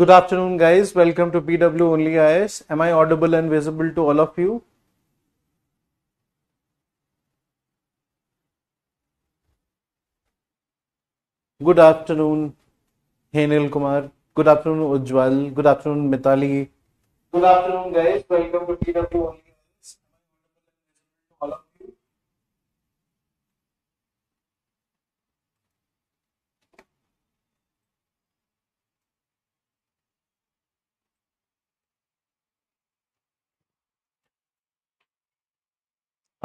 Good afternoon, guys. Welcome to PW Only IS. Am I audible and visible to all of you? Good afternoon, Henil Kumar. Good afternoon, Ujjwal. Good afternoon, Mitali. Good afternoon, guys. Welcome to PW Only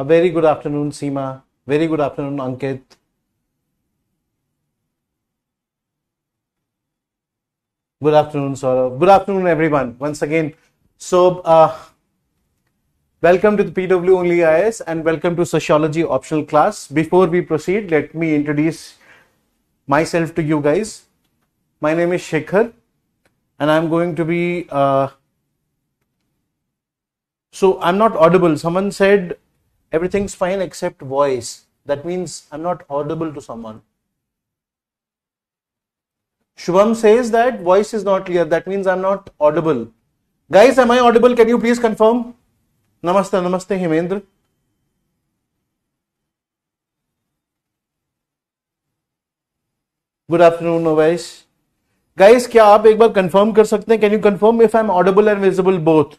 A very good afternoon, Seema. Very good afternoon, Ankit. Good afternoon, Saurav. Good afternoon, everyone. Once again, so uh, welcome to the PW Only IS and welcome to Sociology optional class. Before we proceed, let me introduce myself to you guys. My name is Shekhar, and I'm going to be. Uh, so I'm not audible. Someone said everything's fine except voice. That means I'm not audible to someone. Shubham says that voice is not clear. That means I'm not audible. Guys, am I audible? Can you please confirm? Namaste, namaste, Himendra. Good afternoon Owais guys क्या आप एक बार confirm कर सकते हैं can you confirm if I am audible and visible both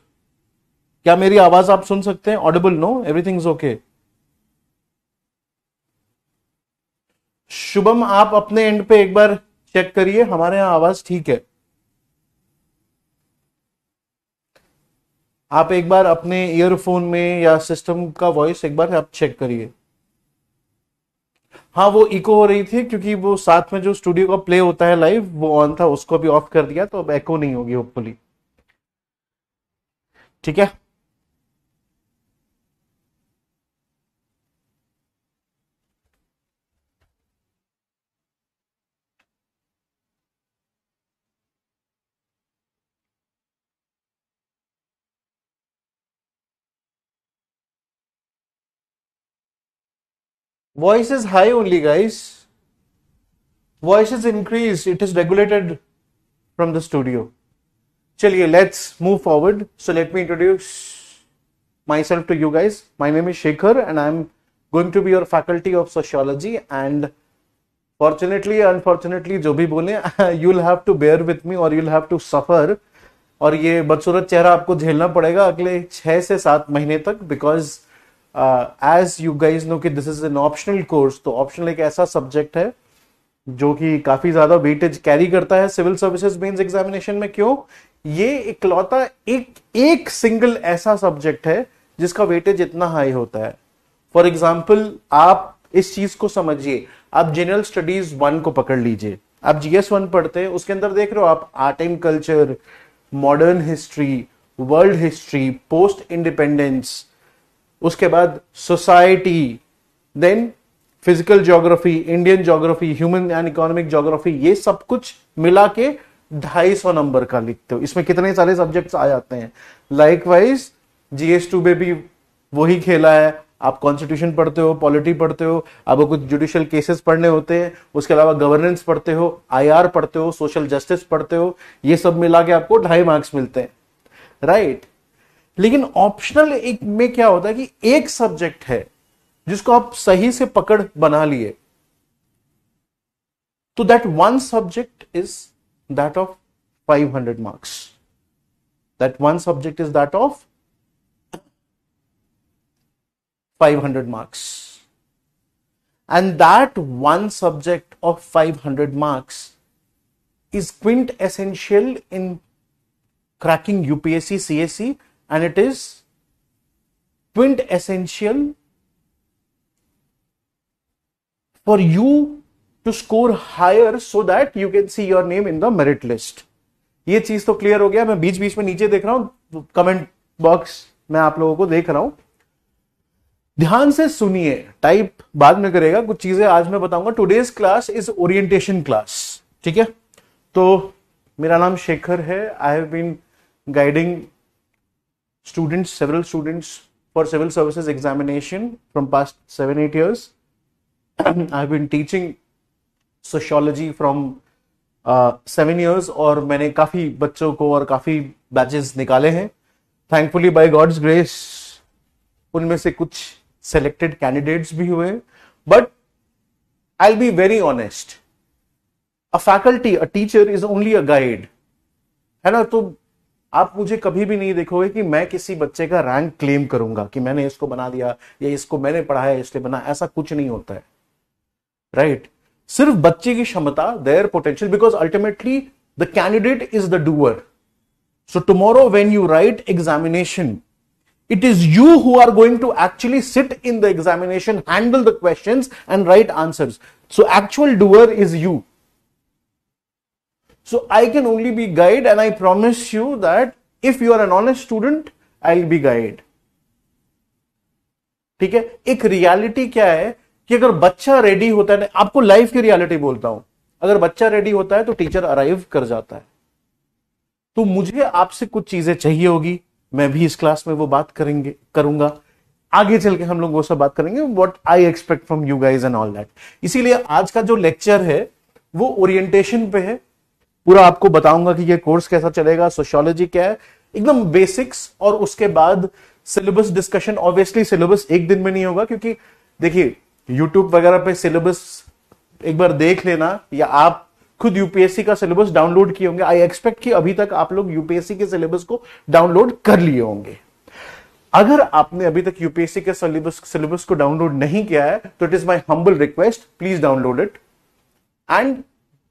क्या मेरी आवाज आप सुन सकते हैं audible no everything is okay Shubham आप अपने एंड पे एक बार चेक करिए हमारे यहां आवाज ठीक है आप एक बार अपने ईयरफोन में या सिस्टम का वॉइस एक बार आप चेक करिए हाँ वो इको हो रही थी क्योंकि वो साथ में जो स्टूडियो का प्ले होता है लाइव वो ऑन था उसको भी ऑफ कर दिया तो अब एको नहीं होगी होपफुली ठीक है Voice is high only, guys. Voice is increased. It is regulated from the studio. Chaliye, let's move forward. So let me introduce myself to you guys. My name is Shekhar and I'm going to be your faculty of sociology and fortunately unfortunately जो भी बोले you will have to bear with me और you will have to suffer और ये बदसूरत चेहरा आपको झेलना पड़ेगा अगले छः से सात महीने तक because as you guys know कि this is an optional course तो ऑप्शनल एक ऐसा सब्जेक्ट है जो कि काफी ज्यादा वेटेज कैरी करता है सिविल सर्विसेज मेन्स एग्जामिनेशन में क्यों ये इकलौता एक एक सिंगल ऐसा सब्जेक्ट है जिसका वेटेज इतना हाई होता है फॉर एग्जाम्पल आप इस चीज को समझिए आप जनरल स्टडीज वन को पकड़ लीजिए आप जीएस वन पढ़ते हैं उसके अंदर देख रहे हो आप art and culture modern history world history post independence उसके बाद society then physical geography Indian geography human and economic geography ये सब कुछ मिला के ढाई सौ नंबर का लिखते हो इसमें कितने सारे सब्जेक्ट्स आ जाते हैं लाइकवाइज जीएस टू में भी वही खेला है आप कॉन्स्टिट्यूशन पढ़ते हो पॉलिटी पढ़ते हो आपको कुछ जुडिशियल केसेस पढ़ने होते हैं उसके अलावा गवर्नेंस पढ़ते हो आईआर पढ़ते हो सोशल जस्टिस पढ़ते हो ये सब मिला के आपको ढाई मार्क्स मिलते हैं राइट लेकिन ऑप्शनल एक में क्या होता है कि एक सब्जेक्ट है जिसको आप सही से पकड़ बना लिए तो that one subject is that of 500 marks that one subject is that of 500 marks and that one subject of 500 is quintessential in cracking UPSC CSC and it is quintessential for you to score higher so that you can see your name in the merit list. ये चीज तो clear हो गया मैं बीच बीच में नीचे देख रहा हूं कमेंट बॉक्स में आप लोगों को देख रहा हूं ध्यान से सुनिए टाइप बाद में करेगा कुछ चीजें आज मैं बताऊंगा today's class is orientation class ठीक है तो मेरा नाम शेखर है I have been guiding students, several students for civil services examination from past seven, eight years. I've been teaching sociology from seven years और मैंने काफ़ी बच्चों को और काफ़ी बैचेस निकाले हैं थैंकफुली बाय गॉड्स ग्रेस उनमें से कुछ सेलेक्टेड कैंडिडेट्स भी हुए but I be very honest a faculty a teacher is only a guide है ना तो आप मुझे कभी भी नहीं देखोगे कि मैं किसी बच्चे का रैंक क्लेम करूंगा कि मैंने इसको बना दिया या इसको मैंने पढ़ाया इसलिए बना ऐसा कुछ नहीं होता है राइट right? सिर्फ बच्चे की क्षमता their potential because ultimately the candidate is the doer so tomorrow when you write examination it is you who are going to actually sit in the examination handle the question and write answer so actual doer is you So I can only be guide and I promise you that if you are an honest student, I'll be guide. ठीक है एक reality क्या है कि अगर बच्चा ready होता है आपको लाइफ की रियलिटी बोलता हूं अगर बच्चा रेडी होता है तो टीचर अराइव कर जाता है तो मुझे आपसे कुछ चीजें चाहिए होगी मैं भी इस क्लास में वो बात करेंगे करूंगा आगे चल के हम लोग वो सब बात करेंगे what I expect from you guys and all that इसीलिए आज का जो लेक्चर है वो ओरिएंटेशन पे है पूरा आपको बताऊंगा कि ये कोर्स कैसा चलेगा सोशोलॉजी क्या है एकदम बेसिक्स और उसके बाद सिलेबस डिस्कशन ऑब्वियसली सिलेबस एक दिन में नहीं होगा क्योंकि देखिए यूट्यूब वगैरह पे सिलेबस एक बार देख लेना या आप खुद यूपीएससी का सिलेबस डाउनलोड किए होंगे आई एक्सपेक्ट कि अभी तक आप लोग यूपीएससी के सिलेबस को डाउनलोड कर लिए होंगे अगर आपने अभी तक यूपीएससी के सिलेबस सिलेबस को डाउनलोड नहीं किया है तो it is my humble request please download it and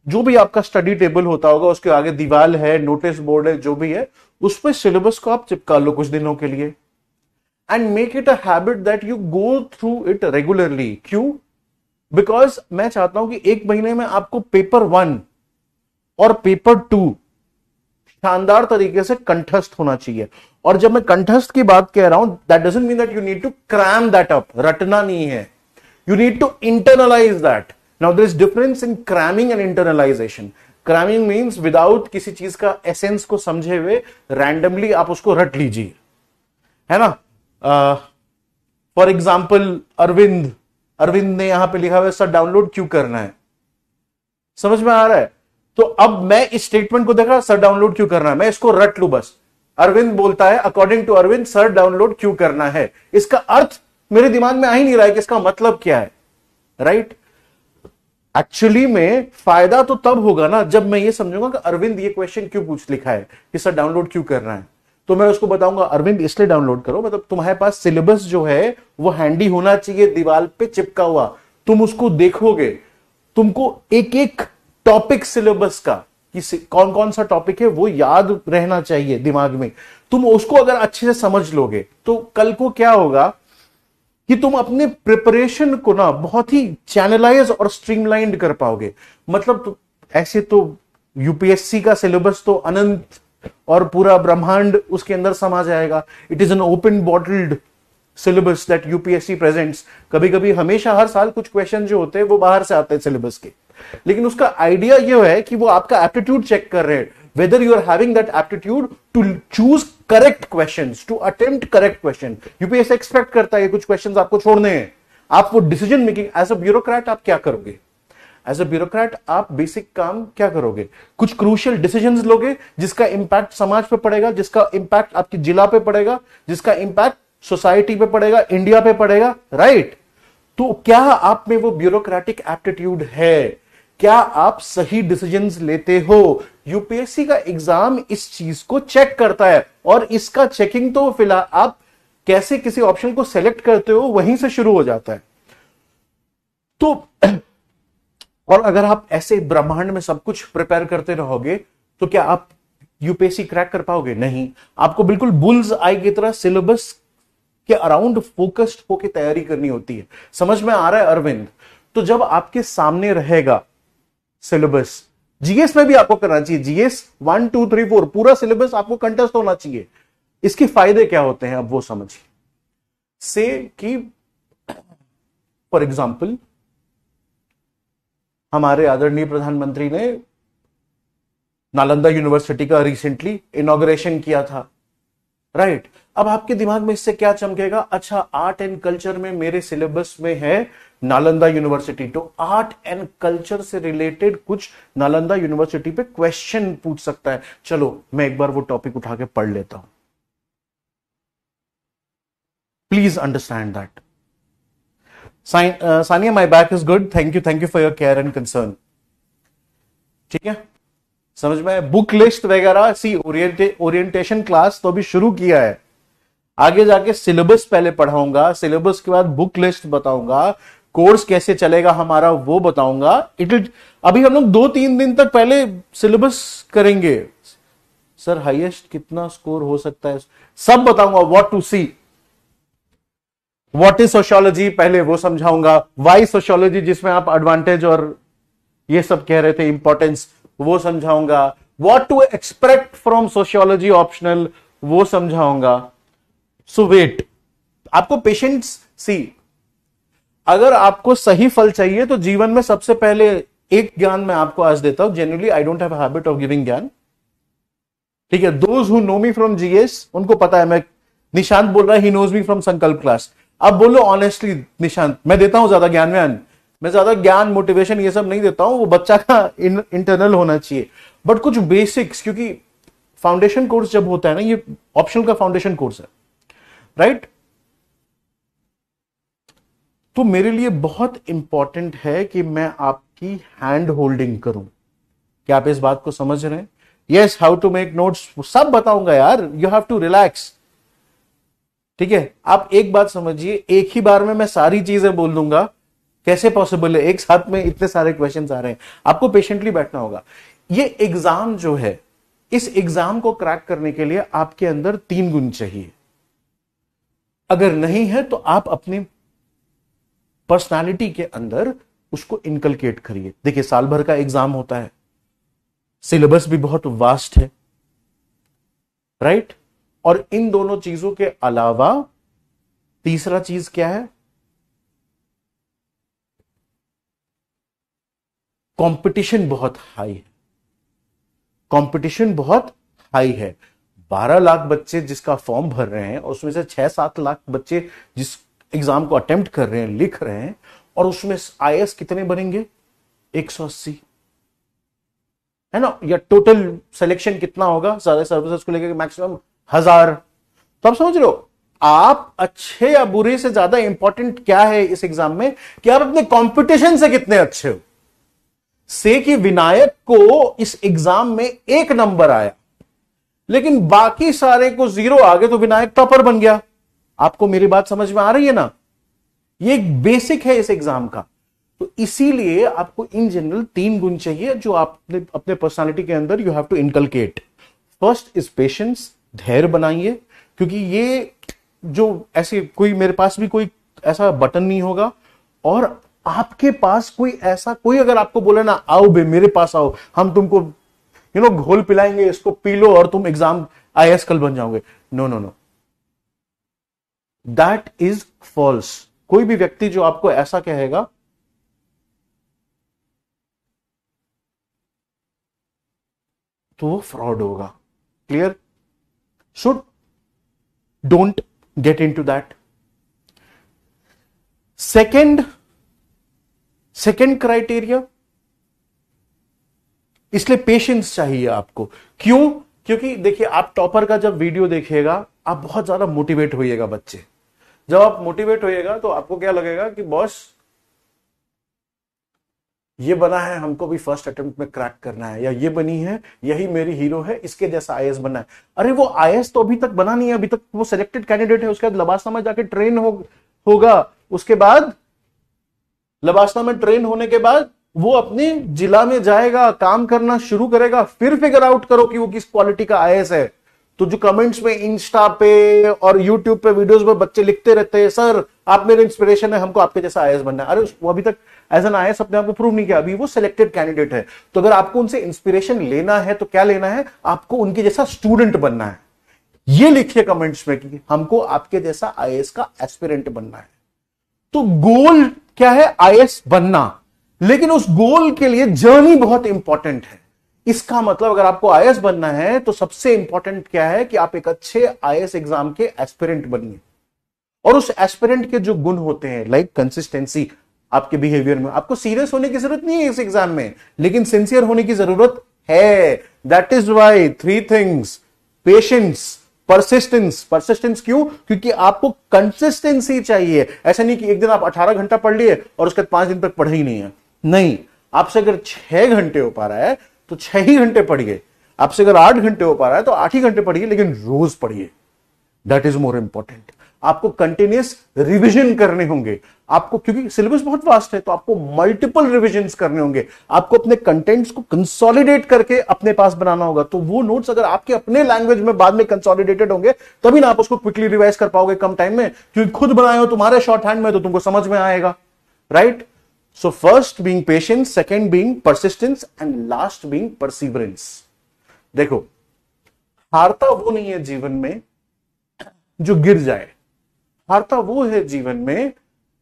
जो भी आपका स्टडी टेबल होता होगा उसके आगे दीवार है नोटिस बोर्ड है जो भी है उस पर सिलेबस को आप चिपका लो कुछ दिनों के लिए and make it a habit that you go through it regularly क्यू बिकॉज मैं चाहता हूं कि एक महीने में आपको पेपर वन और पेपर टू शानदार तरीके से कंठस्थ होना चाहिए और जब मैं कंठस्थ की बात कह रहा हूं that doesn't mean that you need to cram that up रटना नहीं है you need to internalise that now there is difference in cramming and internalization. Cramming means किसी चीज का एसेंस को समझे हुए रैंडमली आप उसको रट लीजिए है ना for uh, example Arvind Arvind ने यहां पे लिखा हुआ सर डाउनलोड क्यों करना है समझ में आ रहा है तो अब मैं इस स्टेटमेंट को देखा सर डाउनलोड क्यों करना है मैं इसको रट लू बस अरविंद बोलता है according to Arvind sir download क्यों करना है इसका अर्थ मेरे दिमाग में आ ही नहीं रहा है कि इसका मतलब क्या है राइट right? एक्चुअली में फायदा तो तब होगा ना जब मैं ये समझूंगा कि अरविंद ये क्वेश्चन क्यों पूछ लिखा है कि सर डाउनलोड क्यों करना है तो मैं उसको बताऊंगा अरविंद इसलिए डाउनलोड करो मतलब तुम्हारे पास सिलेबस जो है वो हैंडी होना चाहिए दीवार पे चिपका हुआ तुम उसको देखोगे तुमको एक एक टॉपिक सिलेबस का कि कौन कौन सा टॉपिक है वो याद रहना चाहिए दिमाग में तुम उसको अगर अच्छे से समझ लोगे तो कल को क्या होगा कि तुम अपने प्रिपरेशन को ना बहुत ही चैनलाइज और स्ट्रीमलाइंड कर पाओगे मतलब तो ऐसे तो यूपीएससी का सिलेबस तो अनंत और पूरा ब्रह्मांड उसके अंदर समा जाएगा it is an open bottled syllabus that UPSC presents कभी कभी हमेशा हर साल कुछ क्वेश्चन जो होते हैं वो बाहर से आते हैं सिलेबस के लेकिन उसका आइडिया यह है कि वो आपका एप्टीट्यूड चेक कर रहे हैं whether you are having that aptitude to choose correct questions, to attempt correct question. UPSC expect करता है कुछ क्वेश्चंस आपको छोड़ने हैं आप वो decision making as a bureaucrat आप क्या करोगे एज अ ब्यूरोक्रेट आप बेसिक काम क्या करोगे कुछ क्रूशियल डिसीजन लोगे जिसका इंपैक्ट समाज पे पड़ेगा जिसका इंपैक्ट आपकी जिला पे पड़ेगा जिसका इंपैक्ट सोसाइटी पे पड़ेगा इंडिया पे पड़ेगा राइट right? तो क्या आप में वो ब्यूरोक्रेटिक एप्टीट्यूड है क्या आप सही डिसीजन लेते हो यूपीएससी का एग्जाम इस चीज को चेक करता है और इसका चेकिंग तो फिलहाल आप कैसे किसी ऑप्शन को सेलेक्ट करते हो वहीं से शुरू हो जाता है तो और अगर आप ऐसे ब्रह्मांड में सब कुछ प्रिपेयर करते रहोगे तो क्या आप यूपीएससी क्रैक कर पाओगे नहीं आपको बिल्कुल बुल्स आई की तरह सिलेबस के अराउंड फोकस्ड होकर तैयारी करनी होती है समझ में आ रहा है अरविंद तो जब आपके सामने रहेगा सिलेबस जीएस में भी आपको करना चाहिए GS one two three four पूरा सिलेबस आपको कंटेस्ट होना चाहिए इसके फायदे क्या होते हैं अब वो समझिए से कि फॉर एग्जाम्पल हमारे आदरणीय प्रधानमंत्री ने नालंदा यूनिवर्सिटी का रिसेंटली इनोग्रेशन किया था राइट right. अब आपके दिमाग में इससे क्या चमकेगा अच्छा आर्ट एंड कल्चर में मेरे सिलेबस में है नालंदा यूनिवर्सिटी तो आर्ट एंड कल्चर से रिलेटेड कुछ नालंदा यूनिवर्सिटी पे क्वेश्चन पूछ सकता है चलो मैं एक बार वो टॉपिक उठा के पढ़ लेता हूं please understand that Sania my back is good thank you thank you for your care and concern ठीक है समझ में बुक लिस्ट वगैरह सी ओरिएंटेशन क्लास तो अभी शुरू किया है आगे जाके सिलेबस पहले पढ़ाऊंगा सिलेबस के बाद बुक लिस्ट बताऊंगा कोर्स कैसे चलेगा हमारा वो बताऊंगा इट अभी हम लोग दो तीन दिन तक पहले सिलेबस करेंगे सर हाईएस्ट कितना स्कोर हो सकता है सब बताऊंगा what to see what is sociology पहले वो समझाऊंगा वाई सोशियोलॉजी जिसमें आप एडवांटेज और ये सब कह रहे थे इंपॉर्टेंस वो समझाऊंगा what to expect from sociology optional वो समझाऊंगा सो वेट आपको पेशेंट्स सी अगर आपको सही फल चाहिए तो जीवन में सबसे पहले एक ज्ञान मैं आपको आज देता हूं generally I don't have habit of giving ज्ञान ठीक है those who know me from GS उनको पता है मैं निशांत बोल रहा है he knows me from Sankalp class अब बोलो ऑनेस्टली निशांत मैं देता हूं ज्यादा ज्ञान व्यान मैं ज्यादा ज्ञान मोटिवेशन ये सब नहीं देता हूं वो बच्चा का इंटरनल होना चाहिए बट कुछ बेसिक्स क्योंकि फाउंडेशन कोर्स जब होता है ना ये ऑप्शनल का फाउंडेशन कोर्स है राइट right? तो मेरे लिए बहुत इंपॉर्टेंट है कि मैं आपकी हैंड होल्डिंग करूं क्या आप इस बात को समझ रहे हैं yes how to make notes सब बताऊंगा यार यू हैव टू रिलैक्स ठीक है आप एक बात समझिए एक ही बार में मैं सारी चीजें बोल दूंगा कैसे पॉसिबल है एक साथ में इतने सारे क्वेश्चन आ रहे हैं आपको पेशेंटली बैठना होगा ये एग्जाम जो है इस एग्जाम को क्रैक करने के लिए आपके अंदर तीन गुण चाहिए अगर नहीं है तो आप अपने पर्सनालिटी के अंदर उसको इनकलकेट करिए देखिए साल भर का एग्जाम होता है सिलेबस भी बहुत वास्ट है राइट और इन दोनों चीजों के अलावा तीसरा चीज क्या है कंपटीशन बहुत हाई है कंपटीशन बहुत हाई है बारह लाख बच्चे जिसका फॉर्म भर रहे हैं और उसमें से छह सात लाख बच्चे जिस एग्जाम को अटेम्प्ट कर रहे हैं लिख रहे हैं और उसमें आई कितने बनेंगे एक है ना या टोटल सिलेक्शन कितना होगा सारे सर्विसेज को लेकर मैक्सिमम हजार तो आप समझ रहे हो आप अच्छे या बुरे से ज्यादा इंपॉर्टेंट क्या है इस एग्जाम में कि आप अपने कंपटीशन से कितने अच्छे हो से कि विनायक को इस एग्जाम में एक नंबर आया लेकिन बाकी सारे को जीरो आ गए तो विनायक टॉपर बन गया आपको मेरी बात समझ में आ रही है ना ये एक बेसिक है इस एग्जाम का तो इसीलिए आपको इन जनरल तीन गुण चाहिए जो आपने अपने पर्सनालिटी के अंदर you have to inculcate first is patience धैर्य बनाइए क्योंकि ये जो ऐसे कोई मेरे पास भी कोई ऐसा बटन नहीं होगा और आपके पास कोई ऐसा कोई अगर आपको बोले ना आओ बे मेरे पास आओ हम तुमको यू नो घोल पिलाएंगे इसको पी लो और तुम एग्जाम आई कल बन जाओगे no no no that is false कोई भी व्यक्ति जो आपको ऐसा कहेगा तो वो फ्रॉड होगा clear so don't get into that second second criteria इसलिए पेशेंस चाहिए आपको क्यों क्योंकि देखिए आप टॉपर का जब वीडियो देखिएगा आप बहुत ज्यादा मोटिवेट होइएगा बच्चे जब आप मोटिवेट होइएगा तो आपको क्या लगेगा कि बॉस ये बना है हमको भी फर्स्ट अटेम्प्ट में क्रैक करना है या ये बनी है यही मेरी हीरो है इसके जैसा आई बनना है अरे वो आई तो अभी तक बना नहीं है अभी तक वो सिलेक्टेड कैंडिडेट है उसके बाद लबासना में जाके ट्रेन हो, होगा उसके बाद लबासना में ट्रेन होने के बाद वो अपने जिला में जाएगा काम करना शुरू करेगा फिर फिगर आउट करो कि वो किस क्वालिटी का आई है तो जो कमेंट्स में इंस्टा पे और यूट्यूब पे वीडियोस में बच्चे लिखते रहते हैं सर आप मेरे इंस्पिरेशन है हमको आपके जैसा आई बनना है अरे वो अभी तक एज एन आई अपने आप को प्रूव नहीं किया अभी वो सिलेक्टेड कैंडिडेट है तो अगर आपको उनसे इंस्पिरेशन लेना है तो क्या लेना है आपको उनके जैसा स्टूडेंट बनना है ये लिखिए कमेंट्स में कि हमको आपके जैसा आई का एस्पिरेंट बनना है तो गोल क्या है आई बनना लेकिन उस गोल के लिए जर्नी बहुत इंपॉर्टेंट है इसका मतलब अगर आपको आई बनना है तो सबसे इंपॉर्टेंट क्या है कि आप एक अच्छे आई एग्जाम के एस्पिरेंट बनिए और उस एस्पिरेंट के जो गुण होते हैं लाइक कंसिस्टेंसी आपके बिहेवियर में आपको सीरियस होने की जरूरत नहीं है इस एग्जाम में लेकिन सिंसियर होने की जरूरत है that is why three things patience persistence persistence क्यों क्योंकि आपको कंसिस्टेंसी चाहिए ऐसा नहीं कि एक दिन आप 18 घंटा पढ़ लिए और उसके बाद पांच दिन तक पढ़े ही नहीं है नहीं आपसे अगर छह घंटे हो पा रहा है तो छह ही घंटे पढ़िए आपसे अगर आठ घंटे हो पा रहा है तो आठ ही घंटे पढ़िए लेकिन रोज पढ़िए दैट इज मोर इंपॉर्टेंट आपको कंटिन्यूस रिविजन करने होंगे आपको क्योंकि सिलेबस बहुत वास्ट है तो आपको मल्टीपल रिविजन करने होंगे आपको अपने कंटेंट्स को कंसोलिडेट करके अपने पास बनाना होगा तो वो नोट्स अगर आपके अपने लैंग्वेज में बाद में कंसोलिडेटेड होंगे तभी ना आप उसको क्विकली रिवाइज कर पाओगे कम टाइम में क्योंकि खुद बनाए हो तुम्हारे शॉर्ट हैंड में तो तुमको समझ में आएगा right right? So first being patience, second being persistence and last being perseverance. देखो हारता वो नहीं है जीवन में जो गिर जाए हारता वो है जीवन में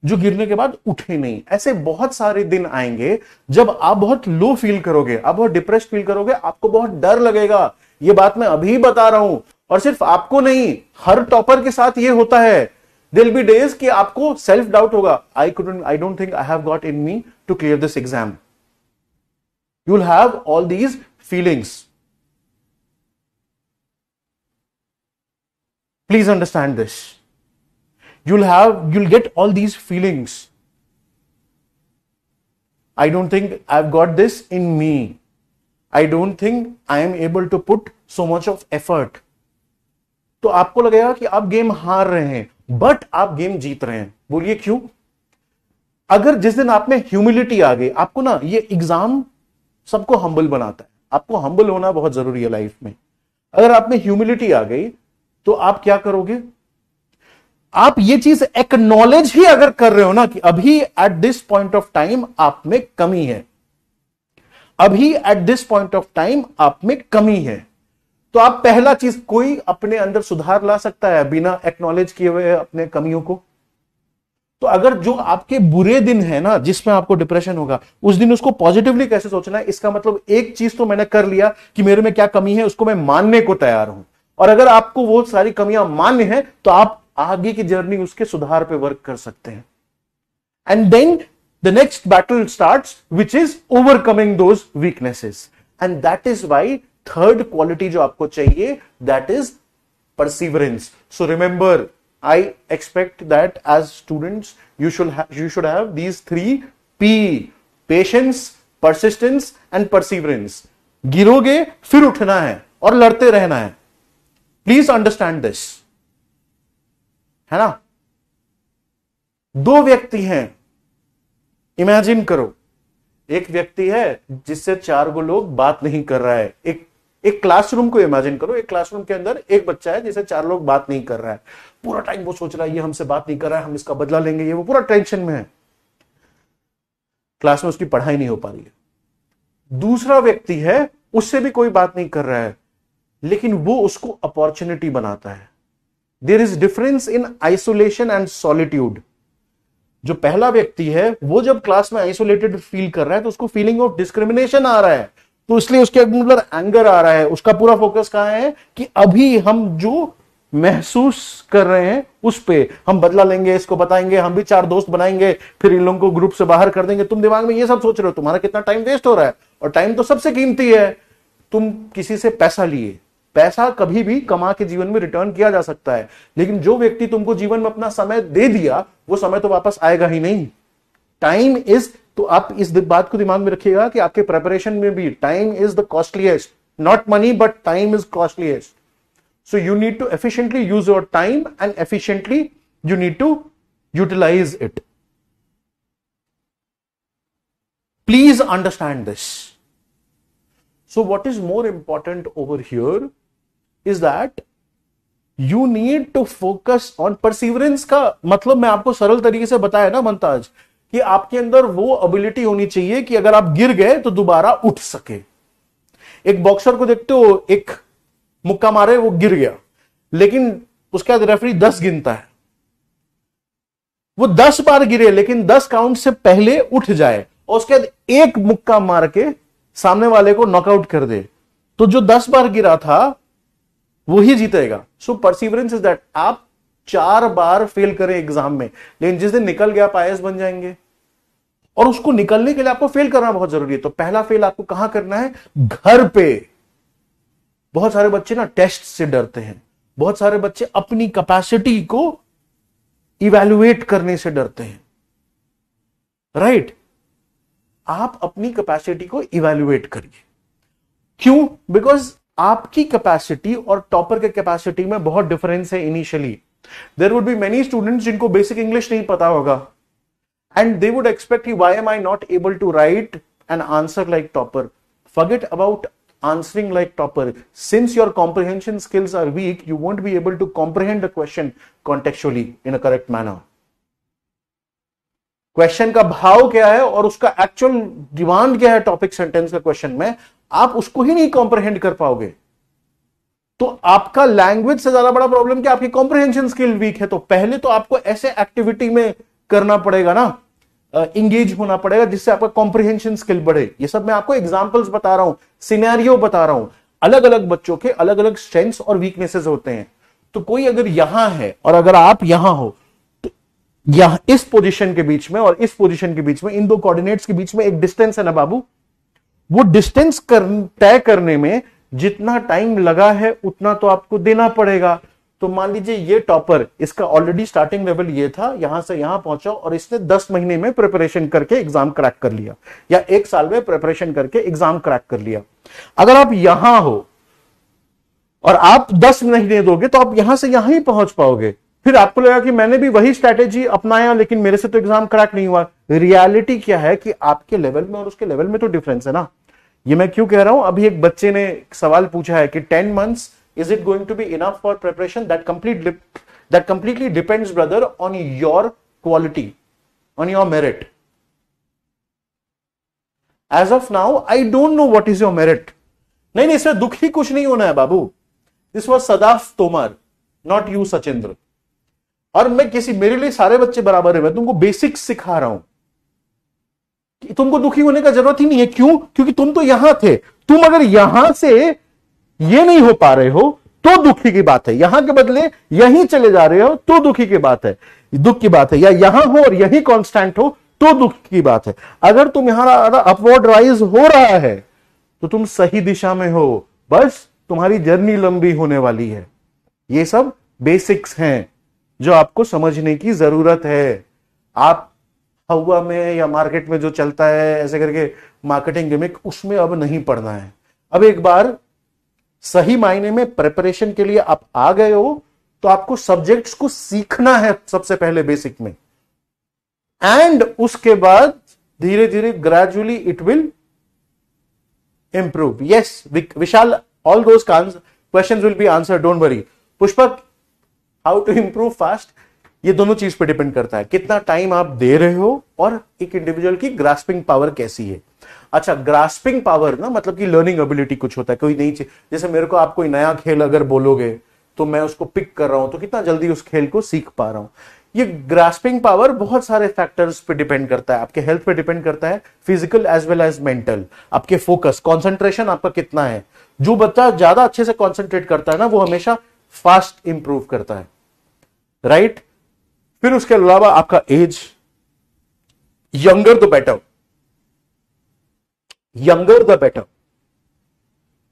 जो गिरने के बाद उठे नहीं ऐसे बहुत सारे दिन आएंगे जब आप बहुत लो फील करोगे आप बहुत डिप्रेस फील करोगे आपको बहुत डर लगेगा ये बात मैं अभी बता रहा हूं और सिर्फ आपको नहीं हर टॉपर के साथ ये होता है दिल बी डेज कि आपको सेल्फ डाउट होगा I could I don't think I have got in me to clear this exam you will have all these feelings please understand this you will have you'll get all these feelings I don't think I have got this in me I don't think I am able to put so much of effort तो आपको लगेगा कि आप game हार रहे हैं but आप game जीत रहे हैं बोलिए क्यों अगर जिस दिन आप में ह्यूमिलिटी आ गई आपको ना ये एग्जाम सबको हम्बल बनाता है आपको हम्बल होना बहुत जरूरी है लाइफ में अगर आप में ह्यूमिलिटी आ गई तो आप क्या करोगे आप ये चीज एक्नॉलेज ही अगर कर रहे हो ना कि अभी at this point of time आप में कमी है अभी at this point of time आप में कमी है तो आप पहला चीज कोई अपने अंदर सुधार ला सकता है बिना एक्नॉलेज किए हुए अपने कमियों को तो अगर जो आपके बुरे दिन है ना जिसमें आपको डिप्रेशन होगा उस दिन उसको पॉजिटिवली कैसे सोचना है इसका मतलब एक चीज तो मैंने कर लिया कि मेरे में क्या कमी है उसको मैं मानने को तैयार हूं और अगर आपको वो सारी कमियां मान्य है तो आप आगे की जर्नी उसके सुधार पे वर्क कर सकते हैं and then the next battle start which is overcoming those weaknesses and that is why third quality जो आपको चाहिए that is perseverance so remember I expect that as students you should you should have these three P patience persistence and perseverance गिरोगे फिर उठना है और लड़ते रहना है प्लीज अंडरस्टैंड दिस है ना दो व्यक्ति हैं इमेजिन करो एक व्यक्ति है जिससे चार गो लोग बात नहीं कर रहा है एक एक क्लासरूम को इमेजिन करो एक क्लासरूम के अंदर एक बच्चा है जिसे चार लोग बात नहीं कर रहा है पूरा टाइम वो सोच रहा है ये हमसे बात नहीं कर रहा है हम इसका बदला लेंगे ये वो पूरा टेंशन में है क्लास में उसकी पढ़ाई नहीं हो पा रही है दूसरा व्यक्ति है उससे भी कोई बात नहीं कर रहा है लेकिन वो उसको अपॉर्चुनिटी बनाता है there is difference in isolation and solitude जो पहला व्यक्ति है वो जब क्लास में आइसोलेटेड फील कर रहा है तो उसको फीलिंग ऑफ डिस्क्रिमिनेशन आ रहा है तो इसलिए उसके अंदर एंगर आ रहा है उसका पूरा फोकस कहा है कि अभी हम जो महसूस कर रहे हैं उस पे हम बदला लेंगे इसको बताएंगे हम भी चार दोस्त बनाएंगे फिर इन लोगों को ग्रुप से बाहर कर देंगे तुम दिमाग में ये सब सोच रहे हो तुम्हारा कितना टाइम वेस्ट हो रहा है और टाइम तो सबसे कीमती है तुम किसी से पैसा लिए पैसा कभी भी कमा के जीवन में रिटर्न किया जा सकता है लेकिन जो व्यक्ति तुमको जीवन में अपना समय दे दिया वो समय तो वापस आएगा ही नहीं टाइम इज तो आप इस बात को दिमाग में रखिएगा कि आपके प्रेपरेशन में भी time is the costliest not money but time is costliest so you need to efficiently use your time and efficiently you need to utilise it please understand this so what is more important over here is that you need to focus on perseverance का मतलब मैं आपको सरल तरीके से बताया ना मनताज कि आपके अंदर वो एबिलिटी होनी चाहिए कि अगर आप गिर गए तो दोबारा उठ सके एक बॉक्सर को देखते हो एक मुक्का मारे वो गिर गया लेकिन उसके बाद रेफरी दस गिनता है वो दस बार गिरे लेकिन दस काउंट से पहले उठ जाए और उसके बाद एक मुक्का मार के सामने वाले को नॉकआउट कर दे तो जो दस बार गिरा था वो ही जीतेगा सो परसिवरेंस इज दैट आप चार बार फेल करें एग्जाम में लेकिन जिस दिन निकल गया आप आईएएस बन जाएंगे और उसको निकलने के लिए आपको फेल करना बहुत जरूरी है तो पहला फेल आपको कहां करना है घर पे बहुत सारे बच्चे ना टेस्ट से डरते हैं बहुत सारे बच्चे अपनी कैपेसिटी को इवेल्युएट करने से डरते हैं राइट right? आप अपनी कैपेसिटी को इवेल्युएट करिए क्यों बिकॉज आपकी कैपेसिटी और टॉपर के कैपेसिटी में बहुत डिफरेंस है initially there would be many student जिनको बेसिक इंग्लिश नहीं पता होगा एंड दे वुड एक्सपेक्ट ही why am I not able to write and answer like topper forget about answering like topper since your comprehension skills are weak you won't be able to comprehend the question contextually in a correct manner question का भाव क्या है और उसका actual demand क्या है topic sentence का question में आप उसको ही नहीं कॉम्प्रहेंड कर पाओगे तो आपका लैंग्वेज से ज्यादा बड़ा प्रॉब्लम क्या आपकी कॉम्प्रिहेंशन स्किल वीक है तो पहले तो आपको ऐसे एक्टिविटी में करना पड़ेगा ना इंगेज होना पड़ेगा जिससे आपका कॉम्प्रिहेंशन स्किल बढ़े ये सब मैं आपको एग्जाम्पल्स बता रहा हूं सिनेरियो बता रहा हूं अलग अलग बच्चों के अलग अलग स्ट्रेंथ्स और वीकनेसेस होते हैं तो कोई अगर यहां है और अगर आप यहां हो तो यहां इस पोजिशन के बीच में और इस पोजिशन के बीच में इन दो कोऑर्डिनेट्स के बीच में एक डिस्टेंस है ना बाबू वो डिस्टेंस कर, तय करने में जितना टाइम लगा है उतना तो आपको देना पड़ेगा तो मान लीजिए ये टॉपर इसका ऑलरेडी स्टार्टिंग लेवल ये था यहां से यहां पहुंचा और इसने दस महीने में प्रिपरेशन करके एग्जाम क्रैक कर लिया या एक साल में प्रिपरेशन करके एग्जाम क्रैक कर लिया अगर आप यहां हो और आप दस महीने दोगे तो आप यहां से यहां ही पहुंच पाओगे फिर आपको लगा कि मैंने भी वही स्ट्रैटेजी अपनाया लेकिन मेरे से तो एग्जाम क्रैक नहीं हुआ रियलिटी क्या है कि आपके लेवल में और उसके लेवल में तो डिफरेंस है ना ये मैं क्यों कह रहा हूं अभी एक बच्चे ने सवाल पूछा है कि ten months is it going to be enough for preparation that complete that completely depends brother on your quality on your merit as of now I don't know what is your merit नहीं नहीं इसमें दुख ही कुछ नहीं होना है बाबू this was Sadaf Tomar not you Sachindra और मैं किसी मेरे लिए सारे बच्चे बराबर है मैं तुमको बेसिक्स सिखा रहा हूं तुमको दुखी होने का जरूरत ही नहीं है क्यों क्योंकि तुम तो यहां थे तुम अगर यहां से ये नहीं हो पा रहे हो तो दुखी की बात है यहां के बदले यहीं चले जा रहे हो तो दुखी की बात है दुख की बात है या यहां हो और यही कांस्टेंट हो तो दुख की बात है अगर तुम यहां अपवर्ड राइज हो रहा है तो तुम सही दिशा में हो बस तुम्हारी जर्नी लंबी होने वाली है ये सब बेसिक्स हैं जो आपको समझने की जरूरत है आप हवा में या मार्केट में जो चलता है ऐसे करके मार्केटिंग गिमिक उसमें अब नहीं पड़ना है अब एक बार सही मायने में प्रिपरेशन के लिए आप आ गए हो तो आपको सब्जेक्ट्स को सीखना है सबसे पहले बेसिक में एंड उसके बाद धीरे धीरे gradually it will improve yes Vishal all those question will be answer don't worry Pushpak how to improve fast ये दोनों चीज पे डिपेंड करता है कितना टाइम आप दे रहे हो और एक इंडिविजुअल की ग्रास्पिंग पावर कैसी है अच्छा ग्रास्पिंग पावर ना मतलब कि लर्निंग एबिलिटी कुछ होता है कोई नई चीज जैसे मेरे को आप कोई नया खेल अगर बोलोगे तो मैं उसको पिक कर रहा हूं तो कितना जल्दी उस खेल को सीख पा रहा हूं ये ग्रास्पिंग पावर बहुत सारे फैक्टर्स पे डिपेंड करता है आपके हेल्थ पे डिपेंड करता है physical as well as mental आपके फोकस कॉन्सेंट्रेशन आपका कितना है जो बच्चा ज्यादा अच्छे से कॉन्सेंट्रेट करता है ना वो हमेशा फास्ट इंप्रूव करता है राइट right? फिर उसके अलावा आपका age younger the better younger the better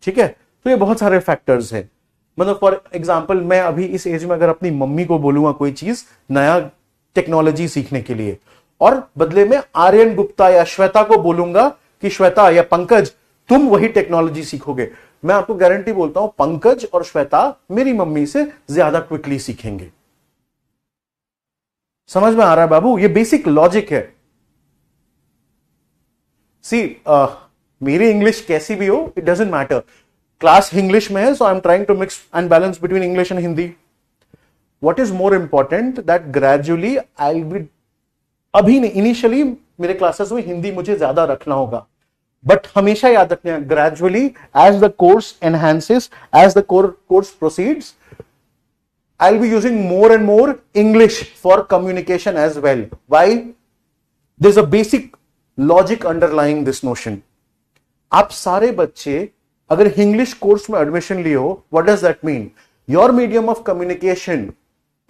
ठीक है तो ये बहुत सारे फैक्टर्स हैं मतलब फॉर एग्जाम्पल मैं अभी इस एज में अगर अपनी मम्मी को बोलूंगा कोई चीज नया टेक्नोलॉजी सीखने के लिए और बदले में आर्यन गुप्ता या श्वेता को बोलूंगा कि श्वेता या पंकज तुम वही टेक्नोलॉजी सीखोगे मैं आपको गारंटी बोलता हूं पंकज और श्वेता मेरी मम्मी से ज्यादा क्विकली सीखेंगे समझ में आ रहा है बाबू ये बेसिक लॉजिक है सी uh, मेरी इंग्लिश कैसी भी हो it doesn't matter class English में है so I am trying to mix and balance between English and Hindi what is more important that gradually I be अभी नहीं इनिशियली मेरे क्लासेस में हिंदी मुझे ज्यादा रखना होगा बट हमेशा याद रखना gradually as the course enhances as the course proceeds I'll be using more and more English for communication as well. Why? There's a basic logic underlying this notion. आप सारे बच्चे अगर इंग्लिश कोर्स में admission लिए हो what does that mean your medium of communication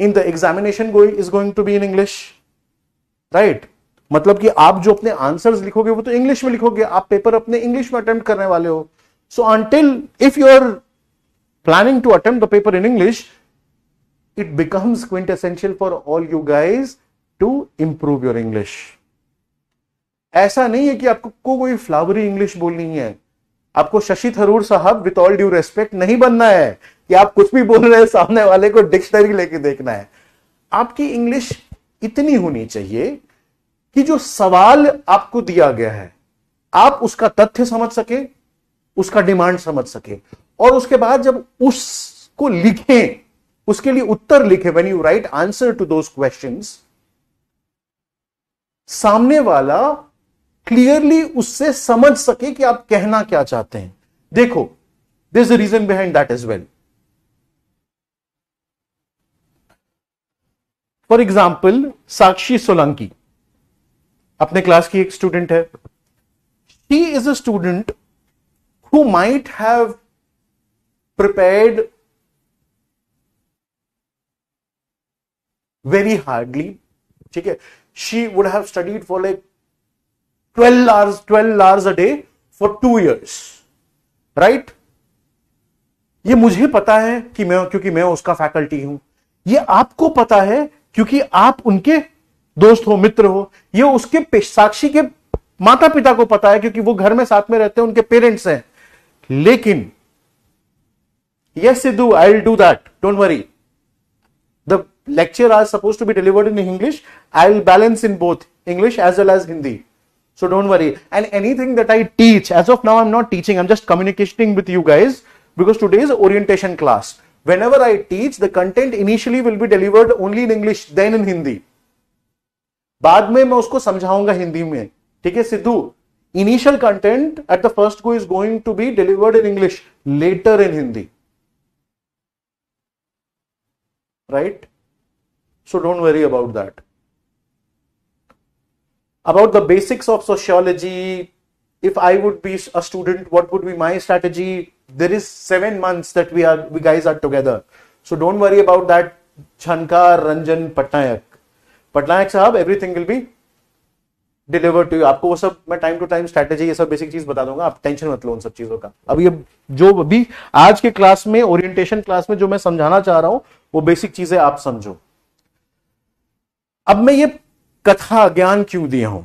in the examination is going to be in English right मतलब कि आप जो अपने आंसर्स लिखोगे वो तो इंग्लिश में लिखोगे आप पेपर अपने इंग्लिश में अटेम्प्ट करने वाले हो so until if you are planning to attempt the paper in English it becomes quintessential for all you guys to improve your English. ऐसा नहीं है कि आपको कोई फ्लावरी इंग्लिश बोलनी है आपको शशि थरूर साहब विथ ऑल ड्यू रेस्पेक्ट नहीं बनना है कि आप कुछ भी बोल रहे हैं सामने वाले को डिक्शनरी लेके देखना है आपकी इंग्लिश इतनी होनी चाहिए कि जो सवाल आपको दिया गया है आप उसका तथ्य समझ सके उसका डिमांड समझ सके और उसके बाद जब उसको लिखें उसके लिए उत्तर लिखे when you write answer to those question सामने वाला क्लियरली उससे समझ सके कि आप कहना क्या चाहते हैं देखो this reason behind that is well for example Sakshi Solanki अपने क्लास की एक स्टूडेंट है she is a student who might have prepared very hardly ठीक है she would have studied for like twelve hours twelve hours a day for two years right ये मुझे पता है कि मैं क्योंकि मैं उसका फैकल्टी हूं ये आपको पता है क्योंकि आप उनके दोस्त हो मित्र हो ये उसके साक्षी के माता पिता को पता है क्योंकि वो घर में साथ में रहते हैं उनके पेरेंट्स हैं लेकिन yes Sidhu I will do that don't worry the lecture are supposed to be delivered in English, I'll balance in both English as well as Hindi. So don't worry. And anything that I teach, as of now, I'm not teaching, I'm just communicating with you guys because today is orientation class. Whenever I teach, the content initially will be delivered only in English, then in Hindi. बाद में मैं उसको समझाऊंगा हिंदी में ठीक है Sidhu initial content at the first go is going to be delivered in English later in Hindi right So don't worry about that. About the basics of sociology, if I would be a student, what would be my strategy? There is seven months that we are, we guys are together. So don't worry about that. Chankar Ranjan Patnaik. Patnaik sahab everything will be deliver to you आपको वो सब मैं time to time strategy ये सब basic चीज बता दूंगा आप टेंशन मत लो उन सब चीजों का अब ये जो अभी आज के क्लास में ओरिएंटेशन क्लास में जो मैं समझाना चाह रहा हूँ वो बेसिक चीजें आप समझो अब मैं ये कथा ज्ञान क्यों दिया हूं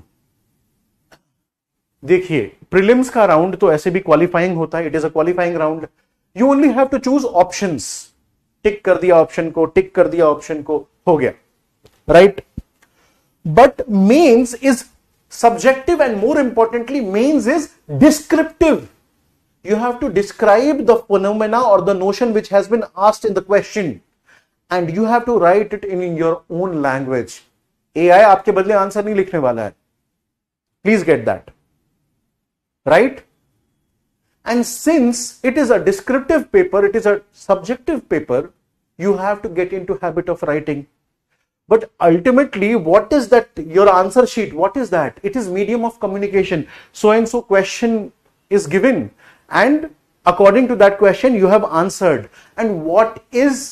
देखिए प्रिलिम्स का राउंड तो ऐसे भी क्वालिफाइंग होता है it is a qualifying round you only have to choose option tick कर दिया ऑप्शन को टिक कर दिया ऑप्शन को हो गया right but mains is subjective and more importantly mains is descriptive you have to describe the phenomena और the notion which has been asked in the question and you have to write it in your own language AI, आपके बदले answer नहीं लिखने वाला है please get that right and since it is a descriptive paper it is a subjective paper you have to get into habit of writing but ultimately what is that your answer sheet what is that it is medium of communication so and so question is given and according to that question you have answered and what is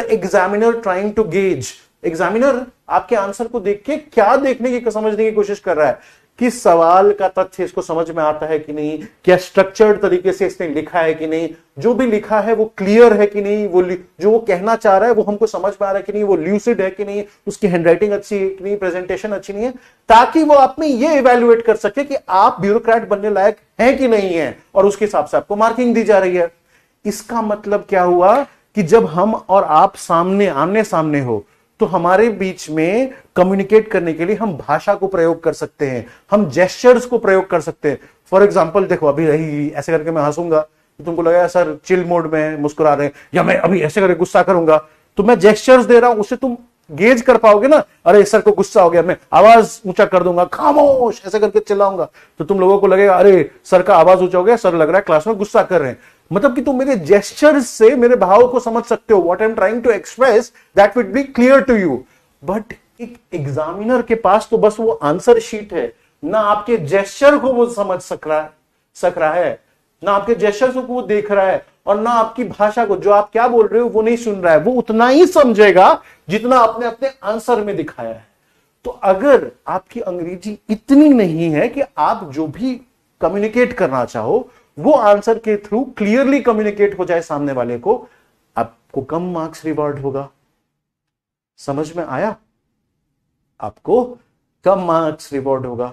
the examiner trying to gauge examiner आपके answer को देख के क्या देखने की समझने की कोशिश कर रहा है कि सवाल का तथ्य इसको समझ में आता है कि नहीं क्या स्ट्रक्चर्ड तरीके से इसने लिखा है कि नहीं जो भी लिखा है वो क्लियर है कि नहीं वो जो वो कहना चाह रहा है वो हमको समझ में आ रहा है कि नहीं वो ल्यूसिड है कि नहीं उसकी हैंडराइटिंग अच्छी है कि नहीं प्रेजेंटेशन अच्छी नहीं है ताकि वो अपने ये इवेल्युएट कर सके कि आप ब्यूरोक्रेट बनने लायक है कि नहीं है और उसके हिसाब से आपको मार्किंग दी जा रही है इसका मतलब क्या हुआ कि जब हम और आप सामने आमने सामने हो तो हमारे बीच में कम्युनिकेट करने के लिए हम भाषा को प्रयोग कर सकते हैं हम जेस्टर्स को प्रयोग कर सकते हैं फॉर एग्जाम्पल देखो अभी रही ऐसे करके मैं हंसूंगा तो तुमको लगा सर चिल मोड में मुस्कुरा रहे हैं या मैं अभी ऐसे करके गुस्सा करूंगा तो मैं जेस्टर्स दे रहा हूं उससे तुम गेज कर पाओगे ना अरे सर को गुस्सा हो गया मैं आवाज ऊंचा कर दूंगा खामोश ऐसे करके चिल्लाऊंगा तो तुम लोगों को लगेगा अरे सर का आवाज ऊंचा हो गया सर लग रहा है क्लास में गुस्सा कर रहे हैं मतलब कि तुम मेरे जेस्टर से मेरे भाव को समझ सकते हो what I am trying to express that will be clear to you but एक एग्जामिनर के पास तो बस वो आंसर शीट है ना आपके जेस्टर को वो समझ सक रहा है सक रहा है ना आपके जेस्टर को वो देख रहा है और ना आपकी भाषा को जो आप क्या बोल रहे हो वो नहीं सुन रहा है वो उतना ही समझेगा जितना आपने अपने आंसर में दिखाया है तो अगर आपकी अंग्रेजी इतनी नहीं है कि आप जो भी कम्युनिकेट करना चाहो वो आंसर के थ्रू क्लियरली कम्युनिकेट हो जाए सामने वाले को आपको कम मार्क्स रिवॉर्ड होगा समझ में आया आपको कम मार्क्स रिवॉर्ड होगा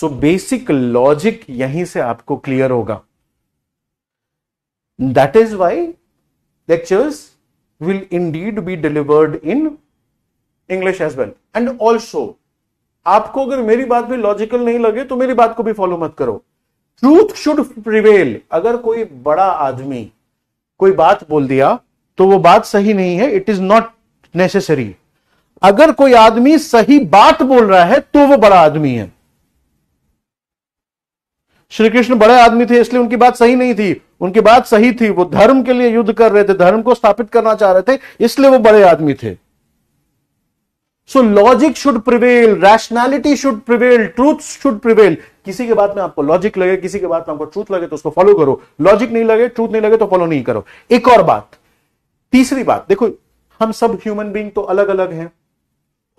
सो बेसिक लॉजिक यहीं से आपको क्लियर होगा that is why lectures will indeed be delivered in English as well and also आपको अगर मेरी बात भी लॉजिकल नहीं लगे तो मेरी बात को भी फॉलो मत करो ट्रूथ शुड प्रिवेल अगर कोई बड़ा आदमी कोई बात बोल दिया तो वो बात सही नहीं है इट इज नॉट नेसेसरी अगर कोई आदमी सही बात बोल रहा है तो वो बड़ा आदमी है श्री कृष्ण बड़े आदमी थे इसलिए उनकी बात सही नहीं थी उनकी बात सही थी वो धर्म के लिए युद्ध कर रहे थे धर्म को स्थापित करना चाह रहे थे इसलिए वो बड़े आदमी थे so logic should prevail rationality should prevail truth should prevail किसी के बात में आपको लॉजिक लगे किसी के बात में आपको ट्रूथ लगे तो उसको फॉलो करो लॉजिक नहीं लगे ट्रूथ नहीं लगे तो फॉलो नहीं करो एक और बात तीसरी बात देखो हम सब ह्यूमन बींग तो अलग अलग हैं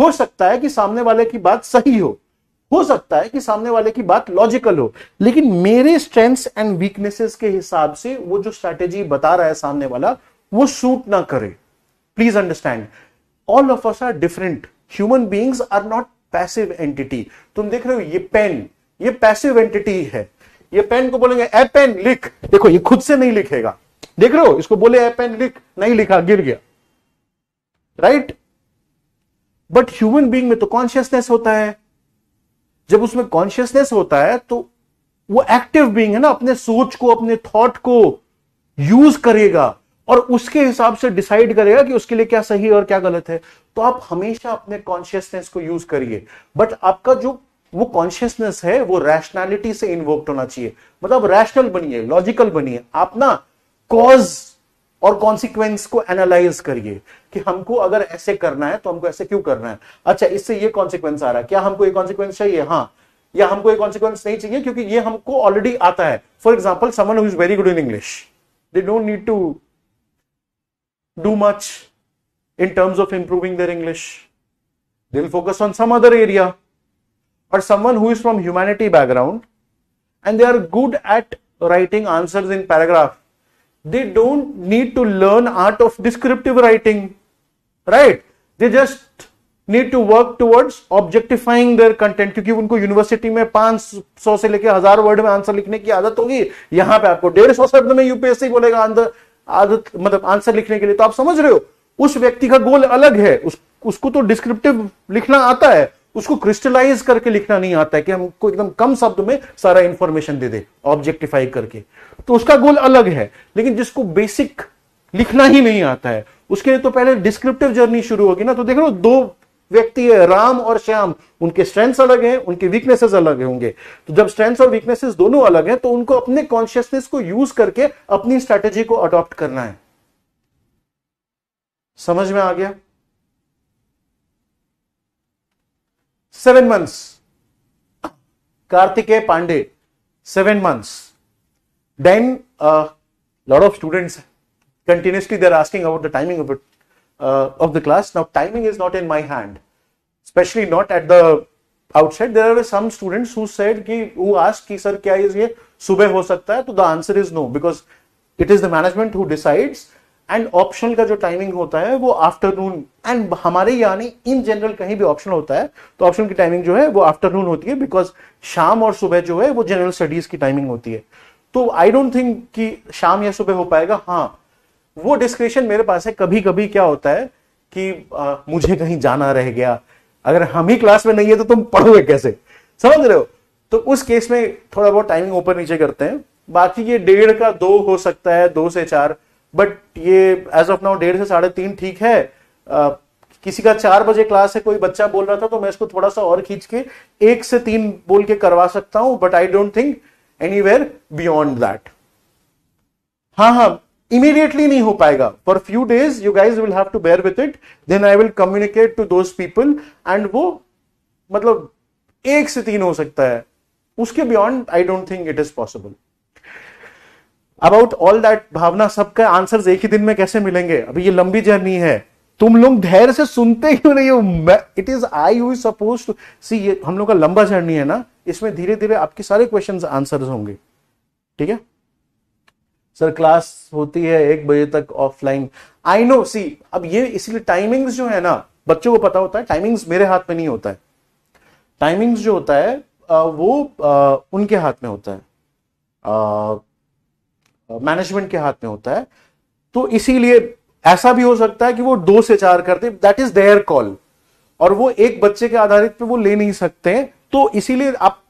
हो सकता है कि सामने वाले की बात सही हो हो सकता है कि सामने वाले की बात लॉजिकल हो लेकिन मेरे स्ट्रेंथ्स एंड वीकनेसेस के हिसाब से वो जो स्ट्रैटेजी बता रहा है सामने वाला वो सूट ना करे please understand all of us are different human beings are not passive entity तुम देख रहे हो ये पेन ये पैसिव एंटिटी है ये पेन को बोलेंगे ए पेन लिख देखो ये खुद से नहीं लिखेगा देख रहे हो इसको बोले ए पेन लिख नहीं लिखा गिर गया राइट बट ह्यूमन बींग में तो कॉन्शियसनेस होता है जब उसमें कॉन्शियसनेस होता है तो वो एक्टिव बींग है ना अपने सोच को अपने थॉट को यूज करेगा और उसके हिसाब से डिसाइड करेगा कि उसके लिए क्या सही और क्या गलत है तो आप हमेशा अपने कॉन्शियसनेस को यूज करिए बट आपका जो वो कॉन्शियसनेस है वो रैशनैलिटी से इन्वोक्ट होना चाहिए मतलब रैशनल बनिए लॉजिकल बनिए आप ना कॉज और कॉन्सिक्वेंस को एनालाइज करिए कि हमको अगर ऐसे करना है तो हमको ऐसे क्यों करना है अच्छा इससे ये कॉन्सिक्वेंस आ रहा है क्या हमको ये कॉन्सिक्वेंस चाहिए हाँ या हमको ये कॉन्सिक्वेंस नहीं चाहिए क्योंकि ये हमको ऑलरेडी आता है for example someone who is very good in English they don't need to do much in terms of improving their English. They will focus on some other area. Or someone who is from humanity background and they are good at writing answers in paragraph. They don't need to learn art of descriptive writing, right? They just need to work towards objectifying their content क्योंकि उनको university में 500 सौ से लेकर हजार word में answer लिखने की आदत होगी यहां पे आपको डेढ़ सौ शब्द में यूपीएससी बोलेगा आंसर आदत मतलब आंसर लिखने के लिए तो आप समझ रहे हो उस व्यक्ति का गोल अलग है उस, उसको तो डिस्क्रिप्टिव लिखना आता है उसको क्रिस्टलाइज करके लिखना नहीं आता है कि हमको एकदम कम शब्द में सारा इंफॉर्मेशन दे दे ऑब्जेक्टिफाई करके तो उसका गोल अलग है लेकिन जिसको बेसिक लिखना ही नहीं आता है उसके लिए तो पहले डिस्क्रिप्टिव जर्नी शुरू होगी ना तो देख लो दो व्यक्ति है राम और श्याम उनके स्ट्रेंथ्स अलग हैं उनके वीकनेसेस अलग होंगे तो जब स्ट्रेंथ्स और वीकनेसेस दोनों अलग हैं तो उनको अपने कॉन्शियसनेस को यूज करके अपनी स्ट्रैटेजी को अडॉप्ट करना है समझ में आ गया seven months Kartikeya Pandey seven months then lot of students continuously there asking about the timing of it uh, of the class. Now, timing is not in my hand, especially not at the outside. There are some students who said ki, who asked ki sir kya is ye? सुबह ho sakta hai? So the answer is no because it is the management who decides and optional का जो timing होता है वो afternoon and हमारे यानी in general कहीं भी ऑप्शनल होता है तो ऑप्शन की टाइमिंग जो है वो आफ्टरनून होती है बिकॉज शाम और सुबह जो है वो जनरल स्टडीज की टाइमिंग होती है तो आई डोंट थिंक कि शाम या सुबह हो पाएगा हाँ वो डिस्क्रिप्शन मेरे पास है कभी कभी क्या होता है कि आ, मुझे कहीं जाना रह गया अगर हम ही क्लास में नहीं है तो तुम पढ़ोगे कैसे समझ रहे हो तो उस केस में थोड़ा बहुत टाइमिंग ऊपर नीचे करते हैं बाकी ये डेढ़ का दो हो सकता है दो से चार बट ये एज ऑफ नाउ डेढ़ से साढ़े तीन ठीक है आ, किसी का चार बजे क्लास है कोई बच्चा बोल रहा था तो मैं इसको थोड़ा सा और खींच के एक से तीन बोल के करवा सकता हूं but I don't think anywhere beyond that हाँ हाँ immediately nahi ho payega for few days you guys will have to bear with it then i will communicate to those people and wo मतलब एक से तीन हो सकता है उसके beyond I don't think it is possible about all that Bhavna सबका answer एक ही दिन में कैसे मिलेंगे अभी ये लंबी जर्नी है तुम लोग धैर्य से सुनते क्यों नहीं हो it is I you suppose to see ये हम लोग का लंबा जर्नी है ना इसमें धीरे धीरे आपके सारे क्वेश्चन आंसर होंगे ठीक है सर क्लास होती है एक बजे तक ऑफलाइन आई नो सी अब ये इसीलिए टाइमिंग्स जो है ना बच्चों को पता होता है टाइमिंग्स मेरे हाथ में नहीं होता है टाइमिंग्स जो होता है वो उनके हाथ में होता है मैनेजमेंट के हाथ में होता है तो इसीलिए ऐसा भी हो सकता है कि वो दो से चार करते दैट इज देयर कॉल और वो एक बच्चे के आधारित पे वो ले नहीं सकते तो इसीलिए आप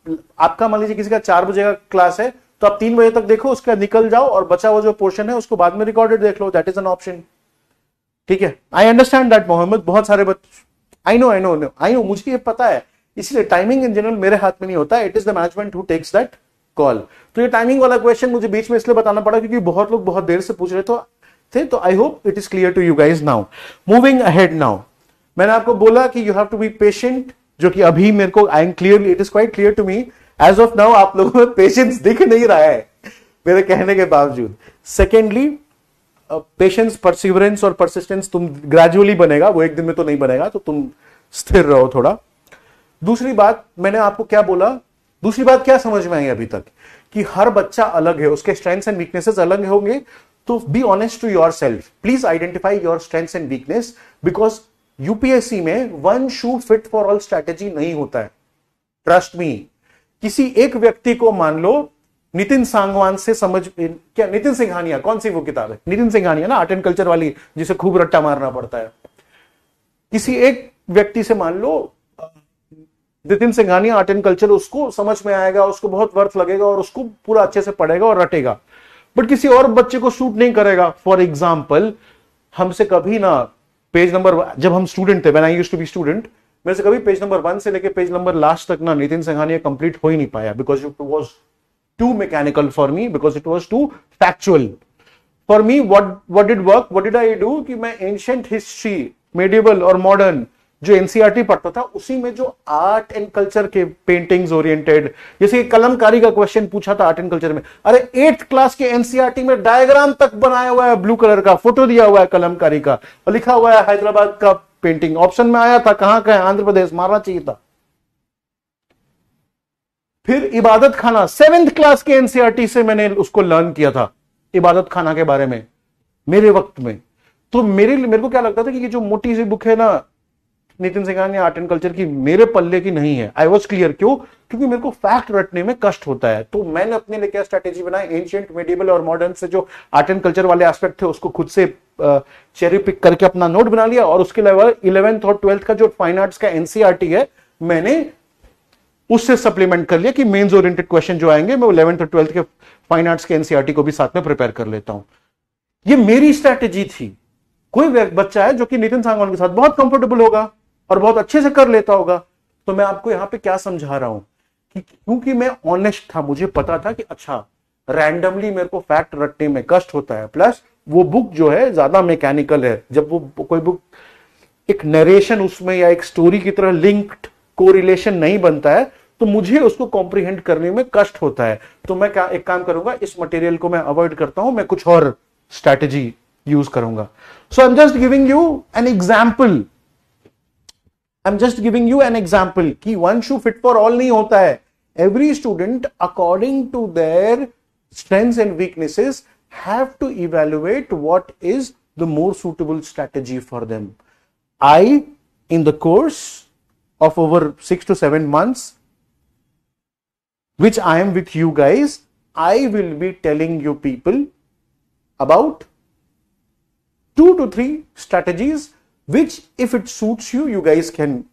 आपका मान लीजिए किसी का चार बजे का क्लास है तो आप तीन बजे तक देखो उसके बाद निकल जाओ और बचा हुआ जो पोर्शन है उसको बाद में रिकॉर्डेड देख लो दैट इज एन ऑप्शन ठीक है आई अंडरस्टैंड दैट मोहम्मद बहुत सारे बच्चे I know I know no I know मुझे ये पता है इसलिए टाइमिंग इन जनरल मेरे हाथ में नहीं होता it is the management who takes that call तो ये टाइमिंग वाला क्वेश्चन मुझे बीच में इसलिए बताना पड़ा क्योंकि बहुत लोग बहुत देर से पूछ रहे तो थे तो I hope it is clear to you guys now moving ahead now मैंने आपको बोला कि you have to be patient जो कि अभी मेरे को I am clearly it is quite clear to me as of now आप लोगों में पेशेंस दिख नहीं रहा है मेरे कहने के बावजूद सेकेंडली पेशेंस परसिवरेंस और परसिस्टेंस तुम ग्रेजुअली बनेगा वो एक दिन में तो नहीं बनेगा तो तुम स्थिर रहो थोड़ा दूसरी बात मैंने आपको क्या बोला दूसरी बात क्या समझ में आई अभी तक कि हर बच्चा अलग है उसके स्ट्रेंथ्स एंड वीकनेसेस अलग होंगे तो be honest to your self please identify your strengths and weakness because UPSC में one shoe fit for all strategy नहीं होता है ट्रस्ट मी किसी एक व्यक्ति को मान लो नितिन सांगवान से समझ क्या नितिन सिंघानिया कौन सी वो किताब है नितिन सिंघानिया ना आर्ट एंड कल्चर वाली जिसे खूब रट्टा मारना पड़ता है किसी एक व्यक्ति से मान लो Nitin Singhania art and culture उसको समझ में आएगा उसको बहुत वर्थ लगेगा और उसको पूरा अच्छे से पढ़ेगा और रटेगा बट किसी और बच्चे को सूट नहीं करेगा फॉर एग्जाम्पल हमसे कभी ना पेज नंबर जब हम स्टूडेंट थे when I use to be student मेरे से कभी पेज नंबर वन से लेकर पेज नंबर लास्ट तक ना नितिन सिंघानिया कंप्लीट हो ही नहीं पाया because it was too mechanical for me because it was too factual for me what what did work what did I do कि मैं एंशियंट हिस्ट्री मेडिवल और मॉडर्न जो एनसीआरटी e पढ़ता था उसी में जो आर्ट एंड कल्चर के पेंटिंग्स ओरिएंटेड जैसे कलमकारी का क्वेश्चन पूछा था आर्ट एंड कल्चर में अरे एट्थ क्लास के एनसीआरटी e में डायग्राम तक बनाया हुआ है ब्लू कलर का फोटो दिया हुआ है कलमकारी का और लिखा हुआ है हैदराबाद का पेंटिंग ऑप्शन में आया था कहां का आंध्र प्रदेश मारना चाहिए था फिर इबादत खाना सेवेंथ क्लास के एनसीआरटी e से मैंने उसको लर्न किया था इबादत खाना के बारे में मेरे वक्त में तो मेरे मेरे को क्या लगता था कि ये जो मोटी सी बुक है ना नितिन ने आर्ट एंड कल्चर की मेरे पल्ले की नहीं है आई वॉज क्लियर क्यों क्योंकि मेरे को फैक्ट रटने में कष्ट होता है तो मैंने अपने लिए क्या स्ट्रैटेजी बनाई एंशियंट मेडिबल और मॉडर्न से जो आर्ट एंड कल्चर वाले एस्पेक्ट थे उसको खुद से चेरी पिक करके अपना नोट बना लिया और उसके अलावा इलेवेंथ और ट्वेल्थ का जो फाइन आर्ट्स का एनसीआर e है मैंने उससे सप्लीमेंट कर लिया कि मेन्स ओरिएंटेड क्वेश्चन जो आएंगे मैं इलेवेंथ और ट्वेल्थ के फाइन आर्ट्स के एनसीआरटी e को भी साथ में प्रिपेयर कर लेता हूं ये मेरी स्ट्रैटेजी थी कोई बच्चा है जो कि नितिन सांगवान के साथ बहुत कंफर्टेबल होगा और बहुत अच्छे से कर लेता होगा तो मैं आपको यहाँ पे क्या समझा रहा हूं कि क्योंकि मैं ऑनेस्ट था मुझे पता था कि अच्छा रैंडमली मेरे को फैक्ट रटने में कष्ट होता है प्लस वो बुक जो है ज्यादा मैकेनिकल है जब वो कोई बुक एक नरेशन उसमें या एक स्टोरी की तरह लिंक्ड कोरिलेशन नहीं बनता है तो मुझे उसको कॉम्प्रीहेंड करने में कष्ट होता है तो मैं क्या एक काम करूंगा इस मटेरियल को मैं अवॉइड करता हूं मैं कुछ और स्ट्रेटेजी यूज करूंगा so I am just giving you an example I'm just giving you an example. कि one shoe fit for all नहीं होता है every student according to their strengths and weaknesses have to evaluate what is the more suitable strategy for them i in the course of over 6 to 7 months which i am with you guys i will be telling you people about two to three strategies which if it suits you, you guys can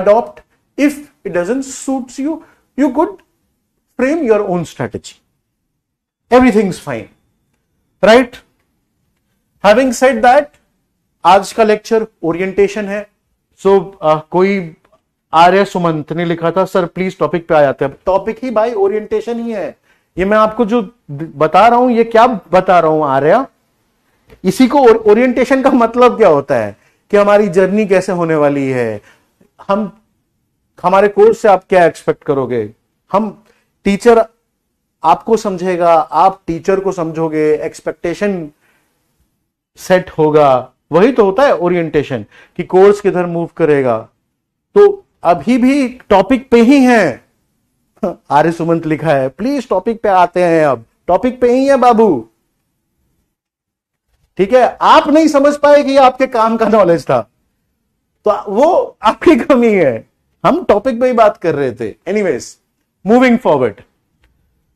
adopt. If it doesn't suits you, you could frame your own strategy. Everything's fine, right? Having said that, आज का lecture orientation है सो so, uh, कोई आर्य सुमंत ने लिखा था sir please topic पे आ जाते हैं टॉपिक ही भाई ओरिएंटेशन ही है ये मैं आपको जो बता रहा हूं ये क्या बता रहा हूं आर्या इसी को ओरिएंटेशन का मतलब क्या होता है कि हमारी जर्नी कैसे होने वाली है हम हमारे कोर्स से आप क्या एक्सपेक्ट करोगे हम टीचर आपको समझेगा आप टीचर को समझोगे एक्सपेक्टेशन सेट होगा वही तो होता है ओरिएंटेशन कि कोर्स किधर मूव करेगा तो अभी भी टॉपिक पे ही है आर्य सुमंत लिखा है प्लीज टॉपिक पे आते हैं अब टॉपिक पे ही है बाबू ठीक है आप नहीं समझ पाए कि आपके काम का नॉलेज था तो वो आपकी कमी है हम टॉपिक पे ही बात कर रहे थे anyways moving forward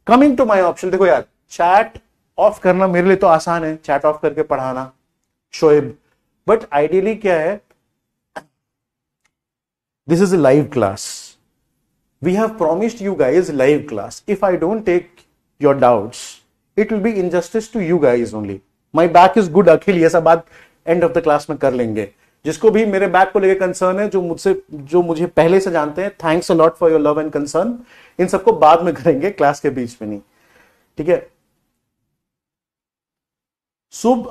coming to my option देखो यार चैट ऑफ करना मेरे लिए तो आसान है चैट ऑफ करके पढ़ाना शोएब बट आइडियली क्या है this is live class we have promised you guys live class if I don't take your doubts it will be injustice to you guys only my back is good Akhil ये सब बात and of the class में कर लेंगे जिसको भी मेरे back को लेकर कंसर्न है जो मुझसे जो मुझे पहले से जानते हैं thanks a lot for your love and concern इन सबको बाद में करेंगे क्लास के बीच में नहीं ठीक है शुभ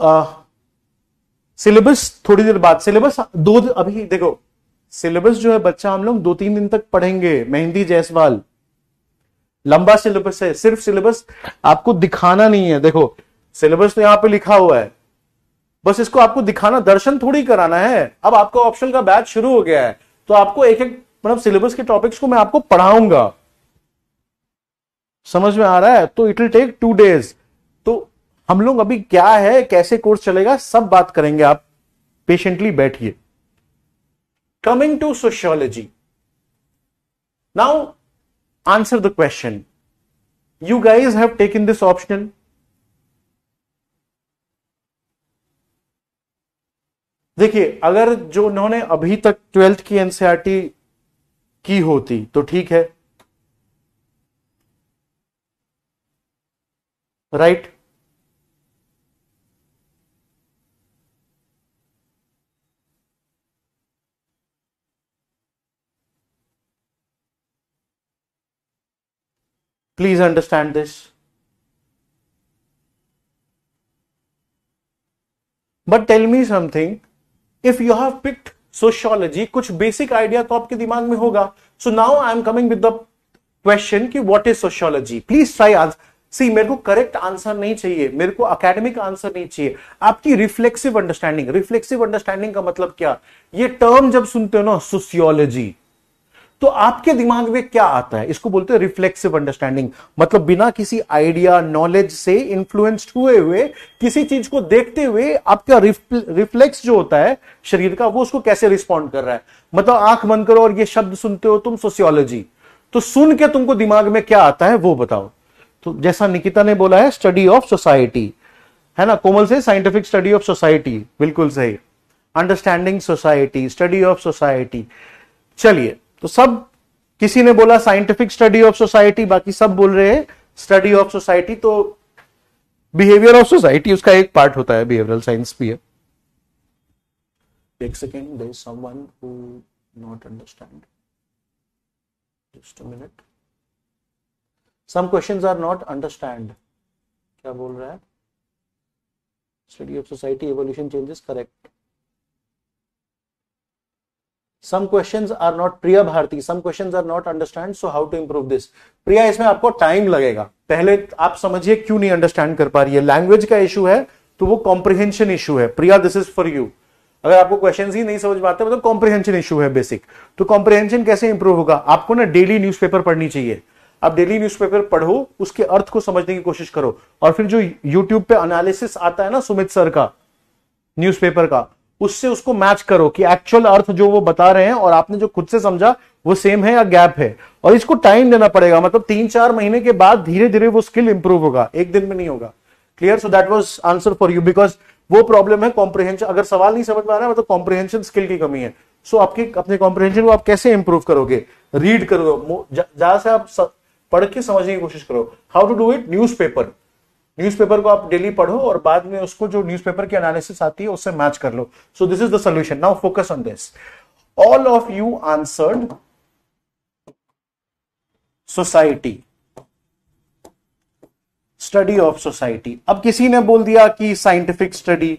सिलेबस थोड़ी देर बाद सिलेबस दो अभी देखो सिलेबस जो है बच्चा हम लोग दो तीन दिन तक पढ़ेंगे मेहंदी जायसवाल लंबा सिलेबस है सिर्फ सिलेबस आपको दिखाना नहीं है देखो सिलेबस तो यहां पे लिखा हुआ है बस इसको आपको दिखाना दर्शन थोड़ी कराना है अब आपका ऑप्शन का बैच शुरू हो गया है तो आपको एक एक मतलब सिलेबस के टॉपिक्स को मैं आपको पढ़ाऊंगा समझ में आ रहा है तो it will take two days तो हम लोग अभी क्या है कैसे कोर्स चलेगा सब बात करेंगे आप पेशेंटली बैठिए coming to sociology now answer the question you guys have taken this optional देखिए अगर जो उन्होंने अभी तक ट्वेल्थ की एनसीआरटी e की होती तो ठीक है right please understand this but tell me something if you have picked sociology कुछ बेसिक आइडिया तो आपके दिमाग में होगा so now I am coming with the question कि what is sociology please try आज सी मेरे को करेक्ट आंसर नहीं चाहिए मेरे को अकेडमिक आंसर नहीं चाहिए आपकी रिफ्लेक्सिव अंडरस्टैंडिंग रिफ्लेक्सिव अंडरस्टैंडिंग का मतलब क्या ये टर्म जब सुनते हो ना सोशियोलॉजी तो आपके दिमाग में क्या आता है इसको बोलते हैं रिफ्लेक्सिव अंडरस्टैंडिंग मतलब बिना किसी आइडिया नॉलेज से इन्फ्लुएंस्ड हुए हुए किसी चीज को देखते हुए आपका रिफ्लेक्स जो होता है शरीर का वो उसको कैसे रिस्पॉन्ड कर रहा है मतलब आंख बंद करो और ये शब्द सुनते हो तुम सोशियोलॉजी तो सुन के तुमको दिमाग में क्या आता है वो बताओ तो जैसा निकिता ने बोला है स्टडी ऑफ सोसाइटी है ना कोमल से साइंटिफिक स्टडी ऑफ सोसाइटी बिल्कुल सही understanding society study of society चलिए तो सब किसी ने बोला साइंटिफिक स्टडी ऑफ सोसाइटी बाकी सब बोल रहे हैं स्टडी ऑफ सोसाइटी तो बिहेवियर ऑफ सोसाइटी उसका एक पार्ट होता है बिहेवियरल साइंस भी है एक second there someone who not understand just a minute some questions are not understand क्या बोल रहा है study of society evolution changes correct some question are not Priya Bharti some question are not understand so how to improve this Priya इसमें आपको time लगेगा पहले आप समझिए क्यों नहीं अंडरस्टैंड कर पा रही है लैंग्वेज का इशू है तो वो कॉम्प्रिहेंशन इशू है Priya this is for you अगर आपको क्वेश्चन ही नहीं समझ पाते मतलब कॉम्प्रिहेंशन इशू है बेसिक तो कॉम्प्रिहेंशन कैसे इंप्रूव होगा आपको ना डेली पेपर पढ़नी चाहिए आप डेली पेपर पढ़ो उसके अर्थ को समझने की कोशिश करो और फिर जो यूट्यूब पे एनालिसिस आता है ना सुमित सर का न्यूज का उससे उसको मैच करो कि एक्चुअल अर्थ जो वो बता रहे हैं और आपने जो खुद से समझा वो सेम है या गैप है और इसको टाइम देना पड़ेगा मतलब तीन चार महीने के बाद धीरे धीरे वो स्किल इंप्रूव होगा एक दिन में नहीं होगा clear so that was answer for you because वो प्रॉब्लम है कॉम्प्रिहेंशन अगर सवाल नहीं समझ में आ रहा है मतलब कॉम्प्रिहेंशन स्किल की कमी है सो so, आपकी अपने कॉम्प्रिहेंशन को आप कैसे इंप्रूव करोगे रीड करो जहां से आप पढ़ के समझने की कोशिश करो how to do it newspaper newspaper को आप डेली पढ़ो और बाद में उसको जो न्यूज़पेपर की एनालिसिस आती है उससे मैच कर लो so this is the solution now focus on this all of you answered society study of society अब किसी ने बोल दिया कि साइंटिफिक स्टडी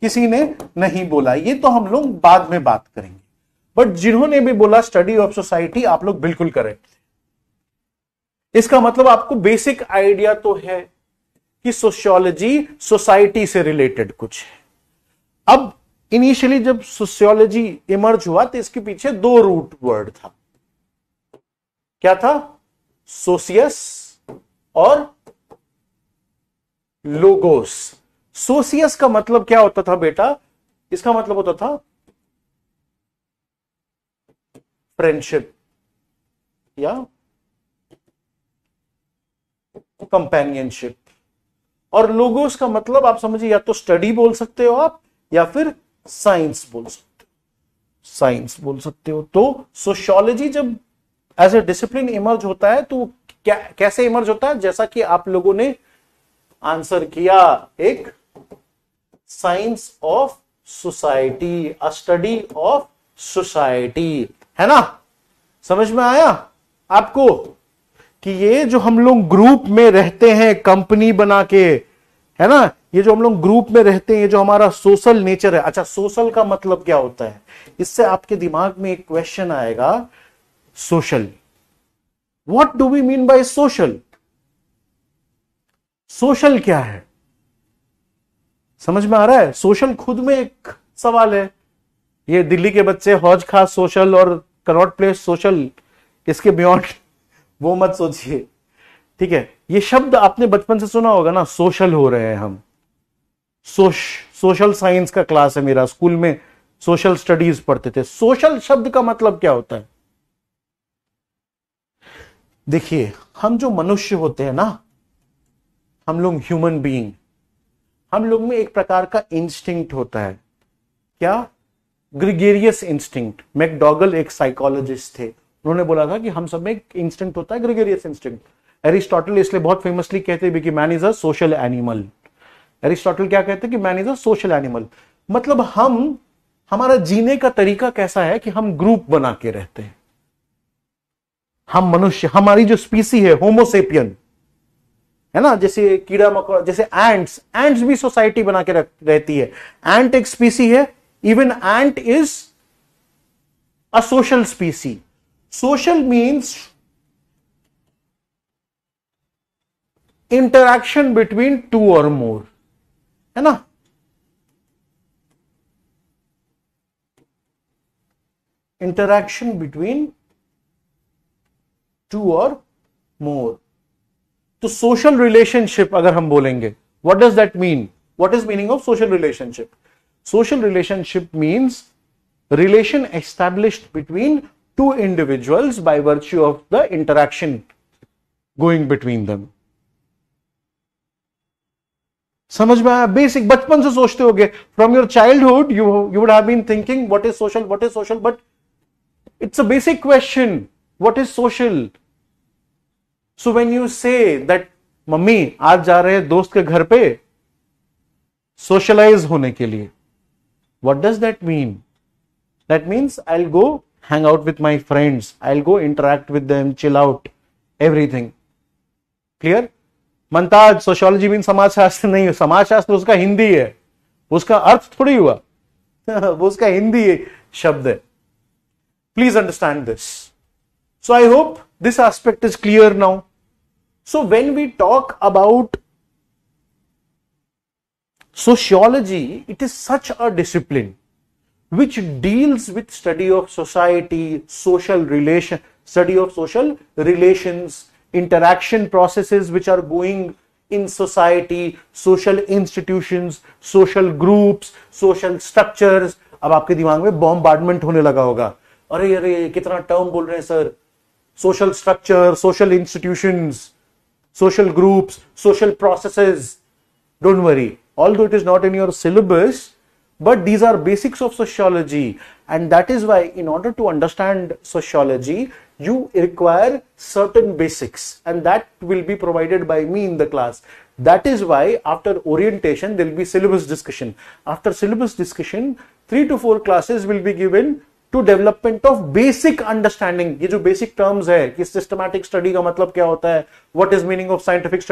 किसी ने नहीं बोला ये तो हम लोग बाद में बात करेंगे बट जिन्होंने भी बोला स्टडी ऑफ सोसाइटी आप लोग बिल्कुल करेक्ट इसका मतलब आपको बेसिक आइडिया तो है कि सोशियोलॉजी सोसाइटी से रिलेटेड कुछ है अब इनिशियली जब सोशियोलॉजी इमर्ज हुआ तो इसके पीछे दो रूट वर्ड था क्या था सोसियस और लोगोस सोसियस का मतलब क्या होता था बेटा इसका मतलब होता था फ्रेंडशिप या कंपेनियनशिप और लोगोस का मतलब आप समझिए या तो स्टडी बोल सकते हो आप या फिर साइंस बोल सकते हो साइंस बोल सकते हो तो सोशियोलॉजी जब एज ए डिसिप्लिन इमर्ज होता है तो क्या कैसे इमर्ज होता है जैसा कि आप लोगों ने आंसर किया एक science of society a study of society है ना समझ में आया आपको कि ये जो हम लोग ग्रुप में रहते हैं कंपनी बना के है ना ये जो हम लोग ग्रुप में रहते हैं ये जो हमारा सोशल नेचर है अच्छा सोशल का मतलब क्या होता है इससे आपके दिमाग में एक क्वेश्चन आएगा social what do we mean by social social क्या है समझ में आ रहा है सोशल खुद में एक सवाल है ये दिल्ली के बच्चे हौज खास सोशल और कनॉट प्ले सोशल इसके बियॉन्ड वो मत सोचिए ठीक है ये शब्द आपने बचपन से सुना होगा ना सोशल हो रहे हैं हम सोश सोशल साइंस का क्लास है मेरा स्कूल में सोशल स्टडीज पढ़ते थे सोशल शब्द का मतलब क्या होता है देखिए हम जो मनुष्य होते हैं ना हम लोग ह्यूमन बीइंग हम लोग में एक प्रकार का इंस्टिंक्ट होता है क्या ग्रिगेरियस इंस्टिंक्ट मैकडॉगल एक साइकोलॉजिस्ट थे उन्होंने बोला था कि हम सब में एक इंस्टिंक्ट होता है ग्रेगेरियस इंस्टिंक्ट एरिस्टोटल इसलिए बहुत फेमसली कहते हैं कि man is a social animal Aristotle क्या कहते हैं कि man is a social animal मतलब हम हमारा जीने का तरीका कैसा है कि हम ग्रुप बना के रहते हैं हम मनुष्य हमारी जो स्पीसी है होमोसेपियन है ना जैसे कीड़ा मकोड़ा जैसे एंट्स एंट्स भी सोसाइटी बना के रहती है एंट एक स्पीसी है even ant is a social species Social means interaction between two और मोर है ना इंटरैक्शन बिटवीन टू और मोर तो सोशल रिलेशनशिप अगर हम बोलेंगे what does that mean what is meaning of social relationship social relationship means relation established between two individuals by virtue of the interaction going between them. समझ में आया basic बचपन से सोचते होगे from your childhood you you would have been thinking what is social what is social but it's a basic question what is social so when you say that mummy आज जा रहे हैं दोस्त के घर पे सोशलाइज होने के लिए what does that mean that means I will go hang out with my friends, I'll go interact with them, chill out, everything. Clear मनताज सोशियोलॉजी बीन समाजशास्त्र नहीं है समाजशास्त्र उसका हिंदी है उसका अर्थ थोड़ी हुआ वो उसका हिंदी शब्द है please understand this so I hope this aspect is clear now so when we talk about sociology it is such a discipline which deals with study of society, social relation, study of social relations, interaction processes which are going in society, social institutions, social groups, social structures. अब आपके दिमाग में bombardment होने लगा होगा अरे अरे कितना टर्म बोल रहे हैं sir social structure, social institutions, social groups, social processes. Don't worry, although it is not in your syllabus, but these are basics of sociology, and that is why, in order to understand sociology, you require certain basics, and that will be provided by me in the class. That is why, after orientation, there will be syllabus discussion. After syllabus discussion, three to four classes will be given to development of basic understanding. ये जो basic terms है कि systematic study का मतलब क्या होता है what is meaning of scientific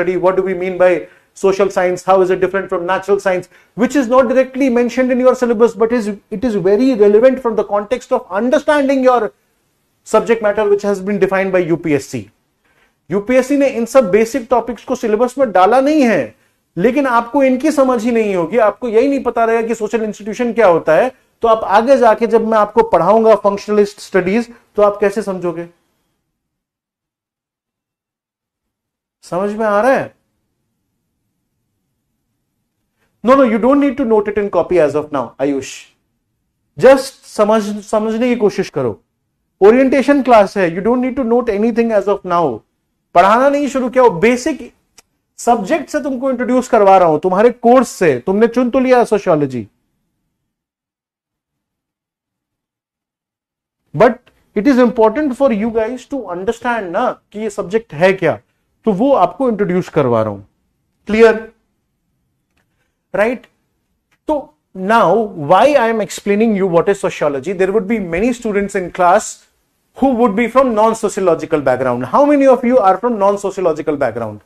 social science, how is it different from natural science, which is not directly mentioned in your syllabus, but is it is very relevant from the context of understanding your subject matter which has been defined by UPSC UPSC ने इन सब basic topics को syllabus में डाला नहीं है लेकिन आपको इनकी समझ ही नहीं होगी आपको यही नहीं पता रहेगा कि सोशल इंस्टीट्यूशन क्या होता है तो आप आगे जाके जब मैं आपको पढ़ाऊंगा फंक्शनलिस्ट स्टडीज तो आप कैसे समझोगे समझ में आ रहा है no no you don't need to note it in copy as of now Ayush just समझ समझने की कोशिश करो ओरिएंटेशन क्लास है you don't need to note anything as of now पढ़ाना नहीं शुरू किया बेसिक सब्जेक्ट से तुमको इंट्रोड्यूस करवा रहा हूं तुम्हारे कोर्स से तुमने चुन तो लिया sociology but it is important for you guys to understand ना कि ये सब्जेक्ट है क्या तो वो आपको इंट्रोड्यूस करवा रहा हूं clear right? So now why I am explaining you what is sociology, there would be many students in class who would be from non-sociological background. How many of you are from non-sociological background?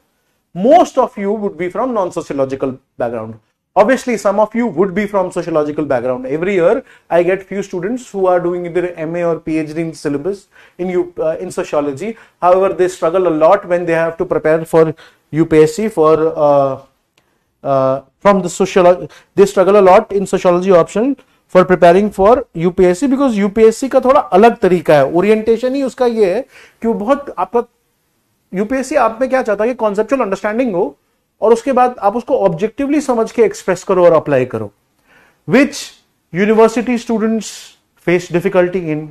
Most of you would be from non-sociological background. Obviously, some of you would be from sociological background. Every year, I get few students who are doing either MA or PhD in syllabus in uh, in sociology. However, they struggle a lot when they have to prepare for UPSC for uh, uh, from the sociology they struggle a lot in sociology option for preparing for UPSC because UPSC का थोड़ा अलग तरीका है orientation ही उसका ये है कि वो बहुत आपका यूपीएससी आप में क्या चाहता है कि कॉन्सेप्चुअल अंडरस्टैंडिंग हो और उसके बाद आप उसको ऑब्जेक्टिवली समझ के एक्सप्रेस करो और अप्लाई करो which university students face difficulty in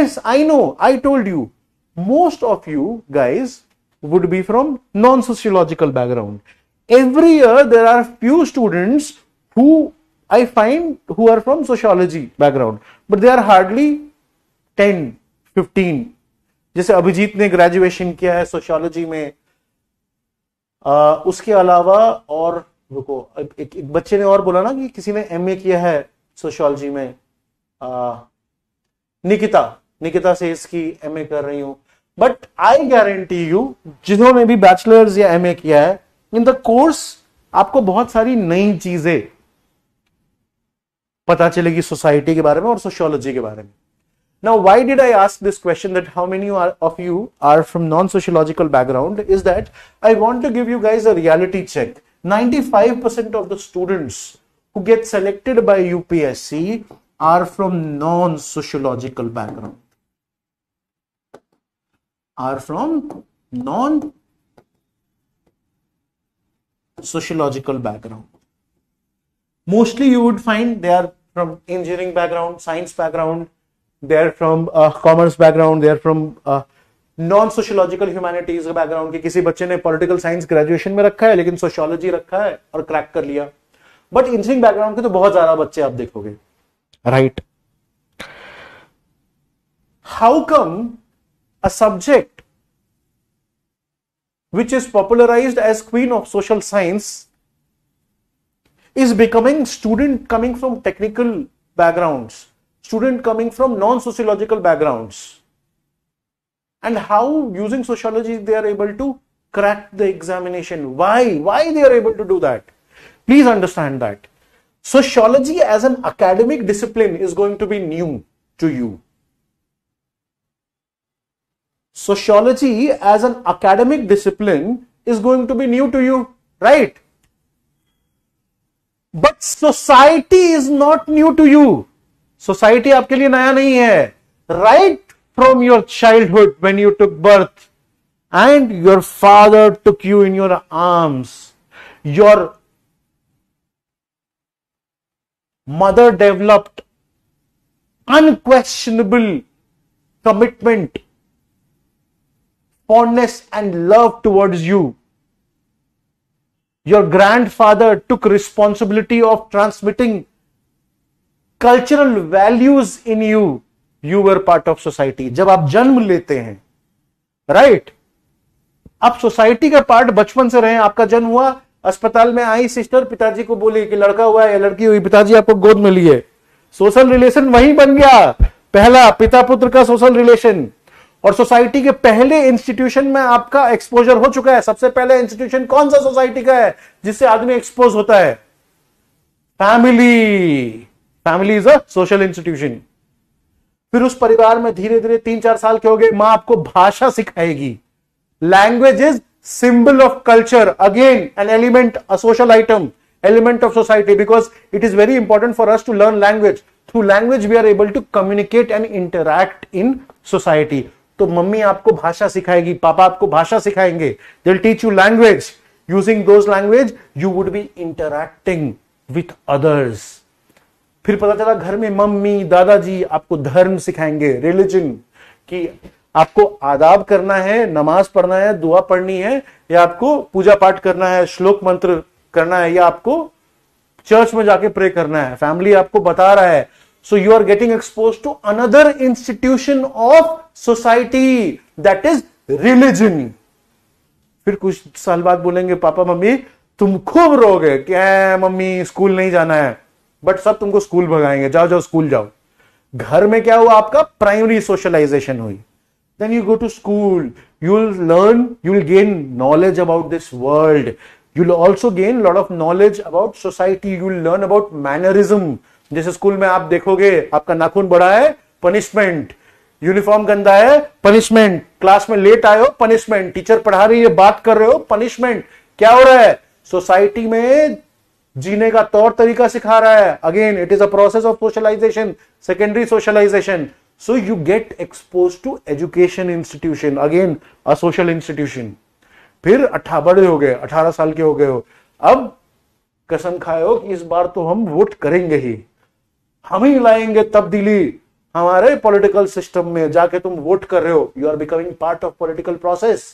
yes I know I told you most of you guys would be from non sociological background every year there are few students who I find who are from sociology background, but they are hardly 10, 15. जैसे अभिजीत ने graduation किया है sociology में आ, उसके अलावा और रुको एक, एक बच्चे ने और बोला ना कि किसी ने एमए किया है सोशियोलॉजी में आ, निकिता निकिता से इसकी एमए कर रही हूं बट आई गारंटी यू जिन्होंने भी बैचलर्स या एमए किया है इन द कोर्स आपको बहुत सारी नई चीजें पता चलेगी सोसाइटी के बारे में और सोशियोलॉजी के बारे में now why did I ask this question that how many are of you are from non sociological background is that I want to give you guys a reality check 95% percent of the students who get selected by UPSC are from non sociological background are from non sociological background. Mostly you would find they are from engineering background, science background, they are from uh, commerce background, they are from uh, non sociological humanities background. के किसी बच्चे ने political science graduation में रखा है लेकिन sociology रखा है और crack कर लिया बट इंजीनियरिंग बैकग्राउंड के तो बहुत ज्यादा बच्चे आप देखोगे right how come a subject which is popularized as queen of social science, is becoming student coming from technical backgrounds, student coming from non-sociological backgrounds. And how using sociology they are able to crack the examination. Why? Why they are able to do that? Please understand that. Sociology as an academic discipline is going to be new to you sociology as an academic discipline is going to be new to you, right? But society is not new to you. Society आपके लिए नया नहीं है. Right from your childhood when you took birth and your father took you in your arms, your mother developed unquestionable commitment fondness and love towards you. Your grandfather took responsibility of transmitting cultural values in you you were part of society जब आप जन्म लेते हैं right right? आप society का part बचपन से रहे आपका जन्म हुआ अस्पताल में आई सिस्टर पिताजी को बोली कि लड़का हुआ है लड़की हुई पिताजी आपको गोद में लिए सोशल रिलेशन वही बन गया पहला पिता पुत्र का सोशल रिलेशन और सोसाइटी के पहले इंस्टीट्यूशन में आपका एक्सपोजर हो चुका है सबसे पहले इंस्टीट्यूशन कौन सा सोसाइटी का है जिससे आदमी एक्सपोज होता है family family is a social institution फिर उस परिवार में धीरे धीरे तीन चार साल के हो गए मां आपको भाषा सिखाएगी language is symbol of culture again an element a social item element of society because it is very important for us to learn language through language we are able to communicate and interact in society तो mummy आपको भाषा सिखाएगी papa आपको भाषा सिखाएंगे they'll teach you language using those language you would be interacting with others फिर पता चला घर में मम्मी दादाजी आपको धर्म सिखाएंगे रिलीजन कि आपको आदाब करना है नमाज पढ़ना है दुआ पढ़नी है या आपको पूजा पाठ करना है श्लोक मंत्र करना है या आपको चर्च में जाके प्रे करना है फैमिली आपको बता रहा है so you are getting expose to another institution of society that is religion फिर कुछ साल बाद बोलेंगे पापा मम्मी तुम खूब रोगे क्या मम्मी स्कूल नहीं जाना है बट सब तुमको स्कूल भगाएंगे जाओ जाओ स्कूल जाओ घर में क्या हुआ आपका प्राइमरी सोशलाइजेशन हुई then you go to school you learn you will gain knowledge about this world you will also gain lot of knowledge about society you will learn about mannerism जैसे school में आप देखोगे आपका नाखून बड़ा है punishment uniform गंदा है पनिशमेंट क्लास में लेट आए हो पनिशमेंट टीचर पढ़ा रही है बात कर रहे हो पनिशमेंट क्या हो रहा है सोसाइटी में जीने का तौर तरीका सिखा रहा है again it is a process of socialization secondary socialization so you get expose to education institution again a social institution फिर अठा बड़े हो गए अठारह साल के हो गए हो अब कसम खाए हो कि इस बार तो हम वोट करेंगे ही हम ही लाएंगे तब्दीली हमारे पॉलिटिकल सिस्टम में जाके तुम वोट कर रहे हो you are becoming part of political process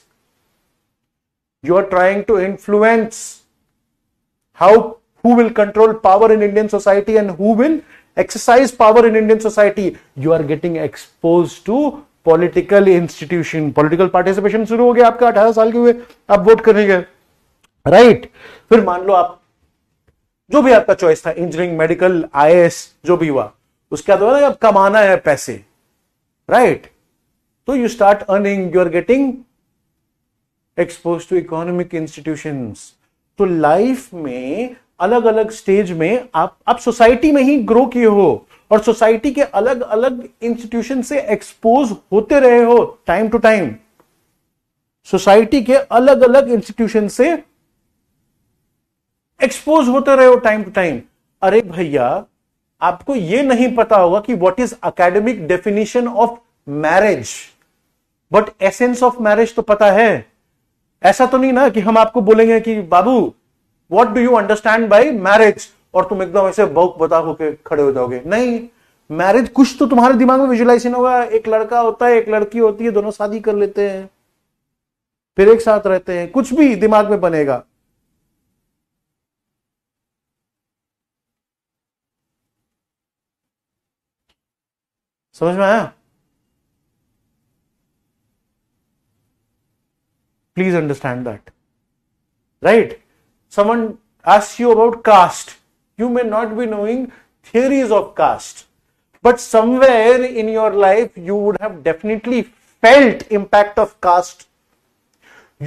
you are trying to influence how who will control power in Indian society and who will exercise power in Indian society you are getting expose to political institution political participation शुरू हो गया आपका अठारह साल के हुए आप vote करने गए राइट फिर मान लो आप जो भी आपका चॉइस था इंजीनियरिंग मेडिकल आई जो भी हुआ उसका तो अब कमाना है पैसे राइट तो you start earning you are getting expose to economic institution तो लाइफ में अलग अलग स्टेज में आप आप सोसाइटी में ही ग्रो किए हो और सोसाइटी के अलग अलग इंस्टीट्यूशन से एक्सपोज होते रहे हो टाइम टू टाइम सोसाइटी के अलग अलग इंस्टीट्यूशन से एक्सपोज होते रहे हो टाइम टू टाइम अरे भैया आपको यह नहीं पता होगा कि what is academic definition of marriage but essence of marriage तो पता है ऐसा तो नहीं ना कि हम आपको बोलेंगे कि बाबू what do you understand by marriage और तुम एकदम ऐसे बहुत बता होके खड़े हो जाओगे नहीं मैरिज कुछ तो तुम्हारे दिमाग में विजुलाइजेशन होगा एक लड़का होता है एक लड़की होती है दोनों शादी कर लेते हैं फिर एक साथ रहते हैं कुछ भी दिमाग में बनेगा समझ में आया please understand that right someone ask you about caste you may not be knowing theories of caste but somewhere in your life you would have definitely felt impact of caste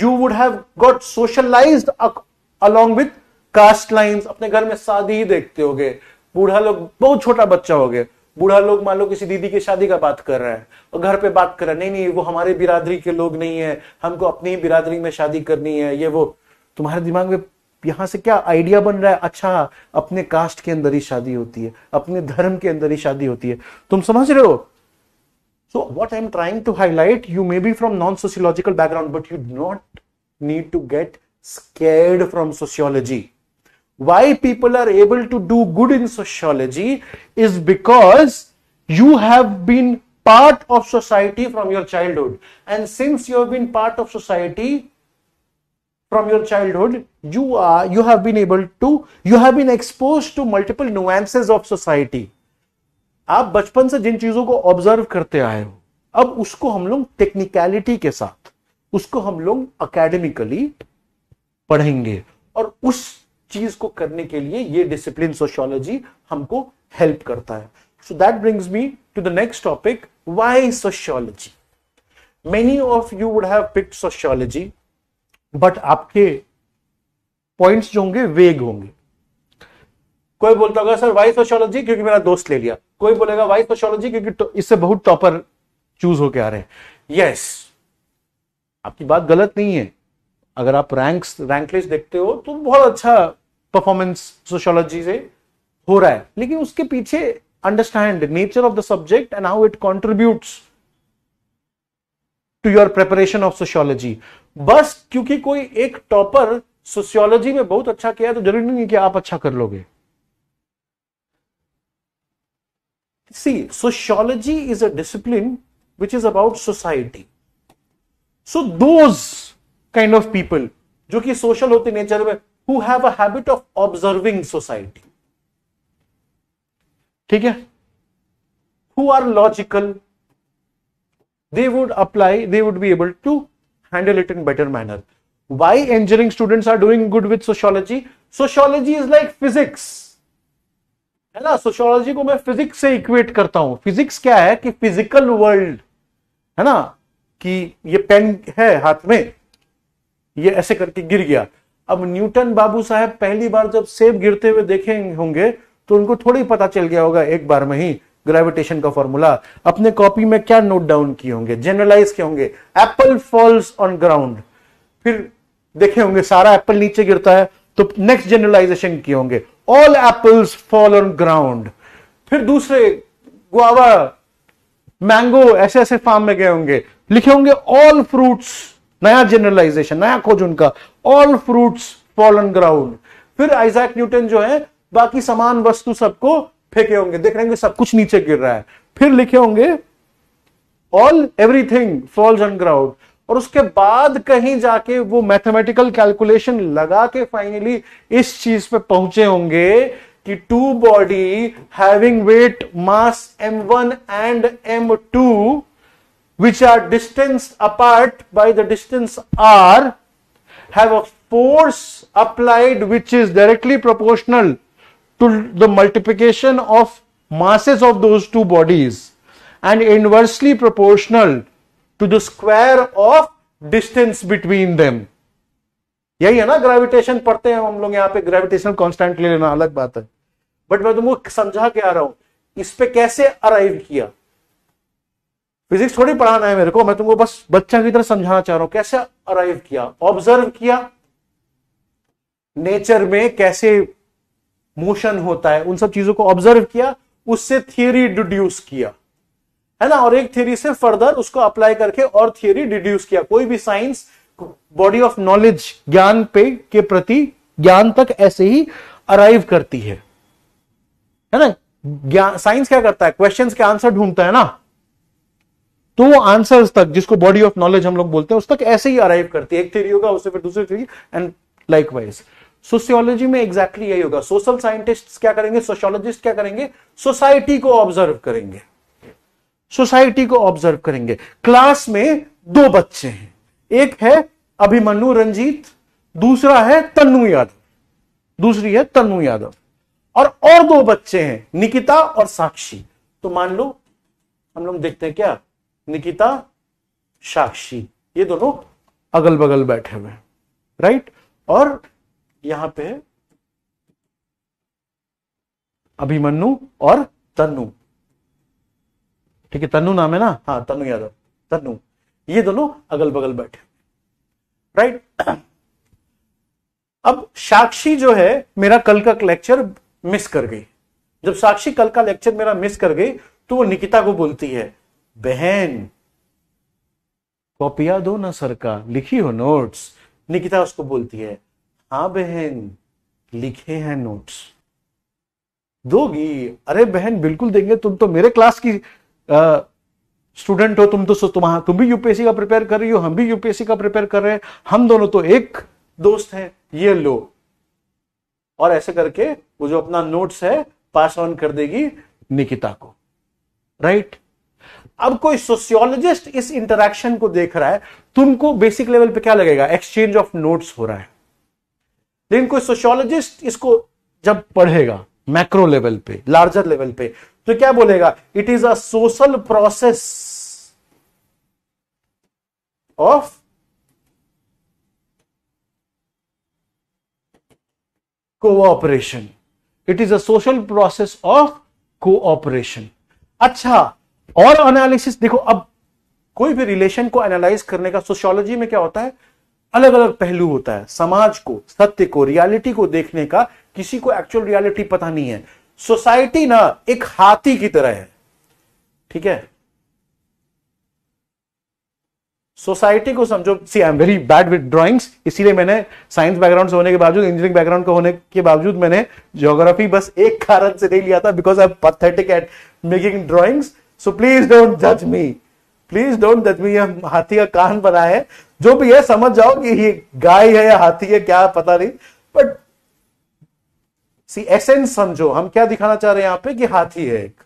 you would have got socialize along with caste line अपने घर में शादी ही देखते हो गए बूढ़ा लोग बहुत छोटा बच्चा हो गया बूढ़ा लोग मान लो किसी दीदी की शादी का बात कर रहे हैं और घर पे बात कर रहे हैं नहीं नहीं वो हमारे बिरादरी के लोग नहीं है हमको अपनी ही बिरादरी में शादी करनी है ये वो तुम्हारे दिमाग में यहाँ से क्या आइडिया बन रहा है अच्छा अपने कास्ट के अंदर ही शादी होती है अपने धर्म के अंदर ही शादी होती है तुम समझ रहे हो so what I am trying to highlight you may be from non sociological background but you do not need to get scared from sociology why people are able to do good in sociology is because you have been part of society from your childhood and since you have been part of society from your childhood you are you have been able to you have been exposed to multiple nuances of society आप बचपन से जिन चीजों को observe करते आए हो अब उसको हम लोग टेक्निकलिटी के साथ उसको हम लोग अकेडमिकली पढ़ेंगे और उस चीज को करने के लिए ये डिसिप्लिन सोशियोलॉजी हमको हेल्प करता है so that brings me to the next topic why sociology many of you would have pick sociology but आपके पॉइंट्स जो होंगे वेग होंगे कोई बोलता होगा सर वाई सोशियोलॉजी क्योंकि मेरा दोस्त ले लिया कोई बोलेगा वाई सोशियोलॉजी क्योंकि तो इससे बहुत टॉपर चूज होके आ रहे हैं यस yes. आपकी बात गलत नहीं है अगर आप रैंक्स रैंक लिस्ट देखते हो तो बहुत अच्छा परफॉर्मेंस सोशोलॉजी से हो रहा है लेकिन उसके पीछे understand nature of the subject and how it contributes to your preparation of sociology बस क्योंकि कोई एक टॉपर सोशियोलॉजी में बहुत अच्छा किया है तो जरूरी नहीं है कि आप अच्छा कर लोगे see sociology is a discipline which is about society so those kind of people जो कि सोशल होते नेचर में who have a habit of observing society ठीक है who are logical they would apply they would be able to handle it in better manner why engineering students are doing good with sociology sociology is like physics है ना sociology को मैं physics से equate करता हूं physics क्या है कि फिजिकल वर्ल्ड है ना कि ये पेन है हाथ में ये ऐसे करके गिर गया अब न्यूटन बाबू साहब पहली बार जब सेब गिरते हुए देखे होंगे तो उनको थोड़ी पता चल गया होगा एक बार में ही ग्रेविटेशन का फॉर्मूला अपने कॉपी में क्या नोट डाउन किए होंगे जनरलाइज किए होंगे एप्पल फॉल्स ऑन ग्राउंड फिर देखे होंगे सारा एप्पल नीचे गिरता है तो नेक्स्ट जनरलाइजेशन किए होंगे all apples fall on ground फिर दूसरे गुआवा मैंगो ऐसे ऐसे फार्म में गए होंगे लिखे होंगे ऑल फ्रूट्स नया जनरलाइजेशन नया खोज उनका ऑल फ्रूट्स फॉलन ग्राउंड फिर आइजैक न्यूटन जो है बाकी समान वस्तु सबको फेंके होंगे देख रहे होंगे सब कुछ नीचे गिर रहा है फिर लिखे होंगे all everything falls on ground और उसके बाद कहीं जाके वो मैथमेटिकल कैलकुलेशन लगा के फाइनली इस चीज पे पहुंचे होंगे कि two body having weight mass M one and M two which are distanced apart by the distance r have a force applied which is directly proportional to the multiplication of masses of those two bodies and inversely proportional to the square of distance between them. यही है ना gravitation पढ़ते हैं हम लोग यहाँ पे gravitational constant लेना अलग बात है बट मैं तुमको समझा के आ रहा हूं इस पे कैसे अराइव किया फिजिक्स थोड़ी पढ़ाना है मेरे को मैं तुमको बस बच्चा की तरह समझाना चाह रहा हूं कैसे अराइव किया ऑब्जर्व किया नेचर में कैसे मोशन होता है उन सब चीजों को ऑब्जर्व किया उससे थियोरी डिड्यूस किया है ना और एक थियोरी से फर्दर उसको अप्लाई करके और थियोरी डिड्यूस किया कोई भी साइंस बॉडी ऑफ नॉलेज ज्ञान पे के प्रति ज्ञान तक ऐसे ही अराइव करती है है ना साइंस क्या करता है क्वेश्चंस के आंसर ढूंढता है ना तो वो आंसर तक जिसको बॉडी ऑफ नॉलेज हम लोग बोलते हैं उस तक ऐसे ही अराइव करती है एक थ्योरी होगा उससे फिर दूसरी theory and likewise sociology में एग्जैक्टली exactly यही होगा सोशल साइंटिस्ट क्या करेंगे सोशियोलॉजिस्ट क्या करेंगे सोसाइटी को ऑब्जर्व करेंगे सोसाइटी को ऑब्जर्व करेंगे क्लास में दो बच्चे हैं एक है अभिमनु रंजीत दूसरा है तन्नु यादव दूसरी है तन्नु यादव और और दो बच्चे हैं निकिता और साक्षी तो मान लो हम लोग देखते हैं क्या निकिता साक्षी ये दोनों अगल बगल बैठे हुए राइट और यहां पे है अभिमन्यु और तनु ठीक है तनु नाम है ना हाँ तनु यादव तनु ये दोनों अगल बगल बैठे राइट अब साक्षी जो है मेरा कल का लेक्चर मिस कर गई जब साक्षी कल का लेक्चर मेरा मिस कर गई तो वो निकिता को बोलती है बहन कॉपिया दो ना सर का लिखी हो नोट्स निकिता उसको बोलती है हाँ बहन लिखे हैं नोट्स दोगी अरे बहन बिल्कुल देंगे तुम तो मेरे क्लास की आ, स्टूडेंट हो तुम तो तुम हाँ, तुम भी यूपीएससी का प्रिपेयर कर रही हो हम भी यूपीएससी का प्रिपेयर कर रहे हैं हम दोनों तो एक दोस्त हैं ये लो और ऐसे करके वो जो अपना नोट्स है पास ऑन कर देगी निकिता को राइट अब कोई सोशियोलॉजिस्ट इस इंटरेक्शन को देख रहा है तुमको बेसिक लेवल पे क्या लगेगा एक्सचेंज ऑफ नोट्स हो रहा है लेकिन कोई सोशियोलॉजिस्ट इसको जब पढ़ेगा मैक्रो लेवल पे लार्जर लेवल पे तो क्या बोलेगा it is a social process of cooperation it is a social process of cooperation अच्छा और एनालिसिस देखो अब कोई भी रिलेशन को एनालाइज करने का सोशियोलॉजी में क्या होता है अलग अलग पहलू होता है समाज को सत्य को रियलिटी को देखने का किसी को एक्चुअल रियलिटी पता नहीं है सोसाइटी ना एक हाथी की तरह है ठीक है सोसाइटी को समझो see I am very bad with drawings इसीलिए मैंने साइंस बैकग्राउंड से होने के बावजूद इंजीनियरिंग बैकग्राउंड का होने के बावजूद मैंने ज्योग्राफी बस एक कारण से नहीं लिया था because I am pathetic at making drawings so please don't जज मी प्लीज डोंट जज मी ये हाथी का कान बना है जो भी है समझ जाओ कि ये गाय है या हाथी है क्या पता नहीं बट सी एसेंस समझो हम क्या दिखाना चाह रहे हैं यहां पे कि हाथी है एक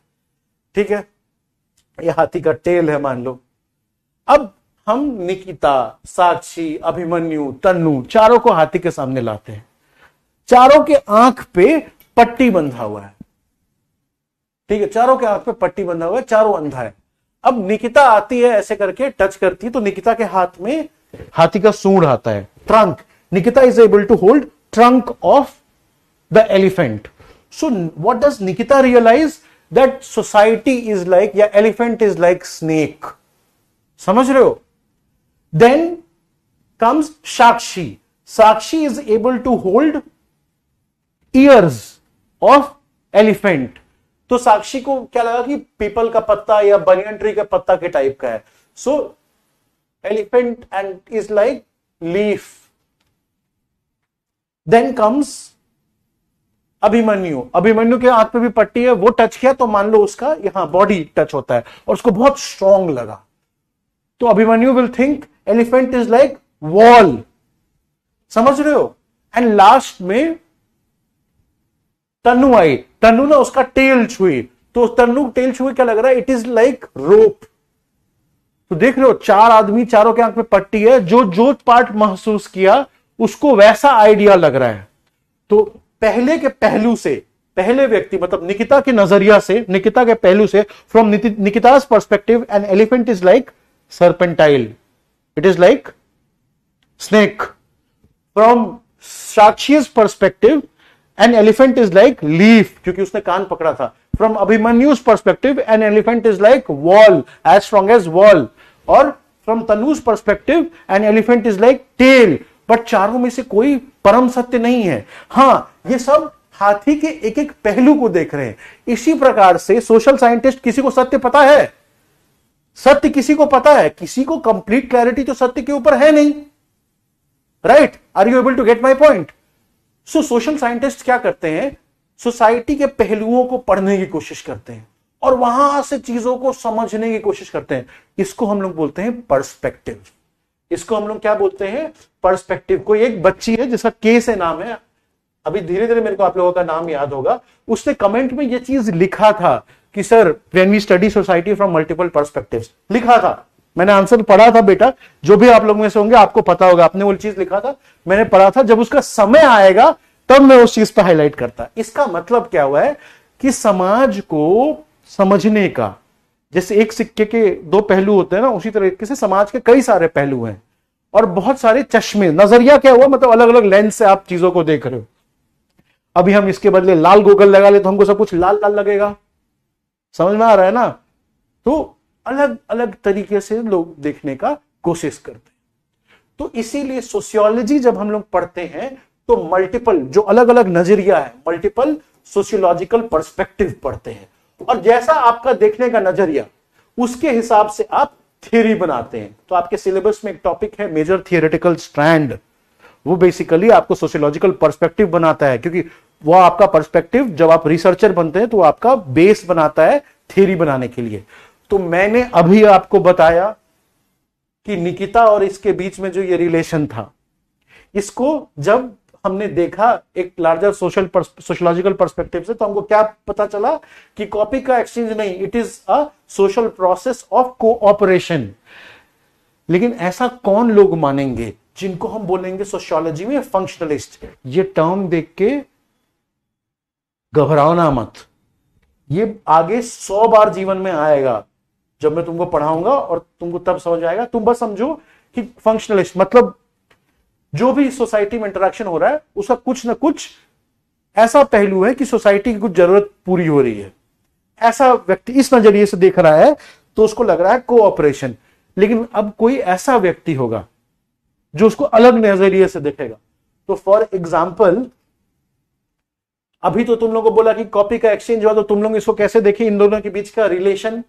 ठीक है ये हाथी का टेल है मान लो अब हम निकिता साक्षी अभिमन्यु तन्नु चारों को हाथी के सामने लाते हैं चारों के आंख पे पट्टी बंधा हुआ है ठीक है चारों के आंख पे पट्टी बंधा हुआ है चारों अंधा है अब निकिता आती है ऐसे करके टच करती है तो निकिता के हाथ में हाथी का सूंड आता है trunk Nikita is able to hold trunk of the elephant so what does Nikita realise that society is like या एलिफेंट इज लाइक स्नेक समझ रहे हो then comes Sakshi Sakshi is able to hold ears of elephant तो साक्षी को क्या लगा कि पीपल का पत्ता या बनियन ट्री का पत्ता के टाइप का है so elephant and is like leaf then comes Abhimanyu Abhimanyu के हाथ पे भी पट्टी है वो टच किया तो मान लो उसका यहां बॉडी टच होता है और उसको बहुत स्ट्रॉन्ग लगा तो Abhimanyu will think elephant is like wall समझ रहे हो एंड लास्ट में तनु आई तनु ने उसका टेल छुई तो तनु टेल छुए क्या लग रहा है इट इज लाइक रोप तो देख रहे हो चार आदमी चारों के आंख में पट्टी है जो जो पार्ट महसूस किया उसको वैसा आइडिया लग रहा है तो पहले के पहलू से पहले व्यक्ति मतलब निकिता के नजरिया से निकिता के पहलू से from Nikita's perspective an elephant is like serpentine it is like snake from Sakshi perspective an elephant is like leaf क्योंकि उसने कान पकड़ा था from Abhimanyu's perspective an elephant is like wall as strong as wall और from Tanuj perspective an elephant is like tail but चारों में से कोई परम सत्य नहीं है हाँ ये सब हाथी के एक एक पहलू को देख रहे हैं इसी प्रकार से सोशल साइंटिस्ट किसी को सत्य पता है सत्य किसी को पता है किसी को कंप्लीट क्लैरिटी तो सत्य के ऊपर है नहीं right are you able to get my point so social scientist क्या करते हैं सोसाइटी के पहलुओं को पढ़ने की कोशिश करते हैं और वहां से चीजों को समझने की कोशिश करते हैं इसको हम लोग बोलते हैं पर्सपेक्टिव इसको हम लोग क्या बोलते हैं पर्सपेक्टिव कोई एक बच्ची है जिसका के से नाम है अभी धीरे धीरे मेरे को आप लोगों का नाम याद होगा उसने कमेंट में यह चीज लिखा था कि sir when we study society from multiple perspective लिखा था मैंने आंसर पढ़ा था बेटा जो भी आप लोग में से होंगे आपको पता होगा आपने वो चीज लिखा था मैंने पढ़ा था जब उसका समय आएगा तब मैं उस चीज पर हाईलाइट करता इसका मतलब क्या हुआ है कि समाज को समझने का जैसे एक सिक्के के दो पहलू होते हैं ना उसी तरीके से समाज के कई सारे पहलू हैं और बहुत सारे चश्मे नजरिया क्या हुआ मतलब अलग अलग लेंस से आप चीजों को देख रहे हो अभी हम इसके बदले लाल गोगल लगा ले तो हमको सब कुछ लाल लाल लगेगा समझ में आ रहा है ना तो अलग अलग तरीके से लोग देखने का कोशिश करते हैं तो इसीलिए सोशियोलॉजी जब हम लोग पढ़ते हैं तो मल्टीपल जो अलग अलग नजरिया है मल्टीपल सोशियोलॉजिकल पर्सपेक्टिव पढ़ते हैं और जैसा आपका देखने का नजरिया उसके हिसाब से आप थियरी बनाते हैं तो आपके सिलेबस में एक टॉपिक है मेजर थियोरेटिकल स्ट्रैंड वो बेसिकली आपको सोशियोलॉजिकल पर्सपेक्टिव बनाता है क्योंकि वो आपका पर्सपेक्टिव जब आप रिसर्चर बनते हैं तो आपका बेस बनाता है थियरी बनाने के लिए तो मैंने अभी आपको बताया कि निकिता और इसके बीच में जो ये रिलेशन था इसको जब हमने देखा एक लार्जर सोशल सोशियोलॉजिकल पर्सपेक्टिव से तो हमको क्या पता चला कि कॉपी का एक्सचेंज नहीं it is a social process of cooperation लेकिन ऐसा कौन लोग मानेंगे जिनको हम बोलेंगे सोशियोलॉजी में फंक्शनलिस्ट ये टर्म देख के घबराओ ना मत ये आगे सौ बार जीवन में आएगा जब मैं तुमको पढ़ाऊंगा और तुमको तब समझ आएगा तुम बस समझो कि फंक्शनलिस्ट मतलब जो भी सोसाइटी में इंटरेक्शन हो रहा है उसका कुछ ना कुछ ऐसा पहलू है कि सोसाइटी की कुछ जरूरत पूरी हो रही है ऐसा व्यक्ति इस नजरिए से देख रहा है तो उसको लग रहा है कोऑपरेशन लेकिन अब कोई ऐसा व्यक्ति होगा जो उसको अलग नजरिए से देखेगा तो फॉर एग्जाम्पल अभी तो तुम लोगों को बोला कि कॉपी का एक्सचेंज हुआ तो तुम लोग इसको कैसे देखे इन दोनों के बीच का रिलेशन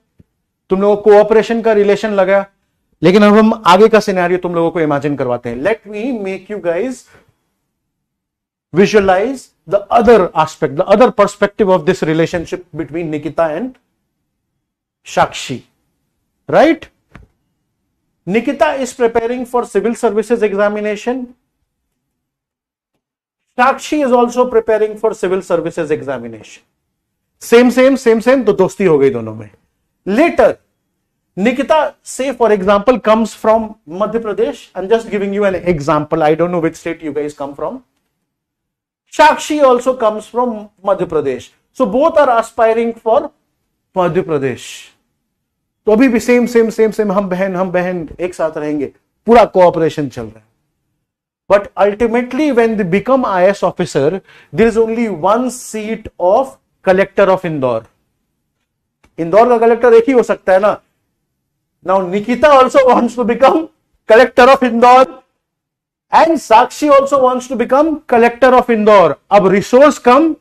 तुम लोगों को कोऑपरेशन का रिलेशन लगाया लेकिन अब हम आगे का सिनेरियो तुम लोगों को इमेजिन करवाते हैं let me make you guys visualise the other aspect the other perspective of this relationship between Nikita and Sakshi right Nikita is preparing for civil services examination Sakshi is also preparing for civil services examination same same same same तो दोस्ती हो गई दोनों में later Nikita से for example comes from Madhya Pradesh and just giving you an example I don't know which state you guys come from Sakshi also comes from Madhya Pradesh so both are aspiring for Madhya Pradesh तो अभी भी सेम सेम सेम सेम हम बहन हम बहन एक साथ रहेंगे पूरा कोऑपरेशन चल रहा है but ultimately when become I S officer there is only one seat of collector of Indore Indore का कलेक्टर एक ही हो सकता है ना now Nikita also wants to become collector of Indore and Sakshi also wants to become collector of Indore अब रिसोर्स कम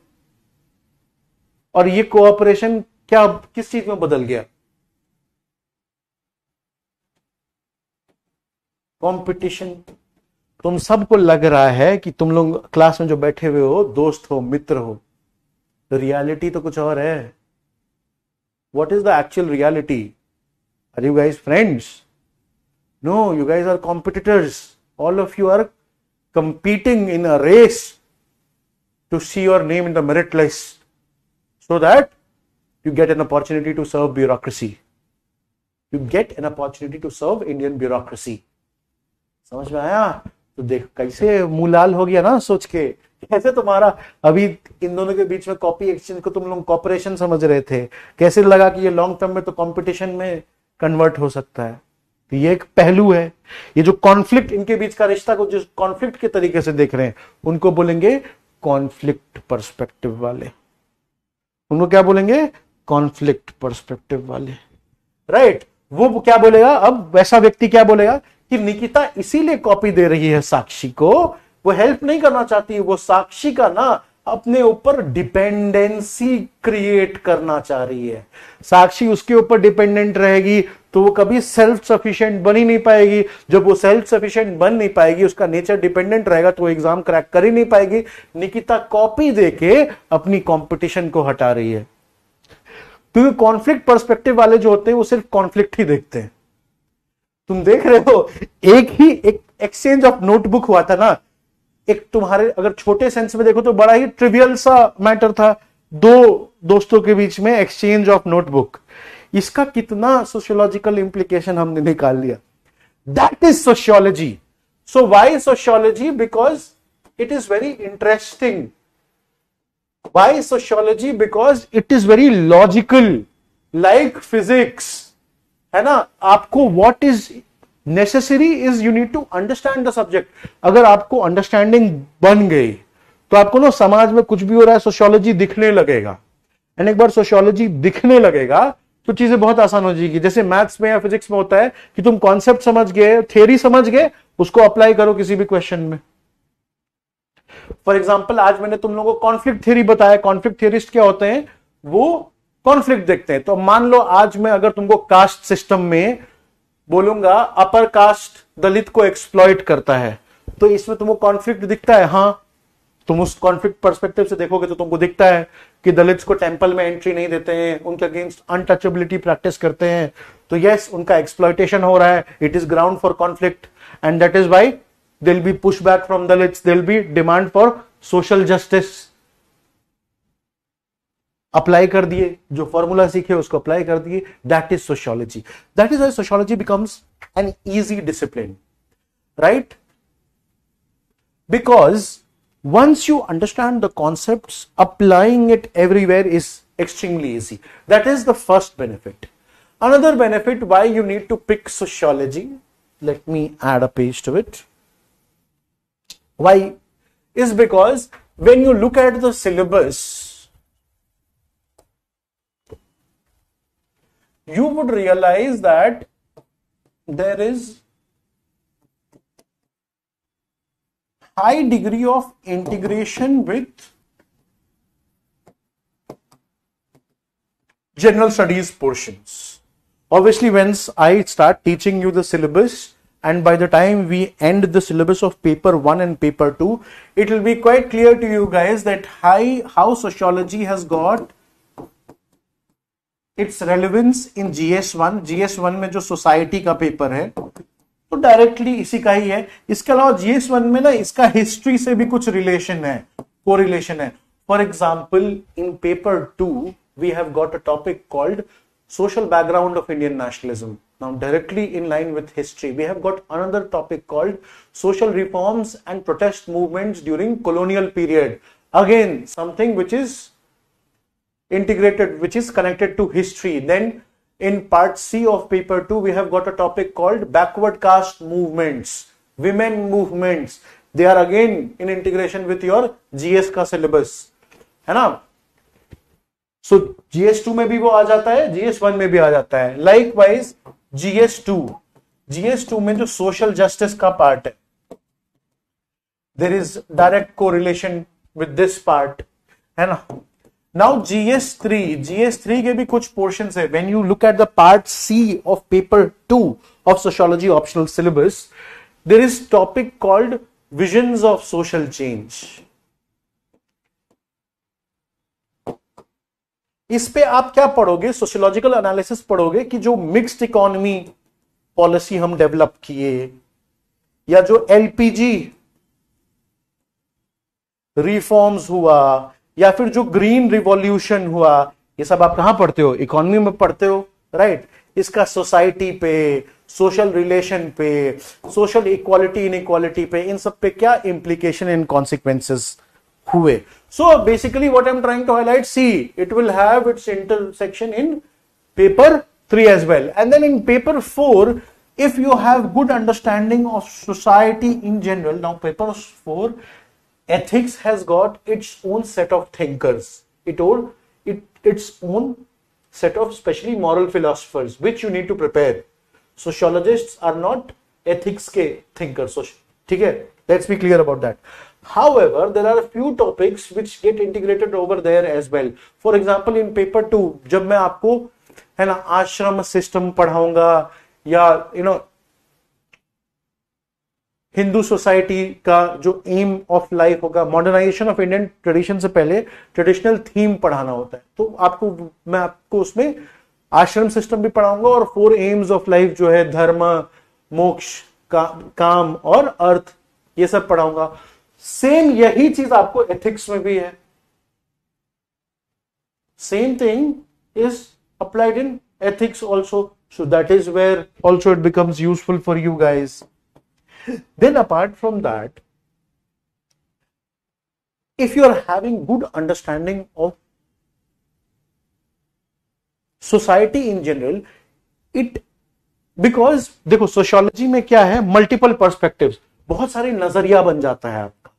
और ये कोऑपरेशन क्या किस चीज में बदल गया कंपटीशन तुम सबको लग रहा है कि तुम लोग क्लास में जो बैठे हुए हो दोस्त हो मित्र हो तो रियलिटी तो कुछ और है what is the actual reality? Are you guys friends? No, you guys are competitors. All of you are competing in a race to see your name in the merit list so that you get an opportunity to serve bureaucracy. You get an opportunity to serve Indian bureaucracy. समझ में आया तो देख कैसे मूलाल हो गया ना सोच के कैसे तुम्हारा अभी इन दोनों के बीच में कॉपी एक्सचेंज को तुम लोग कॉपरेशन समझ रहे थे कैसे लगा कि ये लॉन्ग टर्म में तो कंपटीशन में कन्वर्ट हो सकता है तो ये एक पहलू है ये जो कॉन्फ्लिक्ट इनके बीच का रिश्ता को जिस कॉन्फ्लिक्ट के तरीके से देख रहे हैं उनको बोलेंगे कॉन्फ्लिक्ट परस्पेक्टिव वाले उनको क्या बोलेंगे कॉन्फ्लिक्ट परस्पेक्टिव वाले राइट वो क्या बोलेगा अब वैसा व्यक्ति क्या बोलेगा कि निकिता इसीलिए कॉपी दे रही है साक्षी को वो हेल्प नहीं करना चाहती वो साक्षी का ना अपने ऊपर डिपेंडेंसी क्रिएट करना चाह रही है साक्षी उसके ऊपर डिपेंडेंट रहेगी तो वो कभी सेल्फ सफिशिएंट बन ही नहीं पाएगी जब वो सेल्फ सफिशिएंट बन नहीं पाएगी उसका नेचर डिपेंडेंट रहेगा तो वो एग्जाम क्रैक कर ही नहीं पाएगी निकिता कॉपी देके अपनी कंपटीशन को हटा रही है क्योंकि कॉन्फ्लिक्ट पर्सपेक्टिव वाले जो होते हैं वो सिर्फ कॉन्फ्लिक्ट ही देखते हैं तुम देख रहे हो एक ही एक एक्सचेंज ऑफ नोटबुक हुआ था ना एक तुम्हारे अगर छोटे सेंस में देखो तो बड़ा ही ट्रिवियल सा मैटर था दो दोस्तों के बीच में एक्सचेंज ऑफ नोटबुक इसका कितना सोशियोलॉजिकल इंप्लीकेशन हमने निकाल लिया that is sociology so why sociology because it is very interesting why sociology because it is very logical like physics है ना आपको what is necessary is you need to understand the subject अगर आपको understanding बन गई तो आपको ना समाज में कुछ भी हो रहा है सोशियोलॉजी दिखने लगेगा एंड एक बार सोशियोलॉजी दिखने लगेगा तो चीजें बहुत आसान हो जाएगी जैसे मैथ्स में या फिजिक्स में होता है कि तुम कॉन्सेप्ट समझ गए थ्योरी समझ गए उसको अप्लाई करो किसी भी क्वेश्चन में फॉर एग्जाम्पल आज मैंने तुम लोगों को कॉन्फ्लिक्ट थ्योरी बताया कॉन्फ्लिक्ट थ्योरिस्ट क्या होते हैं वो कॉन्फ्लिक्ट देखते हैं तो मान लो आज मैं अगर तुमको कास्ट सिस्टम में बोलूंगा अपर कास्ट दलित को एक्सप्लॉइट करता है तो इसमें तुमको कॉन्फ्लिक्ट दिखता है हाँ तुम उस कॉन्फ्लिक्ट परस्पेक्टिव से देखोगे तो तुमको दिखता है कि दलित को टेम्पल में एंट्री नहीं देते हैं उनके अगेंस्ट अनटचेबिलिटी प्रैक्टिस करते हैं तो यस उनका एक्सप्लॉयटेशन हो रहा है it is ground for conflict and that is why will be push back from Dalit will be demand for social justice apply कर दिए जो फॉर्मूला सीखे उसको अप्लाई कर दिए that is sociology that is sociology becomes an easy discipline right because once you understand the concept applying it everywhere is extremely easy that is the first benefit another benefit why you need to pick sociology let me add a page to it why is because when you look at the syllabus you would realize that there is high degree of integration with general studies portions. Obviously, once I start teaching you the syllabus, and by the time we end the syllabus of paper 1 and paper 2, it will be quite clear to you guys that high, how sociology has got its relevance in GS one GS one में जो society का paper है तो directly इसी का ही है इसके अलावा जीएस वन में ना इसका हिस्ट्री से भी कुछ रिलेशन है को रिलेशन है for example in paper two we have got a topic called social background of Indian nationalism. Now, directly in line with history, we have got another topic called social reforms and protest movements during colonial period. Again, something which is integrated which is connected to history then in part c of paper 2 we have got a topic called backward caste movements women movements they are again in integration with your gs ka syllabus है ना GS two to में भी वो आ जाता है GS one में भी आ जाता है likewise GS two GS two में जो सोशल जस्टिस का part है देर इज डायरेक्ट को रिलेशन विद है ना now GS three GS three के भी कुछ पोर्शन है वेन यू लुक एट दार्ट C of paper two of sociology optional syllabus there is topic called vision of social change इस पे आप क्या पढ़ोगे सोशियोलॉजिकल एनालिसिस पढ़ोगे कि जो मिक्स्ड इकोनॉमी पॉलिसी हम डेवलप किए या जो एलपीजी रिफॉर्म्स हुआ या फिर जो ग्रीन रिवॉल्यूशन हुआ ये सब आप कहां पढ़ते हो इकोनॉमी में पढ़ते हो राइट इसका सोसाइटी पे सोशल रिलेशन पे सोशल इक्वालिटी इन इक्वालिटी पे इन सब पे क्या इंप्लीकेशन एंड कॉन्सिक्वेंसेस हुए so basically what am trying to highlight see it will have its intersection in paper three as well and then in paper four if you have good understanding of society in general now paper four ethics has got its own set of thinkers it all it its own set of especially moral philosophers which you need to prepare sociologists are not ethics ke thinkers so ठीक let let's be clear about that however there are a few topics which get integrated over there as well for example in paper 2 जब मैं आपको है ना आश्रम system पढ़ाऊंगा या you know Hindu society का जो एम ऑफ लाइफ होगा मॉडर्नाइजेशन ऑफ इंडियन ट्रेडिशन से पहले ट्रेडिशनल थीम पढ़ाना होता है तो आपको मैं आपको उसमें आश्रम सिस्टम भी पढ़ाऊंगा और फोर एम्स ऑफ लाइफ जो है धर्म मोक्ष का, काम और अर्थ ये सब पढ़ाऊंगा सेम यही चीज आपको एथिक्स में भी है same thing is applied in ethics also so that is where also it becomes useful for you guys then apart from that if you are having good understanding of society in general it because देखो sociology में क्या है multiple perspective बहुत सारे नजरिया बन जाता है आपका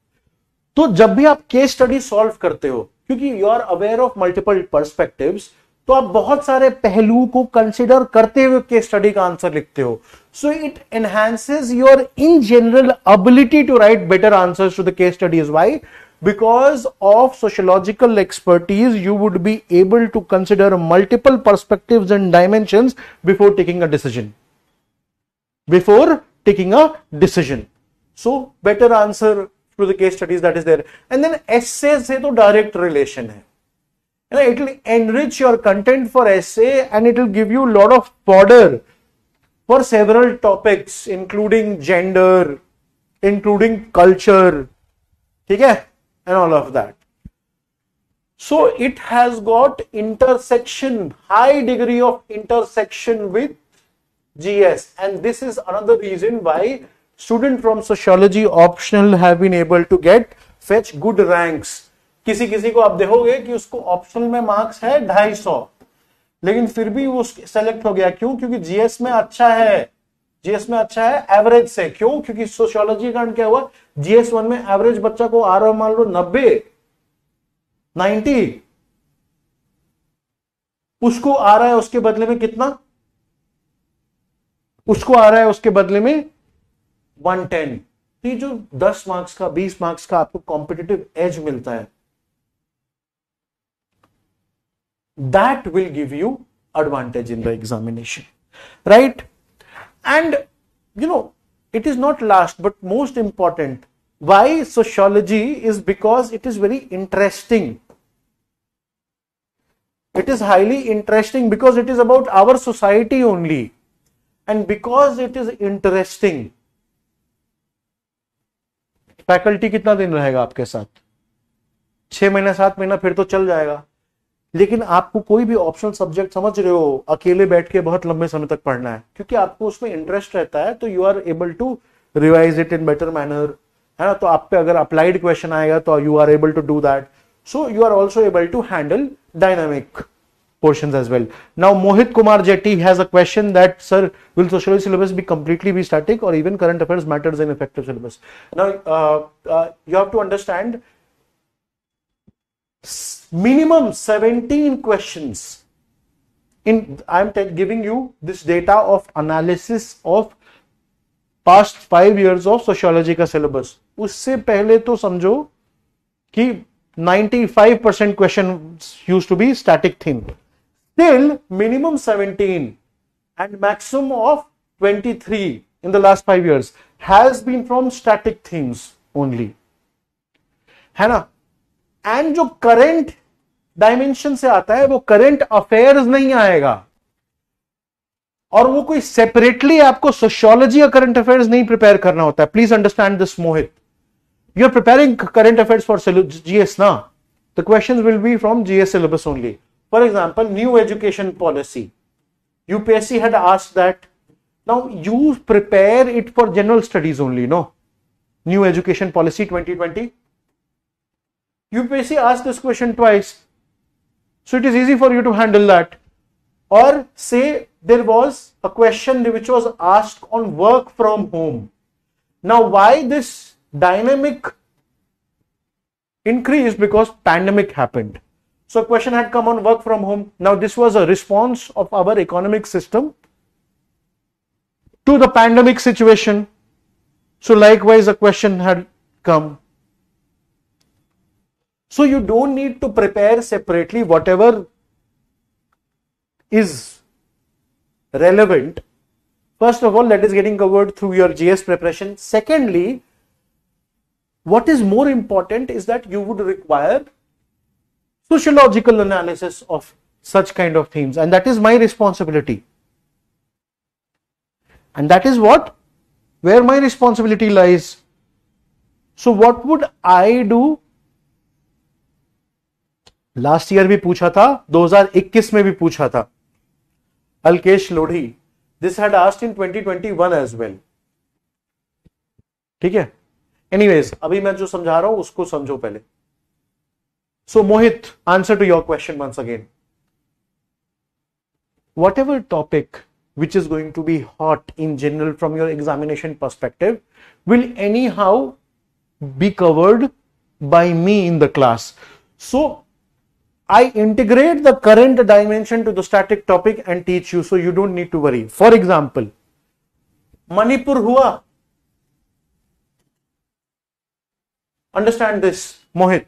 तो जब भी आप केस स्टडी सॉल्व करते हो क्योंकि you are aware of multiple perspective तो आप बहुत सारे पहलुओं को कंसिडर करते हुए केस स्टडी का आंसर लिखते हो So it enhances your in general ability to write better answers to the case studies. Why? Because of sociological expertise, you would be able to consider multiple perspectives and dimensions before taking a decision. Before taking a decision. So better answer to the case studies that is there. And then essays say to direct relation it will enrich your content for essay and it will give you a lot of fodder for several topics, including gender, including culture, okay, and all of that. So it has got intersection, high degree of intersection with GS, and this is another reason why student from sociology optional have been able to get fetch good ranks. किसी किसी को आप देखोगे कि उसको optional में marks है सौ. लेकिन फिर भी वो सेलेक्ट हो गया क्यों क्योंकि जीएस में अच्छा है जीएस में अच्छा है एवरेज से क्यों क्योंकि सोशियोलॉजी कारण क्या हुआ जीएस वन में एवरेज बच्चा को आ रहा मान लो नब्बे नाइन्टी उसको आ रहा है उसके बदले में कितना उसको आ रहा है उसके बदले में वन टेन तो जो दस मार्क्स का बीस मार्क्स का आपको कॉम्पिटेटिव एज मिलता है that will give you advantage in the examination right and you know it is not last but most important why sociology is because it is very interesting it is highly interesting because it is about our society only and because it is interesting faculty कितना दिन रहेगा आपके साथ छह महीना सात महीना फिर तो चल जाएगा लेकिन आपको कोई भी ऑप्शनल सब्जेक्ट समझ रहे हो अकेले बैठ के बहुत लंबे समय तक पढ़ना है क्योंकि आपको उसमें इंटरेस्ट रहता है तो you are able to revise it in better manner है ना तो आप पे अगर अप्लाइड क्वेश्चन आएगा तो you are able to do that so you are also able to handle dynamic portion as well now Mohit Kumar JT has a question that sir will social syllabus be completely be static और even current affairs matters in effective syllabus now you have to understand minimum 17 questions in i'm giving you this data of analysis of past five years of sociology syllabus. Syllabus उससे पहले तो समझो 95 percent questions used to be static theme. Till minimum 17 and maximum of 23 in the last five years has been from static themes only. है ना and जो current dimension से आता है वो करंट अफेयर्स नहीं आएगा और वो कोई सेपरेटली आपको सोशियोलॉजी या करंट अफेयर्स नहीं प्रिपेयर करना होता है please understand this Mohit you are preparing current affairs for GS ना the question will be from GS syllabus only for example new education policy UPSC had ask that now you prepare it for general studies only no new education policy twenty UPSC asked this question twice. So it is easy for you to handle that. Or say there was a question which was asked on work from home. Now why this dynamic increase? because pandemic happened. So question had come on work from home. Now this was a response of our economic system to the pandemic situation. So likewise a question had come. So you don't need to prepare separately whatever is relevant. First of all, that is getting covered through your GS preparation. Secondly, what is more important is that you would require sociological analysis of such kind of themes and that is my responsibility and that is what where my responsibility lies so what would i do last year भी पूछा था 2021 में भी पूछा था Alkesh Lodhi this had asked in 2021 as well ठीक है anyways अभी मैं जो समझा रहा हूं उसको समझो पहले so Mohit answer to your question once again whatever topic which is going to be hot in general from your examination perspective will anyhow be covered by me in the class so I integrate the current dimension to the static topic and teach you, so you don't need to worry. For example, Manipur Hua. Understand this, Mohit.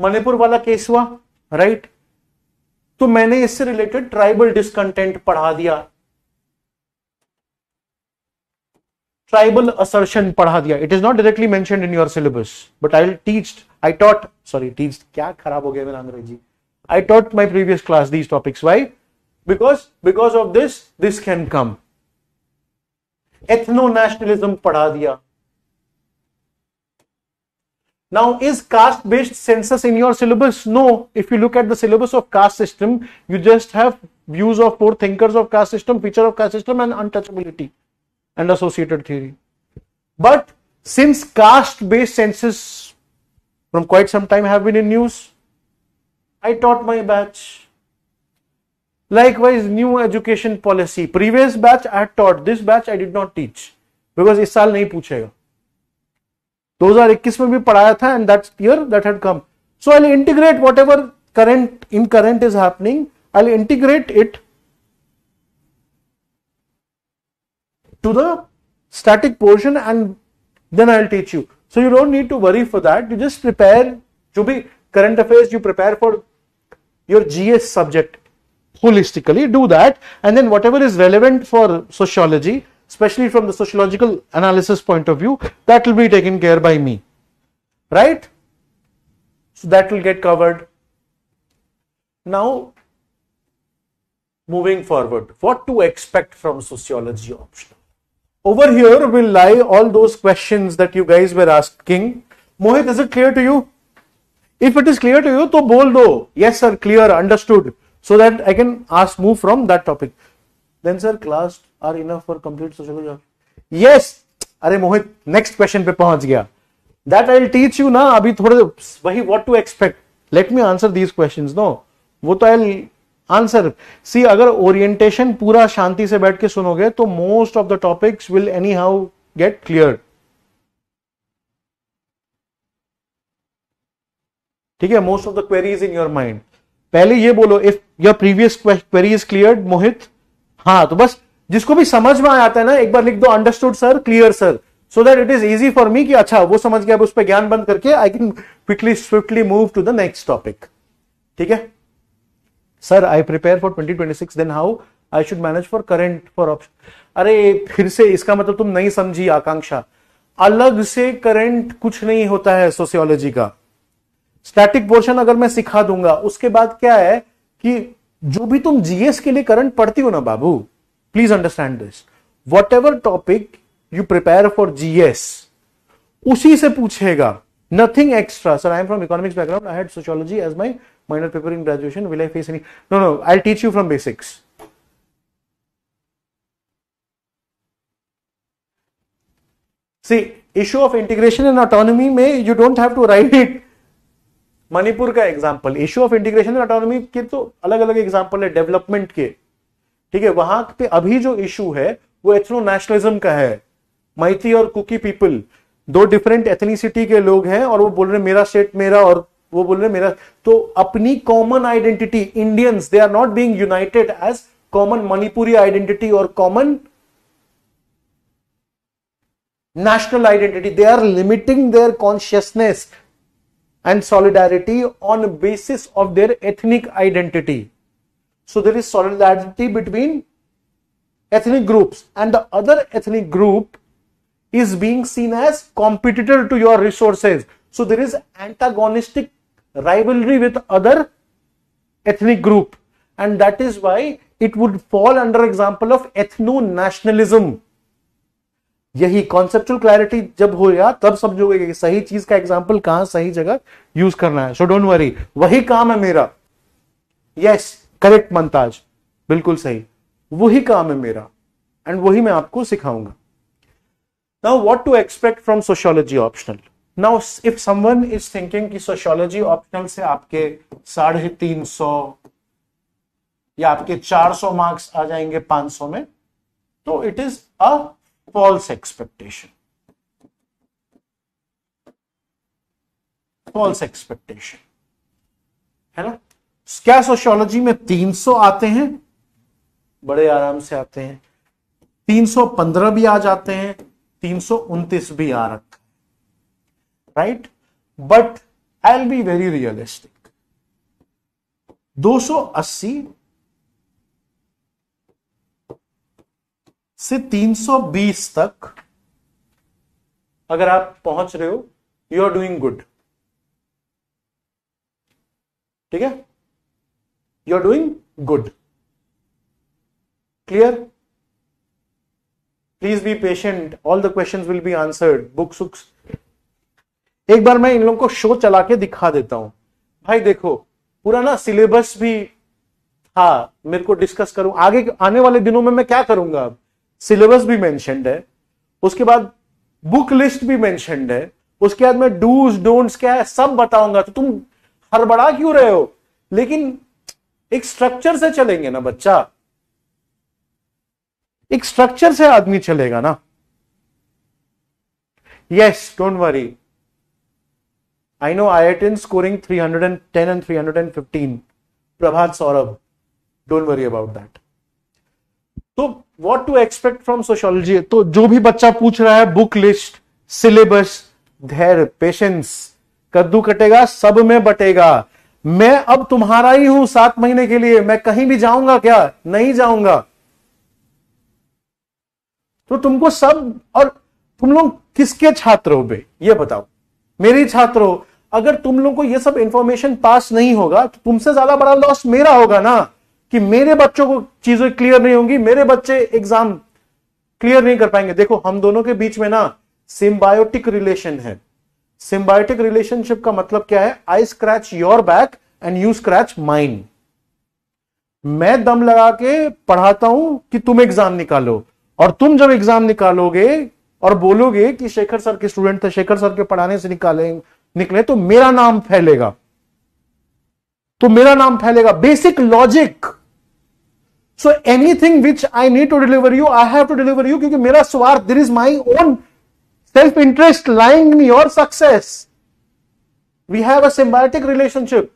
Manipur wala case hua, right? तो मैंने इससे related tribal discontent पढ़ा दिया tribal assertion पढ़ा दिया it is not directly mention in your syllabus but I teach I taught sorry teach क्या खराब हो गया मेरा अंग्रेजी I taught my previous class these topics. Why? Because because of this, this can come. Ethno-nationalism padha diya. Now, is caste-based census in your syllabus? No. If you look at the syllabus of caste system, you just have views of poor thinkers of caste system, feature of caste system, and untouchability and associated theory. But since caste-based census from quite some time have been in news, I taught my batch. Likewise, new education policy. Previous batch I taught, this batch I did not teach because इस साल नहीं पूछेगा 2021 में भी पढ़ाया था and that's year that had come. So I'll integrate whatever current in current is happening. I'll integrate it to the static portion and then I'll teach you. So you don't need to worry for that. You just prepare to be current affairs. You prepare for your GS subject holistically, do that and then whatever is relevant for sociology, especially from the sociological analysis point of view, that will be taken care by me, right? So that will get covered. Now, moving forward, what to expect from sociology optional? Over here will lie all those questions that you guys were asking. Mohit, is it clear to you? If it is clear to you, to bol do. Yes, sir, clear, understood. So that I can ask, move from that topic. Then, sir, class are enough for complete social job. Yes. अरे मोहित next question पे पहुंच गया that I teach you ना अभी थोड़े वही what to expect let me answer these question no वो तो आई आंसर सी अगर ओरिएंटेशन पूरा शांति से बैठ के सुनोगे तो most of the topics will anyhow get clear ठीक है most of the queries in your mind पहले ये बोलो if your previous query is clear Mohit हाँ तो बस जिसको भी समझ में आता है ना एक बार लिख दो understood sir clear sir so that it is easy for me कि अच्छा वो समझ गया उस पर ज्ञान बंद करके I can quickly swiftly move to the next topic ठीक है sir I prepare for twenty twenty six then how I should manage for current for option अरे फिर से इसका मतलब तुम नहीं समझी आकांक्षा अलग से करंट कुछ नहीं होता है सोशियोलॉजी का स्टैटिक पोर्शन अगर मैं सिखा दूंगा उसके बाद क्या है कि जो भी तुम जीएस के लिए करंट पढ़ती हो ना बाबू please understand this whatever topic you prepare for GS उसी से पूछेगा nothing extra sir I am from economics background I had sociology as my minor paper in graduation will I face any no no I teach you from basics issue of integration integration and में you you don't have to write Manipur का example issue of integration and autonomy के तो अलग अलग example है development के ठीक है वहां पे अभी जो इशू है वो एथनो नेशनलिज्म का है मैथी और कुकी पीपल दो डिफरेंट एथनिसिटी के लोग हैं और वो बोल रहे मेरा स्टेट मेरा और वो बोल रहे मेरा तो अपनी common identity Indians they are not being united as common Manipuri identity और common national identity they are limiting their consciousness and solidarity on basis of their ethnic identity. So there is solidarity between ethnic groups and the other ethnic group is being seen as competitor to your resources. So there is antagonistic rivalry with other ethnic group and that is why it would fall under example of ethno-nationalism यही conceptual clarity जब हो गया तब समझोगे कि सही चीज का एग्जाम्पल कहां सही जगह यूज करना है सो डोंट वरी वही काम है मेरा यस करेक्ट मंताज बिल्कुल सही वही काम है मेरा एंड वही मैं आपको सिखाऊंगा now what to expect from sociology optional now if someone is thinking कि सोशियोलॉजी ऑप्शनल से आपके साढ़े तीन सौ या आपके चार सौ मार्क्स आ जाएंगे पांच सौ में तो it is a false expectation false expectation है ना क्या सोशोलॉजी में 300 आते हैं बड़े आराम से आते हैं 315 भी आ जाते हैं तीन भी आ रखा right but I'll be very realistic 280 से 320 तक अगर आप पहुंच रहे हो यू आर डूइंग गुड ठीक है you are doing good clear please be patient all the questions will be answered books books एक बार मैं इन लोगों को शो चला के दिखा देता हूं भाई देखो पूरा ना सिलेबस भी था हाँ, मेरे को डिस्कस करूं आगे आने वाले दिनों में मैं क्या करूंगा अब सिलेबस भी मैंशनड है उसके बाद बुक लिस्ट भी मैंशनड है उसके बाद मैं डूज डोंट्स क्या है सब बताऊंगा तो तुम हड़बड़ा क्यों रहे हो लेकिन एक स्ट्रक्चर से चलेंगे ना बच्चा एक स्ट्रक्चर से आदमी चलेगा ना yes don't worry I know I at in scoring three hundred and ten and three hundred and fifteen Prabhat Saurabh don't worry about that तो what to expect from sociology तो जो भी बच्चा पूछ रहा है बुक लिस्ट सिलेबस धैर्य पेशेंस कद्दू कटेगा सब में बटेगा मैं अब तुम्हारा ही हूं सात महीने के लिए मैं कहीं भी जाऊंगा क्या नहीं जाऊंगा तो तुमको सब और तुम लोग किसके छात्र हो बे ये बताओ मेरे छात्र हो अगर तुम लोग को ये सब इंफॉर्मेशन पास नहीं होगा तो तुमसे ज्यादा बड़ा लॉस मेरा होगा ना कि मेरे बच्चों को चीजें क्लियर नहीं होंगी मेरे बच्चे एग्जाम क्लियर नहीं कर पाएंगे देखो हम दोनों के बीच में ना सिम्बायोटिक रिलेशन है सिम्बायोटिक रिलेशनशिप का मतलब क्या है I scratch your back and you scratch mine मैं दम लगा के पढ़ाता हूं कि तुम एग्जाम निकालो और तुम जब एग्जाम निकालोगे और बोलोगे कि शेखर सर के स्टूडेंट थे शेखर सर के पढ़ाने से निकाले निकले तो मेरा नाम फैलेगा तो मेरा नाम फैलेगा basic logic so anything which I need to deliver you I have to deliver you क्योंकि मेरा स्वार्थ there is my own self interest lying in your success we have a symbiotic relationship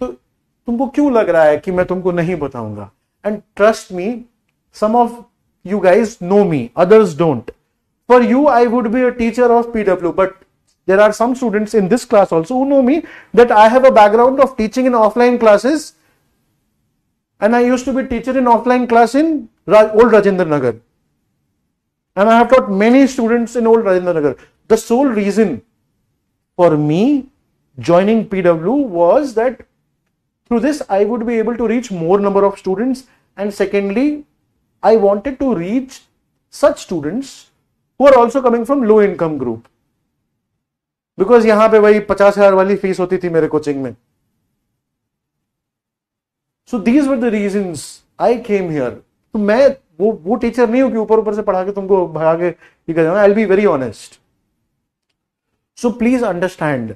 तो तुमको क्यों लग रहा है कि मैं तुमको नहीं बताऊंगा and trust me some of you guys know me others don't for you i would be a teacher of pw but there are some students in this class also who know me that i have a background of teaching in offline classes and I used to be teacher in offline class in old Rajendra Nagar. And I have taught many students in old Rajendra Nagar. The sole reason for me joining PW was that through this I would be able to reach more number of students and secondly I wanted to reach such students who are also coming from low income group. Because here, पे वही पचास हजार so these were the reason I came here तो मैं वो वो teacher नहीं हूं कि ऊपर ऊपर से पढ़ा के तुमको भगा के I be very honest so please understand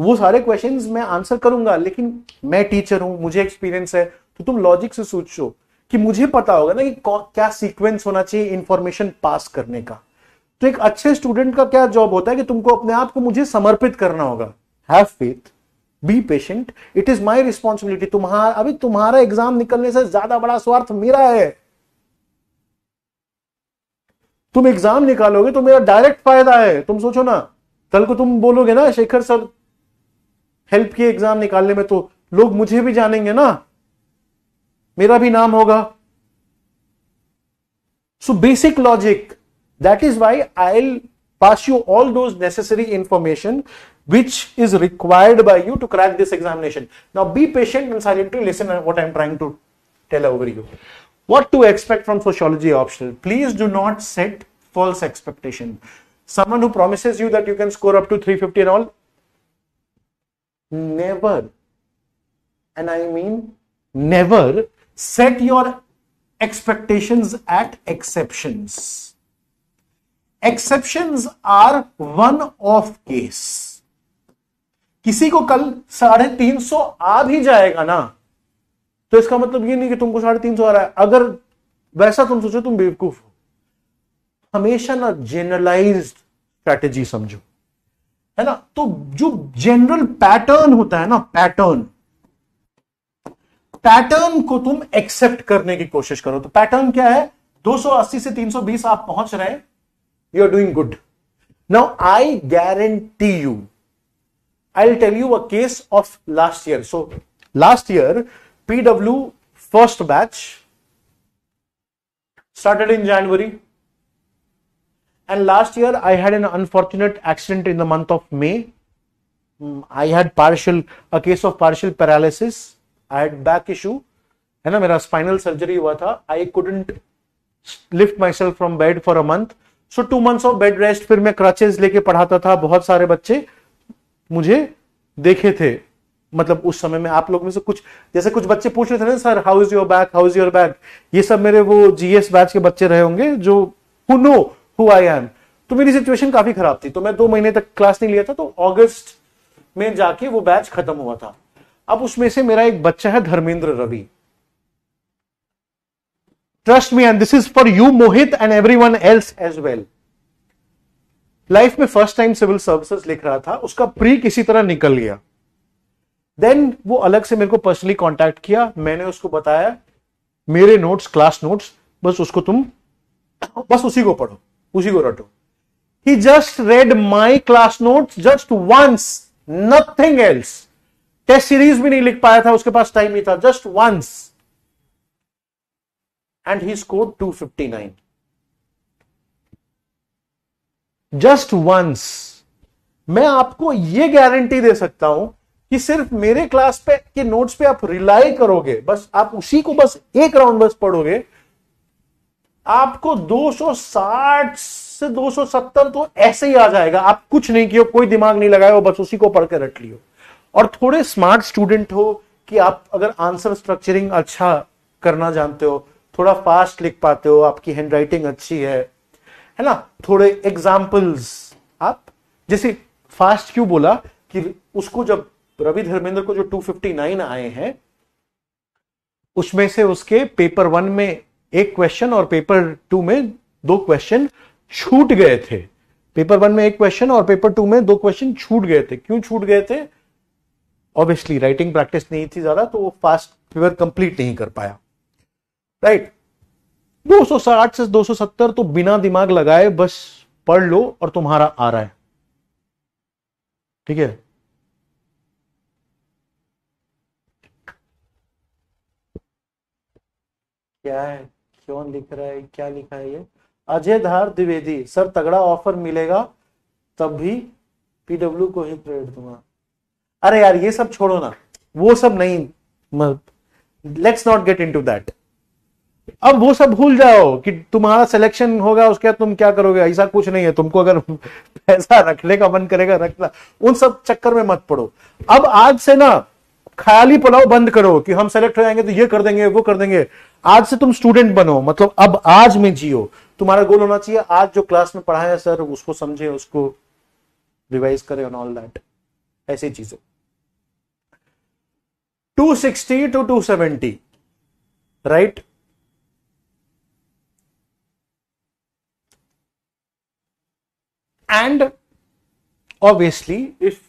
वो सारे क्वेश्चन मैं आंसर करूंगा लेकिन मैं टीचर हूं मुझे एक्सपीरियंस है तो तुम लॉजिक से सोचो कि मुझे पता होगा ना कि क्या सीक्वेंस होना चाहिए इंफॉर्मेशन पास करने का तो एक अच्छे स्टूडेंट का क्या जॉब होता है कि तुमको अपने आप को मुझे समर्पित करना होगा have faith be patient it is my responsibility तुम्हारा अभी तुम्हारा एग्जाम निकलने से ज्यादा बड़ा स्वार्थ मेरा है तुम एग्जाम निकालोगे तो मेरा डायरेक्ट फायदा है तुम सोचो ना कल को तुम बोलोगे ना शेखर सर हेल्प किए एग्जाम निकालने में तो लोग मुझे भी जानेंगे ना मेरा भी नाम होगा so basic logic that is why I pass you all those necessary information which is required by you to crack this examination. Now be patient and silently listen what I am trying to tell over you. What to expect from sociology optional? Please do not set false expectation. Someone who promises you that you can score up to 350 and all, never, and I mean never, set your expectations at exceptions. Exceptions are one-off case किसी को कल साढ़े तीन सौ आ भी जाएगा ना तो इसका मतलब ये नहीं कि तुमको साढ़े तीन सौ आ रहा है अगर वैसा तुम सोचो तुम बेवकूफ हो हमेशा ना जनरलाइज स्ट्रैटेजी समझो है ना तो जो जनरल पैटर्न होता है ना पैटर्न पैटर्न को तुम एक्सेप्ट करने की कोशिश करो तो पैटर्न क्या है 280 से 320 आप पहुंच रहे हैं you are doing good now I guarantee you I'll tell you a case of last year. So last year, PW first batch started in January. And last year, I had an unfortunate accident in the month of May. Hmm, I had partial, a case of partial paralysis. I had back issue. है ना मेरा spinal surgery हुआ था I couldn't lift myself from bed for a month so two months of bed rest फिर मैं crutches लेके पढ़ाता था बहुत सारे बच्चे मुझे देखे थे मतलब उस समय में आप लोग में से कुछ जैसे कुछ बच्चे पूछ रहे थे ना sir how is your back how is your back ये सब मेरे वो जीएस बैच के बच्चे रहे होंगे जो who know who I am तो मेरी सिचुएशन काफी खराब थी तो मैं दो महीने तक क्लास नहीं लिया था तो ऑगस्ट में जाके वो बैच खत्म हुआ था अब उसमें से मेरा एक बच्चा है Dharmendra Ravi trust me and this is for you Mohit and everyone else as well life में फर्स्ट टाइम सिविल सर्विसेज लिख रहा था उसका प्री किसी तरह निकल गया देन वो अलग से मेरे को पर्सनली कॉन्टेक्ट किया मैंने उसको बताया मेरे नोट्स क्लास नोट्स बस उसको तुम बस उसी को पढ़ो उसी को रटो ही just read my class note just once nothing else test series भी नहीं लिख पाया था उसके पास टाइम नहीं था just once and he score two fifty nine just once मैं आपको यह गारंटी दे सकता हूं कि सिर्फ मेरे क्लास पे के नोट्स पे आप रिलाई करोगे बस आप उसी को बस एक राउंड बस पढ़ोगे आपको 260 से 270 तो ऐसे ही आ जाएगा आप कुछ नहीं कियो कोई दिमाग नहीं लगाए हो बस उसी को पढ़कर रट लियो और थोड़े स्मार्ट स्टूडेंट हो कि आप अगर आंसर स्ट्रक्चरिंग अच्छा करना जानते हो थोड़ा फास्ट लिख पाते हो आपकी हैंडराइटिंग अच्छी है है ना थोड़े एग्जाम्पल्स आप जैसे फास्ट क्यों बोला कि उसको जब रवि धर्मेंद्र को जो 259 आए हैं उसमें से उसके पेपर वन में एक क्वेश्चन और पेपर टू में दो क्वेश्चन छूट गए थे पेपर वन में एक क्वेश्चन और पेपर टू में दो क्वेश्चन छूट गए थे क्यों छूट गए थे ऑब्वियसली राइटिंग प्रैक्टिस नहीं थी ज्यादा तो वो फास्ट पेपर कंप्लीट नहीं कर पाया राइट right. 260 से 270 तो बिना दिमाग लगाए बस पढ़ लो और तुम्हारा आ रहा है ठीक है क्या है क्यों लिख रहा है क्या लिखा है ये अजय धार द्विवेदी सर तगड़ा ऑफर मिलेगा तब भी पीडब्ल्यू को ही क्रेडिट दूंगा अरे यार ये सब छोड़ो ना वो सब नहीं let's not get into that अब वो सब भूल जाओ कि तुम्हारा सिलेक्शन होगा उसके बाद तुम क्या करोगे ऐसा कुछ नहीं है तुमको अगर पैसा रखने का मन करेगा रखना उन सब चक्कर में मत पड़ो अब आज से ना ख्याली पुलाव बंद करो कि हम सेलेक्ट हो जाएंगे तो ये कर देंगे वो कर देंगे आज से तुम स्टूडेंट बनो मतलब अब आज में जियो तुम्हारा गोल होना चाहिए आज जो क्लास में पढ़ाया सर उसको समझे उसको रिवाइज करें ऑन ऑल दैट ऐसी चीजें 260 to 270 right right? And obviously if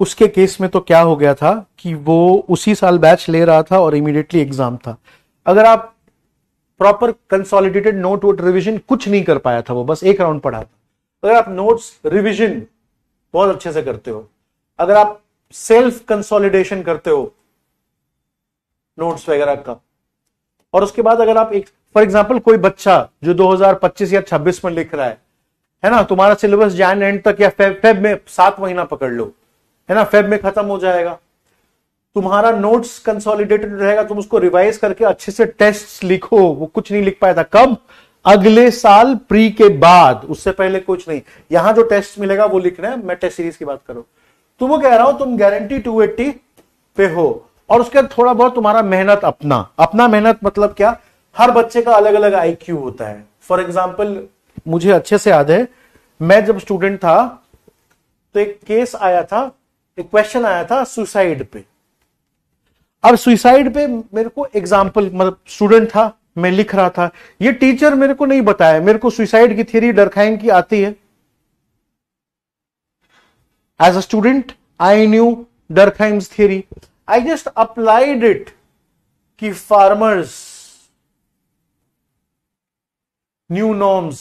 उसके केस में तो क्या हो गया था कि वो उसी साल बैच ले रहा था और इमीडिएटली एग्जाम था अगर आप प्रॉपर कंसोलिडेटेड नोट वोट रिविजन कुछ नहीं कर पाया था वो बस एक राउंड पढ़ा था अगर आप नोट्स रिविजन बहुत अच्छे से करते हो अगर आप सेल्फ कंसोलिडेशन करते हो नोट्स वगैरह का और उसके बाद अगर आप एक फॉर एग्जाम्पल कोई बच्चा जो 2025 या 26 में लिख रहा है है ना तुम्हारा सिलेबस जैन एंड तक या फेब फेब में सात महीना पकड़ लो है ना फेब में खत्म हो जाएगा तुम्हारा नोट्स कंसोलिडेटेड रहेगा तुम उसको रिवाइज करके अच्छे से टेस्ट लिखो वो कुछ नहीं लिख पाया था कब अगले साल प्री के बाद उससे पहले कुछ नहीं यहां जो टेस्ट मिलेगा वो लिखना है मैं टेस्ट सीरीज की बात करूं तो वो कह रहा हूं तुम गारंटी टू पे हो और उसके बाद थोड़ा बहुत तुम्हारा मेहनत अपना अपना मेहनत मतलब क्या हर बच्चे का अलग अलग आई होता है फॉर एग्जाम्पल मुझे अच्छे से याद है मैं जब स्टूडेंट था तो एक केस आया था एक क्वेश्चन आया था सुसाइड पे अब सुसाइड पे मेरे को एग्जाम्पल मतलब स्टूडेंट था मैं लिख रहा था ये टीचर मेरे को नहीं बताया मेरे को सुसाइड की थ्योरी डरखाइंग की आती है as a student I knew Durkheim's theory I just applied it कि फार्मर्स न्यू नॉर्म्स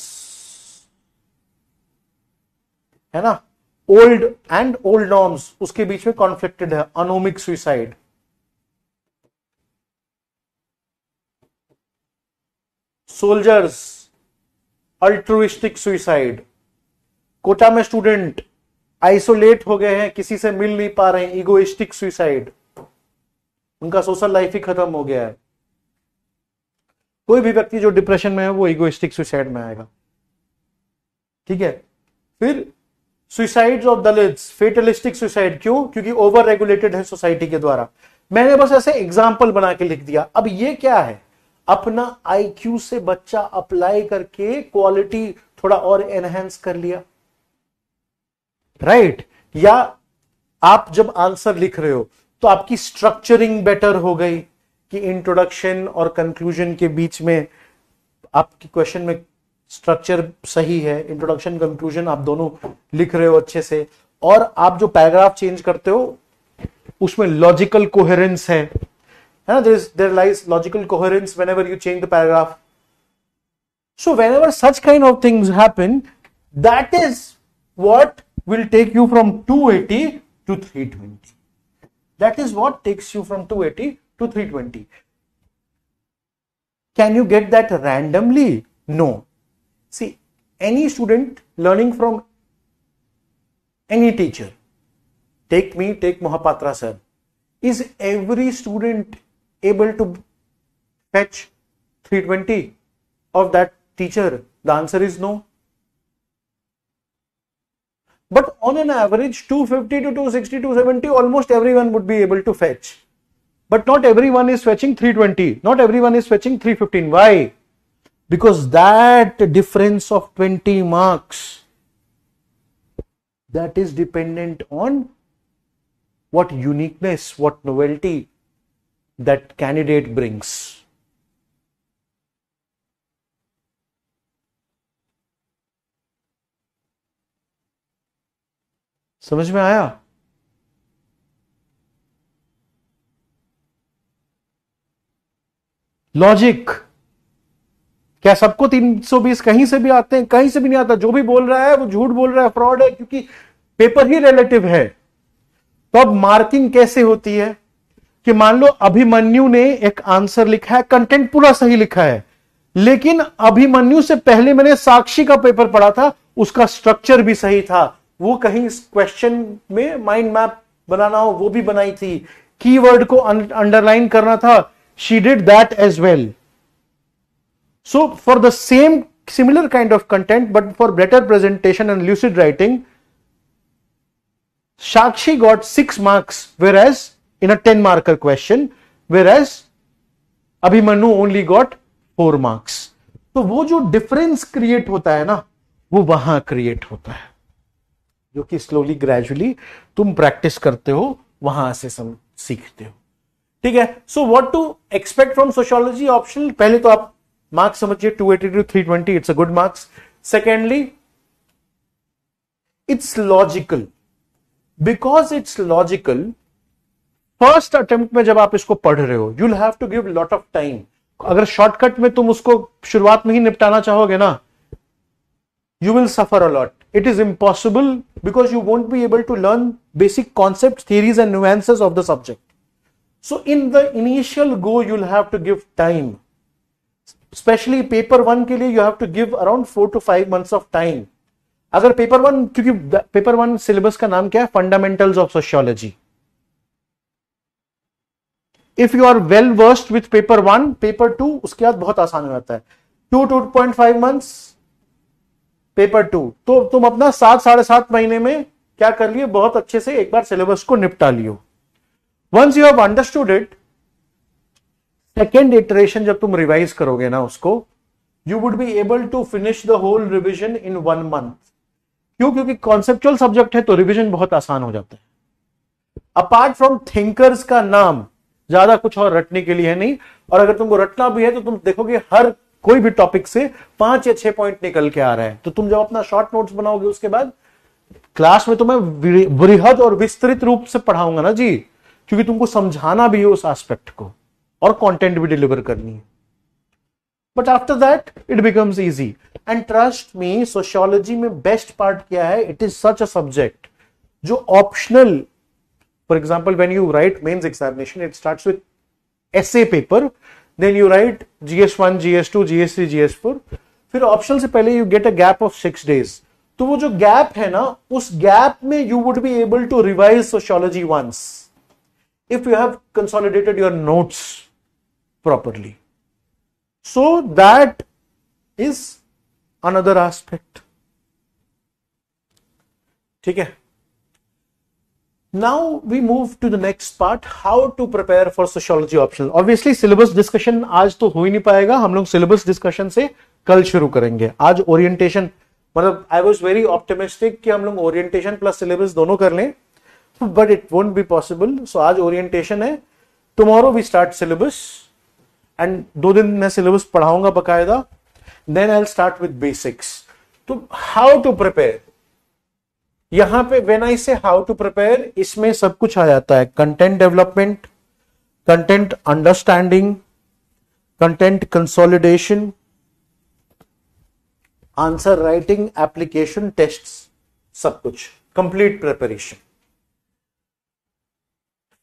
है ना ओल्ड एंड ओल्ड नॉर्म्स उसके बीच में कॉन्फ्लिक्टेड है anomic suicide soldiers altruistic suicide Kota में स्टूडेंट आइसोलेट हो गए हैं किसी से मिल नहीं पा रहे हैं इगोइस्टिक सुइसाइड उनका सोशल लाइफ ही खत्म हो गया है कोई भी व्यक्ति जो डिप्रेशन में है वो इगोइस्टिक सुसाइड में आएगा ठीक है फिर suicide of Dalit fatalistic suicide क्यों क्योंकि ओवर रेगुलेटेड है सोसाइटी के द्वारा मैंने बस ऐसे एग्जाम्पल बना के लिख दिया अब ये क्या है अपना आईक्यू से बच्चा अप्लाई करके क्वालिटी थोड़ा और एनहेंस कर लिया राइट right? या आप जब आंसर लिख रहे हो तो आपकी स्ट्रक्चरिंग बेटर हो गई कि इंट्रोडक्शन और कंक्लूजन के बीच में आपके क्वेश्चन में स्ट्रक्चर सही है इंट्रोडक्शन कंक्लूजन आप दोनों लिख रहे हो अच्छे से और आप जो पैराग्राफ चेंज करते हो उसमें लॉजिकल कोहेरेंस है है ना there lies logical coherence whenever you change the paragraph so whenever such kind of things happen that is what will take you from to two eighty three twenty that is what takes you from two eighty to 320. Can you get that randomly? No. See, any student learning from any teacher, take me, take Mohapatra sir, is every student able to fetch 320 of that teacher? The answer is no. But on an average, 250 to 260, 270, almost everyone would be able to fetch. But not everyone is fetching 320. Not everyone is fetching 315. Why? Because that difference of 20 marks that is dependent on what uniqueness, what novelty that candidate brings. समझ में आया logic क्या सबको 320 कहीं से भी आते हैं कहीं से भी नहीं आता जो भी बोल रहा है वो झूठ बोल रहा है फ्रॉड है क्योंकि पेपर ही रिलेटिव है तो अब मार्किंग कैसे होती है कि मान लो अभिमन्यु ने एक आंसर लिखा है कंटेंट पूरा सही लिखा है लेकिन अभिमन्यु से पहले मैंने साक्षी का पेपर पढ़ा था उसका स्ट्रक्चर भी सही था वो कहीं इस क्वेश्चन में माइंड मैप बनाना हो वो भी बनाई थी कीवर्ड को अंडरलाइन करना था she did that as well. So for the same similar kind of content but for better presentation and lucid writing, Shakshi got 6 marks whereas in a 10 marker question whereas Abhimanu only got 4 marks. तो वो जो difference create होता है ना वो वहां create होता है जो कि स्लोली ग्रेजुअली तुम प्रैक्टिस करते हो वहां से सम सीखते हो ठीक है so what to expect from sociology option पहले तो आप मार्क्स समझिए two eighty to three twenty it's a good marks secondly it's logical because it's logical first attempt में जब आप इसको पढ़ रहे हो you'll have to give lot of time अगर शॉर्टकट में तुम उसको शुरुआत में ही निपटाना चाहोगे ना you will suffer a lot it is impossible because you won't be able to learn basic concept theories and nuances of the subject So in the initial go, you'll have to give time. Especially paper one के लिए you have to give around four to five months of time. अगर paper one क्योंकि paper one syllabus का नाम क्या है fundamentals of sociology if you are well versed with paper one paper two उसके बाद बहुत आसान हो जाता है two two point five months paper two तो तुम अपना सात साढ़े सात महीने में क्या कर लिए बहुत अच्छे से एक बार सिलेबस को निपटा लियो once you have understood it second iteration जब तुम रिवाइज करोगे ना उसको you would be able to finish the whole revision in one month क्यों क्योंकि कॉन्सेप्चुअल सब्जेक्ट है तो रिविजन बहुत आसान हो जाता है अपार्ट फ्रॉम थिंकर्स का नाम ज्यादा कुछ और रटने के लिए है नहीं और अगर तुमको रटना भी है तो तुम देखोगे हर कोई भी टॉपिक से पांच या छह पॉइंट निकल के आ रहा है तो तुम जब अपना शॉर्ट नोट्स बनाओगे उसके बाद क्लास में तो मैं वृहद और विस्तृत रूप से पढ़ाऊंगा ना जी क्योंकि तुमको समझाना भी है उस एस्पेक्ट को और कंटेंट भी डिलीवर करनी है but after that it becomes easy and trust me sociology में बेस्ट पार्ट क्या है it is such a subject जो optional for example when you write mains examination it start with S A paper then you write GS one GS two GS three GS four फिर option से पहले you get a gap of six days तो वो जो gap है ना उस gap में you would be able to revise sociology once if you have consolidated your notes properly. So that is another aspect. Okay. Now we move to the next part, how to prepare for sociology optional. Obviously syllabus discussion आज तो हो ही नहीं पाएगा हम लोग syllabus discussion से कल शुरू करेंगे आज orientation मतलब आई वॉज वेरी ऑप्टिमिस्टिक कि हम लोग ओरिएंटेशन प्लस सिलेबस दोनों कर लें but it won't be possible so आज ओरिएंटेशन है tomorrow we start syllabus and दो दिन मैं सिलेबस पढ़ाऊंगा बकायदा then I start with basics तो हाउ टू प्रिपेयर यहां पे वेन आई से हाउ टू प्रिपेयर इसमें सब कुछ आ जाता है content development content understanding content consolidation answer writing application test सब कुछ complete preparation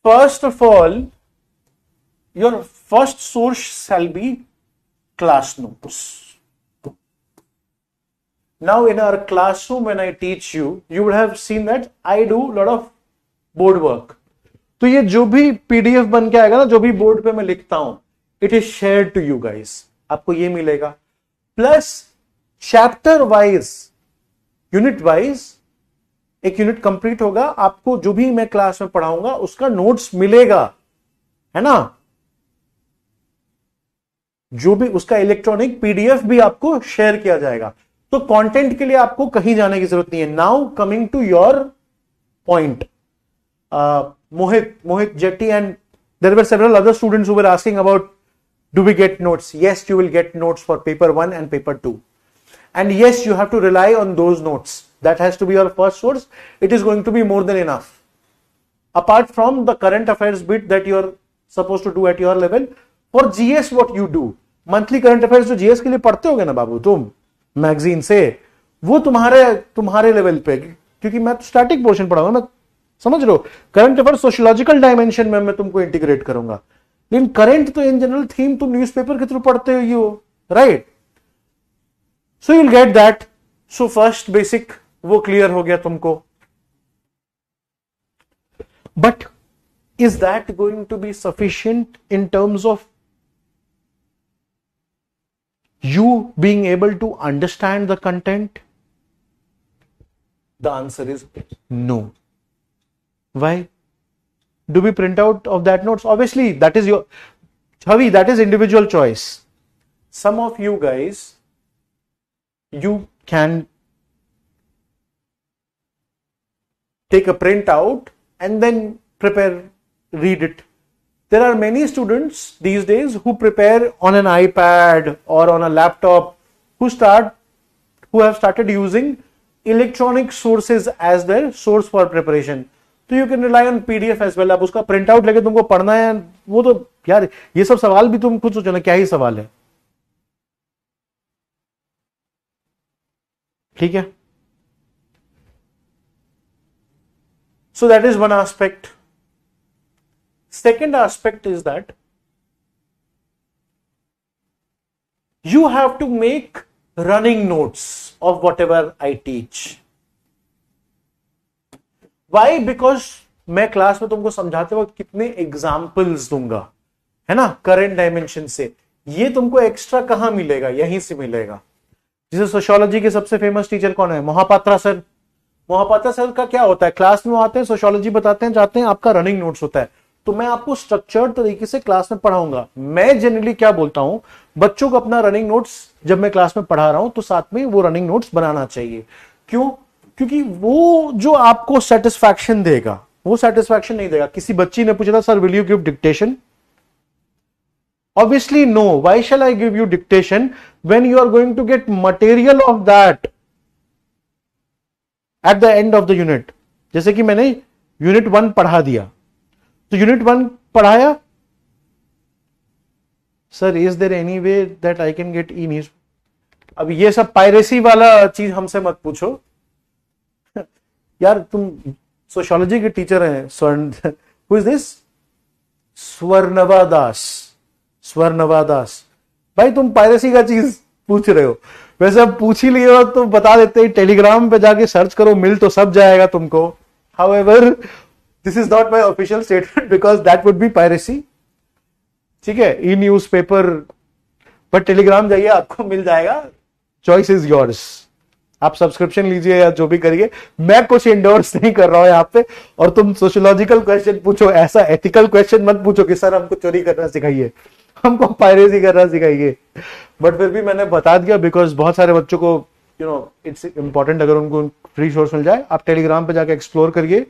first of all, your first source shall be class notes. Now in our classroom when I teach you, you would have seen that I do lot of board work. तो ये जो भी PDF बन के आएगा ना जो भी बोर्ड पे मैं लिखता हूं it is share to you guys आपको ये मिलेगा plus chapter wise unit wise एक यूनिट कंप्लीट होगा आपको जो भी मैं क्लास में पढ़ाऊंगा उसका नोट्स मिलेगा है ना जो भी उसका इलेक्ट्रॉनिक पीडीएफ भी आपको शेयर किया जाएगा तो कंटेंट के लिए आपको कहीं जाने की जरूरत नहीं है now coming to your point Mohit Mohit JT and there were several other students were asking about do we get notes yes you will get notes for paper one and paper two and yes you have to rely on those notes that has to be your first source it is going to be more than enough apart from the current affairs bit that you are supposed to do at your level for gs what you do monthly current affairs जो GS के लिए पढ़ते होगे ना बाबू तुम magazine से वो तुम्हारे तुम्हारे लेवल पे क्योंकि मैं तो स्टैटिक पोर्शन पढ़ाऊंगा मैं समझ लो करंट अफेयर सोशियोलॉजिकल डायमेंशन में मैं तुमको इंटीग्रेट करूंगा लेकिन करंट तो इन जनरल थीम तुम न्यूज़पेपर के थ्रू पढ़ते हो right so you'll get that so first basic वो क्लियर हो गया तुमको but is that going to be sufficient in terms of you being able to understand the content? The answer is no. Why? Do we print out of that notes? Obviously, that is your Chavi, that is individual choice. Some of you guys, you can take a print out and then prepare, read it. There are many students these days who prepare on an iPad or on a laptop who start who have started using electronic sources as their source for preparation तो you can rely on PDF as well आप उसका print out लेके तुमको पढ़ना है वो तो यार ये सब सवाल भी तुम खुद सोचो ना क्या ही सवाल है ठीक है So that is one aspect. Second aspect is that you have to make running notes of whatever I teach. Why? Because मैं क्लास में तुमको समझाते वक्त कितने एग्जाम्पल्स दूंगा है ना करेंट डायमेंशन से ये तुमको एक्स्ट्रा कहां मिलेगा यहीं से मिलेगा जिसे सोशोलॉजी के सबसे फेमस टीचर कौन है महापात्रा सर मोहपाता सर का क्या होता है क्लास में आते हैं सोशोलॉजी बताते हैं जाते हैं आपका रनिंग नोट्स होता है तो मैं आपको स्ट्रक्चर्ड तरीके से क्लास में पढ़ाऊंगा मैं जनरली क्या बोलता हूं बच्चों को अपना रनिंग नोट्स जब मैं क्लास में पढ़ा रहा हूं तो साथ में वो रनिंग नोट्स बनाना चाहिए क्यों क्योंकि वो जो आपको सेटिस्फैक्शन देगा वो सेटिस्फैक्शन नहीं देगा किसी बच्ची ने पूछा था sir will you give dictation obviously no why shall I give you dictation when you are going to get material of that at the end of the unit जैसे कि मैंने यूनिट वन पढ़ा दिया तो यूनिट वन पढ़ाया sir is there any way that I can get e news अब ये सब पायरेसी वाला चीज हमसे मत पूछो यार तुम सोशोलॉजी के टीचर हैं स्वर्ण हु इज दिस स्वर्णवादास स्वर्णवादास भाई तुम पायरेसी का चीज पूछ रहे हो वैसे अब पूछ ही लिए हो तो बता देते हैं टेलीग्राम पे जाके सर्च करो मिल तो सब जाएगा तुमको however this is not my official statement because that would be piracy ठीक है e newspaper but Telegram जाइए आपको मिल जाएगा चॉइस इज योर्स आप सब्सक्रिप्शन लीजिए या जो भी करिए मैं कुछ इंडोर्स नहीं कर रहा हूं यहाँ पे और तुम सोशियोलॉजिकल क्वेश्चन पूछो ऐसा एथिकल क्वेश्चन मत पूछो कि सर हमको चोरी करना सिखाइए हमको पायरेसी करना सिखाइए बट फिर भी मैंने बता दिया बिकॉज बहुत सारे बच्चों को यू नो इट्स इंपॉर्टेंट अगर उनको फ्री सोर्स मिल जाए आप टेलीग्राम पे जाके एक्सप्लोर करिए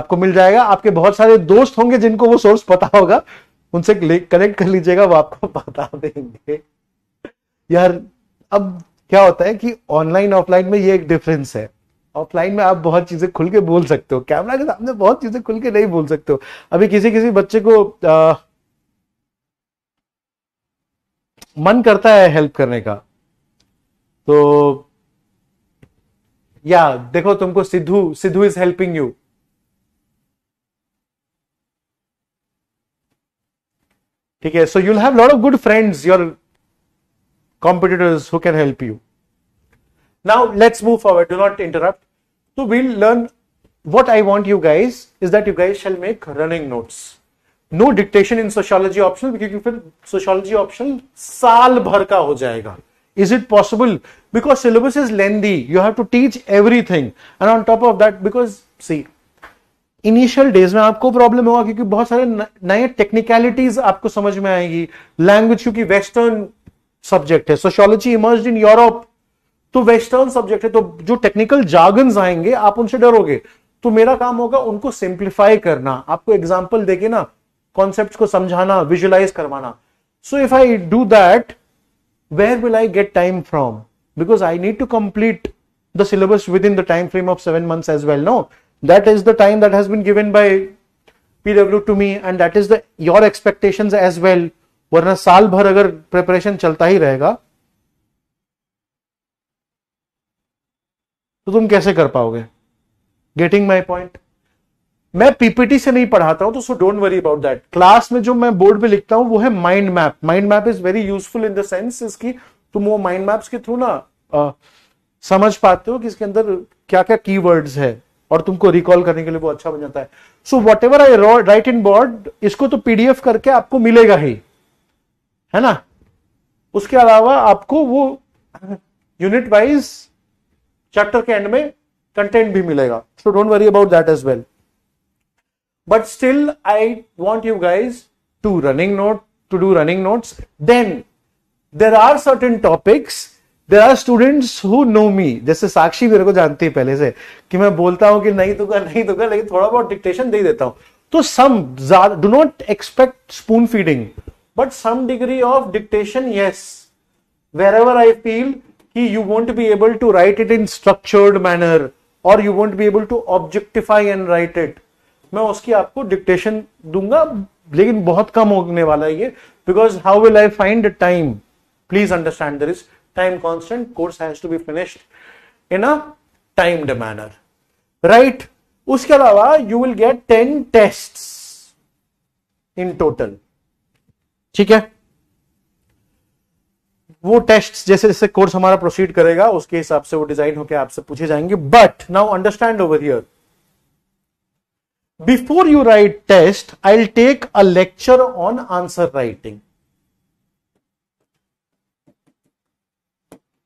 आपको मिल जाएगा आपके बहुत सारे दोस्त होंगे जिनको वो सोर्स पता होगा उनसे कनेक्ट कर लीजिएगा वो आपको बता देंगे यार अब क्या होता है कि ऑनलाइन ऑफलाइन में ये एक डिफरेंस है ऑफलाइन में आप बहुत चीजें खुल के बोल सकते हो कैमरा के सामने बहुत चीजें खुल के नहीं बोल सकते हो अभी किसी किसी बच्चे को आ, मन करता है हेल्प करने का तो या देखो तुमको Sidhu Sidhu is helping you ठीक है so you'll have lot of good friends your competitors who can help you now let's move forward do not interrupt to we'll learn what I want you guys is that you guys shall make running notes no dictation in sociology option क्योंकि फिर sociology option साल भर का हो जाएगा is it possible because syllabus is lengthy you have to teach everything and on top of that because see initial days में आपको problem होगा क्योंकि बहुत सारे नए टेक्निकलिटीज आपको समझ में आएगी लैंग्वेज क्योंकि वेस्टर्न सब्जेक्ट है सोशोलॉजी इमर्ज इन यूरोप तो वेस्टर्न सब्जेक्ट है तो जो टेक्निकल जागन आएंगे आप उनसे डरोगे तो मेरा काम होगा उनको सिंप्लीफाई करना आपको एग्जाम्पल देखे ना कॉन्सेप्ट को समझाना विजुअलाइज करवाना so if I do that where will I get time from because I need to complete the syllabus within the time frame of seven month as well no that is the time that has been given by PW to me and that is the your expectation as well वरना साल भर अगर preparation चलता ही रहेगा तो तुम कैसे कर पाओगे गेटिंग माई पॉइंट मैं पीपीटी से नहीं पढ़ाता हूं तो so don't worry about that class में जो मैं बोर्ड पे लिखता हूं वो है mind map mind map is very useful in the sense इसकी तुम वो माइंड मैप्स के थ्रू ना आ, समझ पाते हो कि इसके अंदर क्या क्या की वर्ड है और तुमको रिकॉल करने के लिए वो अच्छा बन जाता है so whatever I write in board इसको तो पीडीएफ करके आपको मिलेगा ही है ना उसके अलावा आपको वो यूनिट वाइज चैप्टर के एंड में कंटेंट भी मिलेगा so don't worry about that as well but still I want you guys to running note to do running notes. Then there are certain topics there are students who know me जैसे साक्षी मेरे को जानती है पहले से कि मैं बोलता हूं कि नहीं दूंगा नहीं दूंगा लेकिन थोड़ा बहुत डिक्टेशन दे देता हूं तो some do not expect spoon feeding but some degree of dictation yes wherever I feel कि you won't be able to write it in structured manner और you won't be able to objectify and write it मैं उसकी आपको dictation दूंगा लेकिन बहुत कम होने वाला है ये because how will I find time please understand there is time constant course has to be finished in a timed manner right उसके अलावा you will get ten test in total ठीक है वो टेस्ट जैसे जैसे कोर्स हमारा proceed करेगा उसके हिसाब से वो डिजाइन होकर आपसे पूछे जाएंगे but now understand over here before you write test, I'll take a lecture on answer writing.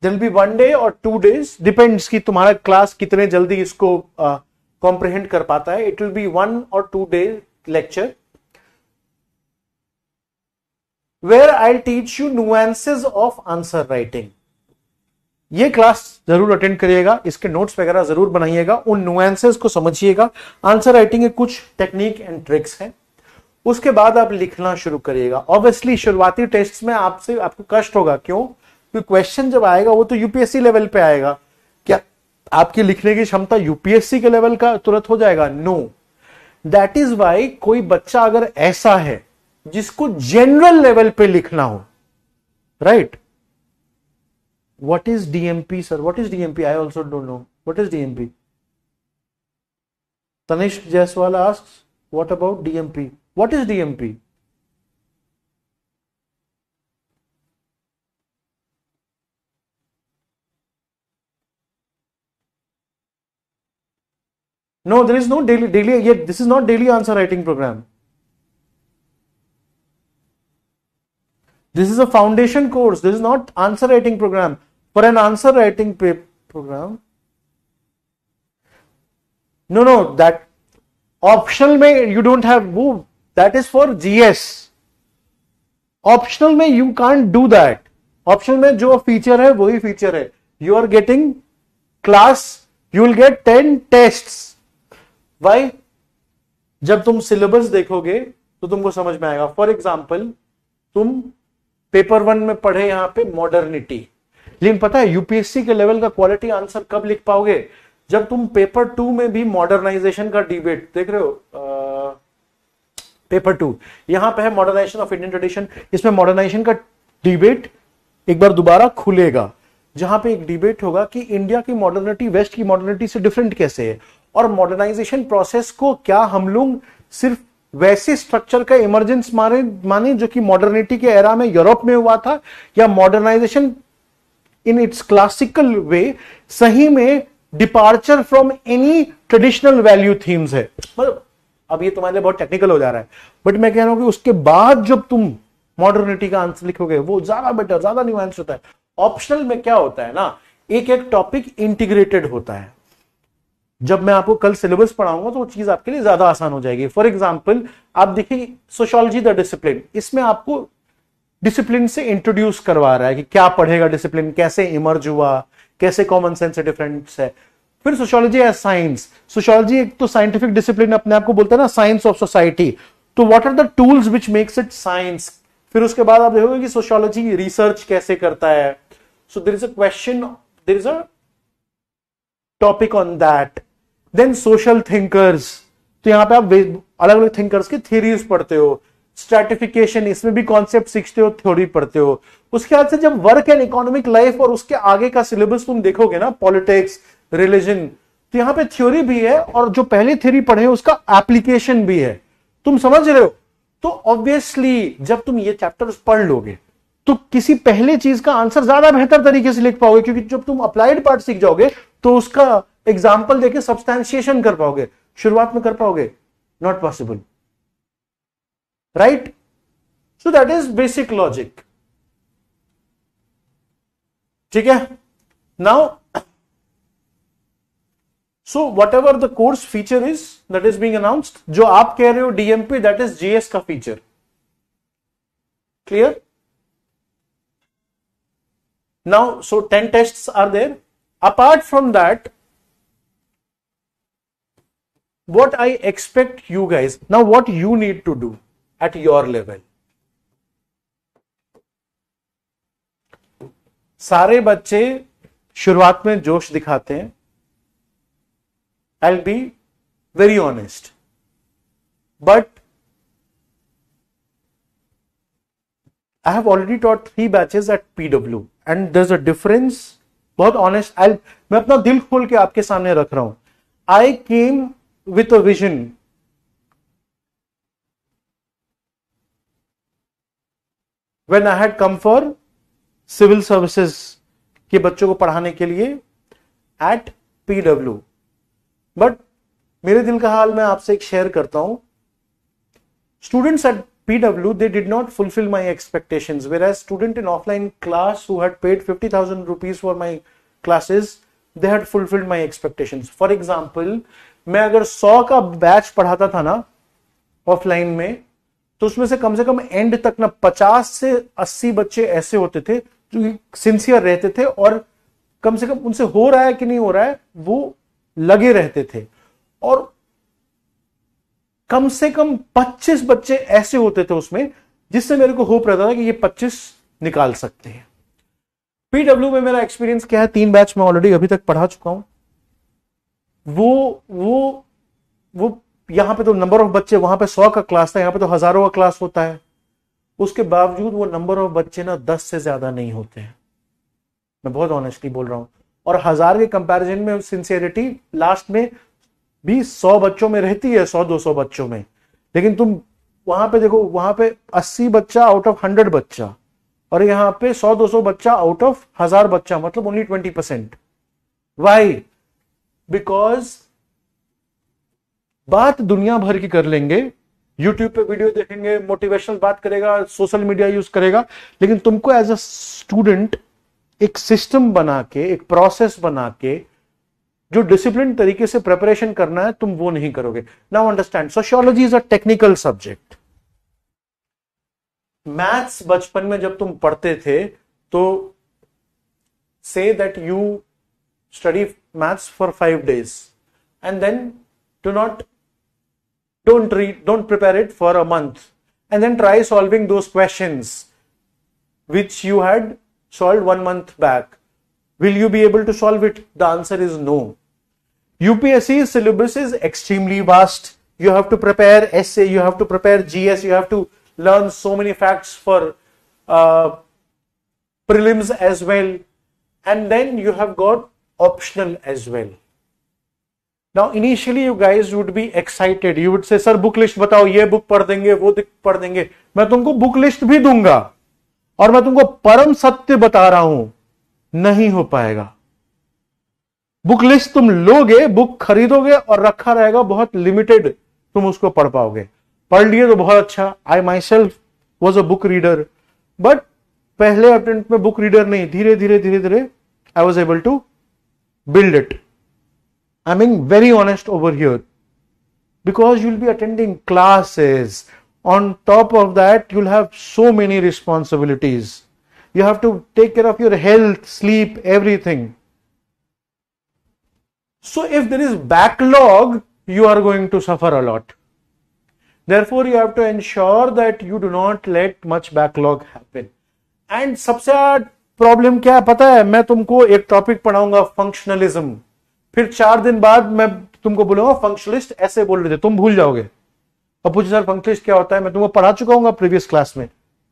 There will be one day or two days, depends कि तुम्हारा क्लास कितने जल्दी इसको कॉम्प्रिहेंड कर पाता है इट विल बी वन और two day lecture where I'll teach you nuances of answer writing. ये क्लास जरूर अटेंड करिएगा इसके नोट्स वगैरह जरूर बनाइएगा उन नुएंसेस को समझिएगा आंसर राइटिंग के कुछ टेक्निक एंड ट्रिक्स हैं उसके बाद आप लिखना शुरू करिएगा ऑब्वियसली शुरुआती टेस्ट में आपसे आपको कष्ट होगा क्यों क्योंकि क्वेश्चन जब आएगा वो तो यूपीएससी लेवल पे आएगा क्या आपकी लिखने की क्षमता यूपीएससी के लेवल का तुरंत हो जाएगा नो दैट इज वाई कोई बच्चा अगर ऐसा है जिसको जनरल लेवल पे लिखना हो right right? What is DMP, sir? What is DMP? I also don't know. What is DMP? Tanish Jaiswal asks, what about DMP? What is DMP? No, there is no daily, daily, yet this is not daily answer writing program. This is a foundation course. This is not answer writing program. for an answer writing program no no that optional may you don't have move that is for gs optional may you can't do that optional में जो feature है वही feature है you are getting class you will get 10 tests why जब तुम syllabus देखोगे तो तुमको समझ में आएगा फॉर एग्जाम्पल तुम पेपर वन में पढ़े यहां पे मॉडर्निटी लेकिन पता है यूपीएससी के लेवल का क्वालिटी आंसर कब लिख पाओगे जब तुम पेपर टू में भी मॉडर्नाइजेशन का डिबेट देख रहे हो आ, पेपर टू यहां पे है मॉडर्नाइजेशन ऑफ इंडियन ट्रेडिशन इसमें मॉडर्नाइजेशन का डिबेट एक बार दोबारा खुलेगा जहां पे एक डिबेट होगा कि इंडिया की मॉडर्निटी वेस्ट की मॉडर्निटी से डिफरेंट कैसे है और मॉडर्नाइजेशन प्रोसेस को क्या हम लोग सिर्फ वैसे स्ट्रक्चर का इमरजेंस माने माने जो कि मॉडर्निटी के एरा में यूरोप में हुआ था या modernisation in its classical way सही में departure from any traditional value themes है अब ये तुम्हारे लिए बहुत टेक्निकल हो जा रहा है बट मैं कह रहा हूं कि उसके बाद जब तुम मॉडर्निटी का आंसर लिखोगे वो ज्यादा बेटर ज्यादा न्यूएंस होता है ऑप्शनल में क्या होता है ना एक एक टॉपिक इंटीग्रेटेड होता है जब मैं आपको कल सिलेबस पढ़ाऊंगा तो वो चीज आपके लिए ज्यादा आसान हो जाएगी फॉर एग्जाम्पल आप देखिए सोशोलॉजी द डिसिप्लिन इसमें आपको डिसिप्लिन से इंट्रोड्यूस करवा रहा है कि क्या पढ़ेगा डिसिप्लिन कैसे इमर्ज हुआ कैसे कॉमन सेंस डिफरेंस है फिर सोशोलॉजी है साइंस सोशोलॉजी एक तो साइंटिफिक डिसिप्लिन अपने आप को बोलते हैं ना साइंस ऑफ सोसाइटी तो what are the tools which makes it science फिर उसके बाद आप देखोगे कि सोशोलॉजी रिसर्च कैसे करता है so there is a question there is a topic on that then social thinkers तो यहां पे आप अलग अलग थिंकर्स की थियरीज पढ़ते हो स्ट्रेटिफिकेशन इसमें भी कॉन्सेप्ट सीखते हो थ्योरी पढ़ते हो उसके बाद से जब वर्क एंड इकोनॉमिक लाइफ और उसके आगे का सिलेबस तुम देखोगे ना पॉलिटिक्स रिलीजन तो यहाँ पे थ्योरी भी है और जो पहली थ्योरी पढ़े उसका एप्लीकेशन भी है तुम समझ रहे हो तो ऑब्वियसली जब तुम ये चैप्टर पढ़ लोगे तो किसी पहले चीज का आंसर ज्यादा बेहतर तरीके से लिख पाओगे क्योंकि जब तुम अप्लाइड पार्ट सीख जाओगे तो उसका एग्जाम्पल देके सब्सटैंशिएशन कर पाओगे शुरुआत में कर पाओगे not possible right so that is basic logic Okay. now so whatever the course feature is that is being announced जो आप कह रहे हो DMP that is GS का feature clear now so 10 tests are there apart from that what I expect you guys now what you need to do at your level सारे बच्चे शुरुआत में जोश दिखाते हैं I be very honest but I have already taught three batches at PW and there a difference बहुत honest I मैं अपना दिल खोल के आपके सामने रख रहा हूं I came with a vision when I had come for civil services के बच्चों को पढ़ाने के लिए एट पीडब्ल्यू बट मेरे दिल का हाल मैं आपसे एक शेयर करता हूं students at PW they did not fulfil my expectation where as student in offline class who had paid fifty thousand rupees for my classes they had fulfilled my expectation for example मैं अगर सौ का batch पढ़ाता था ना offline में तो उसमें से कम से कम एंड तक ना पचास से अस्सी बच्चे ऐसे होते थे जो सिंसियर हम्म। रहते थे और कम से कम उनसे हो रहा है कि नहीं हो रहा है वो लगे रहते थे और कम से कम 25 बच्चे ऐसे होते थे उसमें जिससे मेरे को होप रहता था कि ये 25 निकाल सकते हैं पीडब्ल्यू में मेरा एक्सपीरियंस क्या है तीन बैच में ऑलरेडी अभी तक पढ़ा चुका हूं वो वो वो यहां पे तो नंबर ऑफ बच्चे वहां पे सौ का क्लास था यहां पे तो हजारों का क्लास होता है उसके बावजूद वो नंबर ऑफ बच्चे ना दस से ज्यादा नहीं होते हैं मैं बहुत ऑनेस्टली बोल रहा हूं और हजार के कंपैरिजन में सिंसियरिटी लास्ट में भी सौ बच्चों में रहती है सौ दो सौ बच्चों में लेकिन तुम वहां पे देखो वहां पे अस्सी बच्चा आउट ऑफ हंड्रेड बच्चा और यहां पे सौ दो सौ बच्चा आउट ऑफ हजार बच्चा मतलब only twenty percent why because बात दुनिया भर की कर लेंगे यूट्यूब पे वीडियो देखेंगे मोटिवेशनल बात करेगा सोशल मीडिया यूज करेगा लेकिन तुमको एज अ स्टूडेंट एक सिस्टम बना के एक प्रोसेस बना के जो डिसिप्लिन तरीके से प्रेपरेशन करना है तुम वो नहीं करोगे now understand sociology is a technical subject maths बचपन में जब तुम पढ़ते थे तो say that you study maths for five days and then do not don't read don't prepare it for a month and then try solving those questions which you had solved one month back will you be able to solve it the answer is no upsc syllabus is extremely vast you have to prepare essay you have to prepare gs you have to learn so many facts for uh, prelims as well and then you have got optional as well now initially you guys would be excited you would say sir book list बताओ ये book पढ़ देंगे वो पढ़ देंगे मैं तुमको book list भी दूंगा और मैं तुमको परम सत्य बता रहा हूं नहीं हो पाएगा बुक लिस्ट तुम लोगे बुक खरीदोगे और रखा रहेगा बहुत लिमिटेड तुम उसको पढ़ पाओगे पढ़ लिए तो बहुत अच्छा I myself was a book reader but पहले अटेम्प्ट में बुक रीडर नहीं धीरे धीरे धीरे धीरे I was able to build it I'm being very honest over here because you'll be attending classes. On top of that, you'll have so many responsibilities. You have to take care of your health, sleep, everything. So, if there is backlog, you are going to suffer a lot. Therefore, you have to ensure that you do not let much backlog happen. And सबसे problem क्या है पता है मैं तुमको एक topic पढ़ाऊंगा functionalism. फिर चार दिन बाद मैं तुमको बोलूंगा फंक्शनलिस्ट ऐसे बोल रहे थे तुम भूल जाओगे अब पूछे सर फंक्शनलिस्ट क्या होता है मैं तुमको पढ़ा चुका हूँ प्रीवियस क्लास में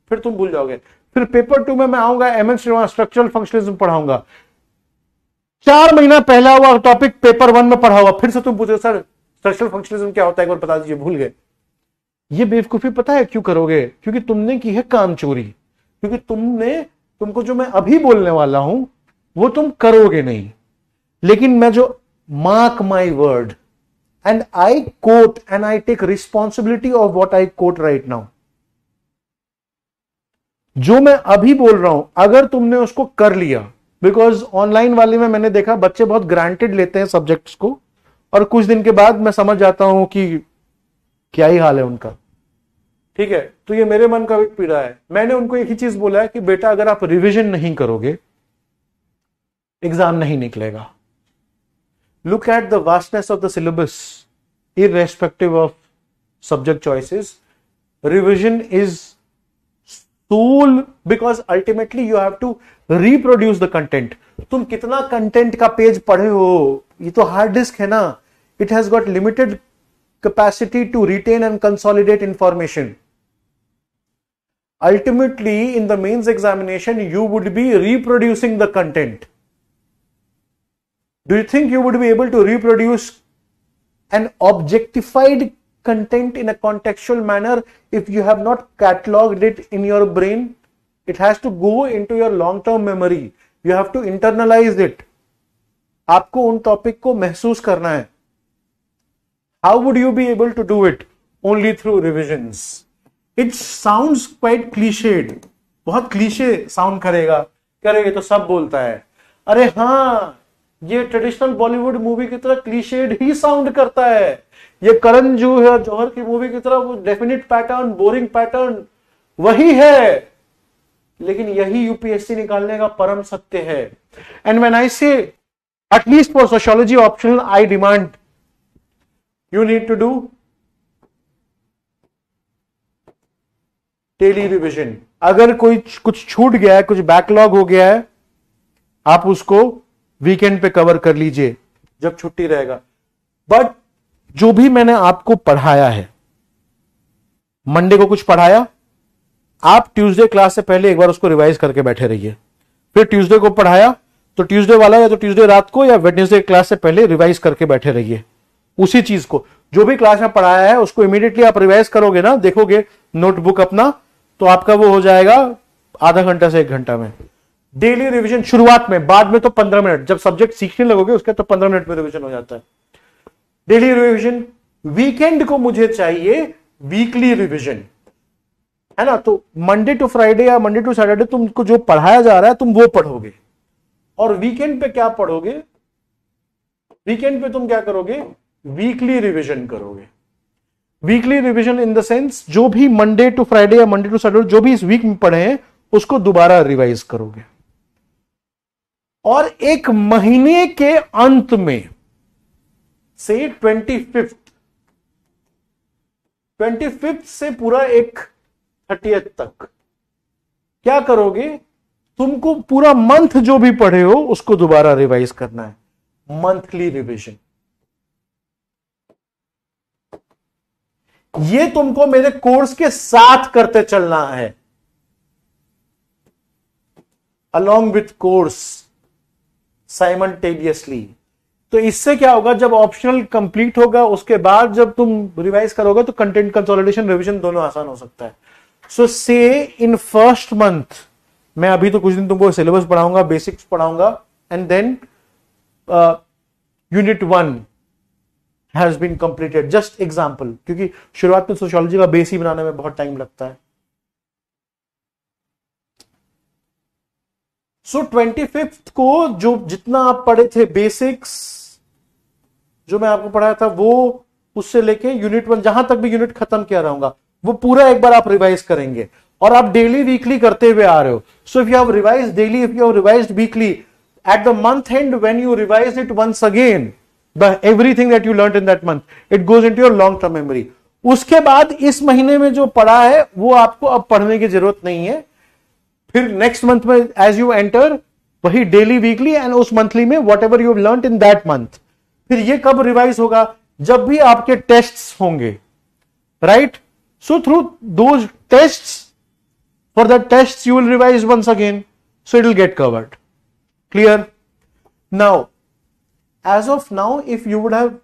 फिर तुम भूल जाओगे फिर पेपर टू में मैं आऊंगा M N Srinivas structural functionalism पढ़ाऊंगा चार महीना पहला हुआ टॉपिक पेपर वन में पढ़ा हुआ फिर से तुम पूछे सर स्ट्रक्चरल फंक्शनलिज्म क्या होता है एक बार बता दीजिए भूल गए ये बेवकूफी पता है क्यों करोगे क्योंकि तुमने की है काम चोरी क्योंकि तुमने तुमको जो मैं अभी बोलने वाला हूं वो तुम करोगे नहीं लेकिन मैं जो mark my word and I quote and I take responsibility of what I quote right now जो मैं अभी बोल रहा हूं अगर तुमने उसको कर लिया बिकॉज ऑनलाइन वाले में मैंने देखा बच्चे बहुत ग्रांटेड लेते हैं सब्जेक्ट्स को और कुछ दिन के बाद मैं समझ जाता हूं कि क्या ही हाल है उनका ठीक है तो ये मेरे मन का एक पीड़ा है मैंने उनको एक ही चीज बोला है कि बेटा अगर आप रिविजन नहीं करोगे एग्जाम नहीं निकलेगा look at the vastness of the syllabus irrespective of subject choices revision is tool because ultimately you have to reproduce the content तुम कितना कंटेंट का पेज पढ़े हो ये तो हार्ड डिस्क है ना it has got limited capacity to retain and consolidate information. Ultimately, in the mains examination, you would be reproducing the content do you think you would be able to reproduce an objectified content in a contextual manner if you have not catalogued it in your brain? It has to go into your long term memory. You have to internalize it. आपको उन topic को महसूस करना है would you be able to do it only through revisions? It sounds quite cliched. बहुत cliche sound करेगा करेगा तो सब बोलता है अरे हाँ ये ट्रेडिशनल बॉलीवुड मूवी की तरह क्लीशेड ही साउंड करता है ये करण जूहर जौहर की मूवी की तरह वो डेफिनेट पैटर्न बोरिंग पैटर्न वही है लेकिन यही यूपीएससी निकालने का परम सत्य है and when I say at least for sociology optional I demand you need to do daily revision अगर कोई कुछ छूट गया है कुछ बैकलॉग हो गया है आप उसको वीकेंड पे कवर कर लीजिए जब छुट्टी रहेगा बट जो भी मैंने आपको पढ़ाया है मंडे को कुछ पढ़ाया आप ट्यूसडे क्लास से पहले एक बार उसको रिवाइज करके बैठे रहिए फिर ट्यूसडे को पढ़ाया तो ट्यूसडे वाला या तो ट्यूसडे रात को या वेडनेसडे क्लास से पहले रिवाइज करके बैठे रहिए उसी चीज को जो भी क्लास में पढ़ाया है उसको इमीडिएटली आप रिवाइज करोगे ना देखोगे नोटबुक अपना तो आपका वो हो जाएगा आधा घंटा से एक घंटा में डेली रिवीजन शुरुआत में बाद में तो पंद्रह मिनट जब सब्जेक्ट सीखने लगोगे उसके तो पंद्रह मिनट में रिवीजन हो जाता है डेली रिवीजन वीकेंड को मुझे चाहिए वीकली रिवीजन है ना तो मंडे टू फ्राइडे या मंडे टू सैटरडे तुमको जो पढ़ाया जा रहा है तुम वो पढ़ोगे और वीकेंड पे क्या पढ़ोगे वीकेंड पे तुम क्या करोगे वीकली रिविजन करोगे weekly revision in the sense जो भी मंडे टू फ्राइडे या मंडे टू सैटरडे जो भी इस वीक में पढ़े हैं उसको दोबारा रिवाइज करोगे और एक महीने के अंत में से ट्वेंटी फिफ्थ ट्वेंटी फिफ्थ से पूरा एक थर्टी तक क्या करोगे तुमको पूरा मंथ जो भी पढ़े हो उसको दोबारा रिवाइज करना है मंथली रिविजन ये तुमको मेरे कोर्स के साथ करते चलना है अलोंग विथ कोर्स साइमल्टेनियसली तो इससे क्या होगा जब ऑप्शनल कंप्लीट होगा उसके बाद जब तुम रिवाइज करोगे तो कंटेंट कंसोलिडेशन रिविजन दोनों आसान हो सकता है सो से इन फर्स्ट मंथ मैं अभी तो कुछ दिन तुमको सिलेबस पढ़ाऊंगा बेसिक्स पढ़ाऊंगा and then unit one has been completed just example क्योंकि शुरुआत में सोशोलॉजी का बेस ही बनाने में बहुत टाइम लगता है सो ट्वेंटी फिफ्थ को जो जितना आप पढ़े थे बेसिक्स जो मैं आपको पढ़ाया था वो उससे लेके यूनिट वन जहां तक भी यूनिट खत्म किया रहूंगा वो पूरा एक बार आप रिवाइज करेंगे और आप डेली वीकली करते हुए आ रहे हो so if you have revise daily if you have revise weekly at the month end when you revise it once again the everything that you learn in that month it goes into your long term memory उसके बाद इस महीने में जो पढ़ा है वो आपको अब पढ़ने की जरूरत नहीं है फिर नेक्स्ट मंथ में एज यू एंटर वही डेली वीकली एंड उस मंथली में whatever you learn in that month फिर ये कब रिवाइज होगा जब भी आपके टेस्ट होंगे राइट सो थ्रू दो test for the test you will revise once again so it will get covered clear now as of now if you would have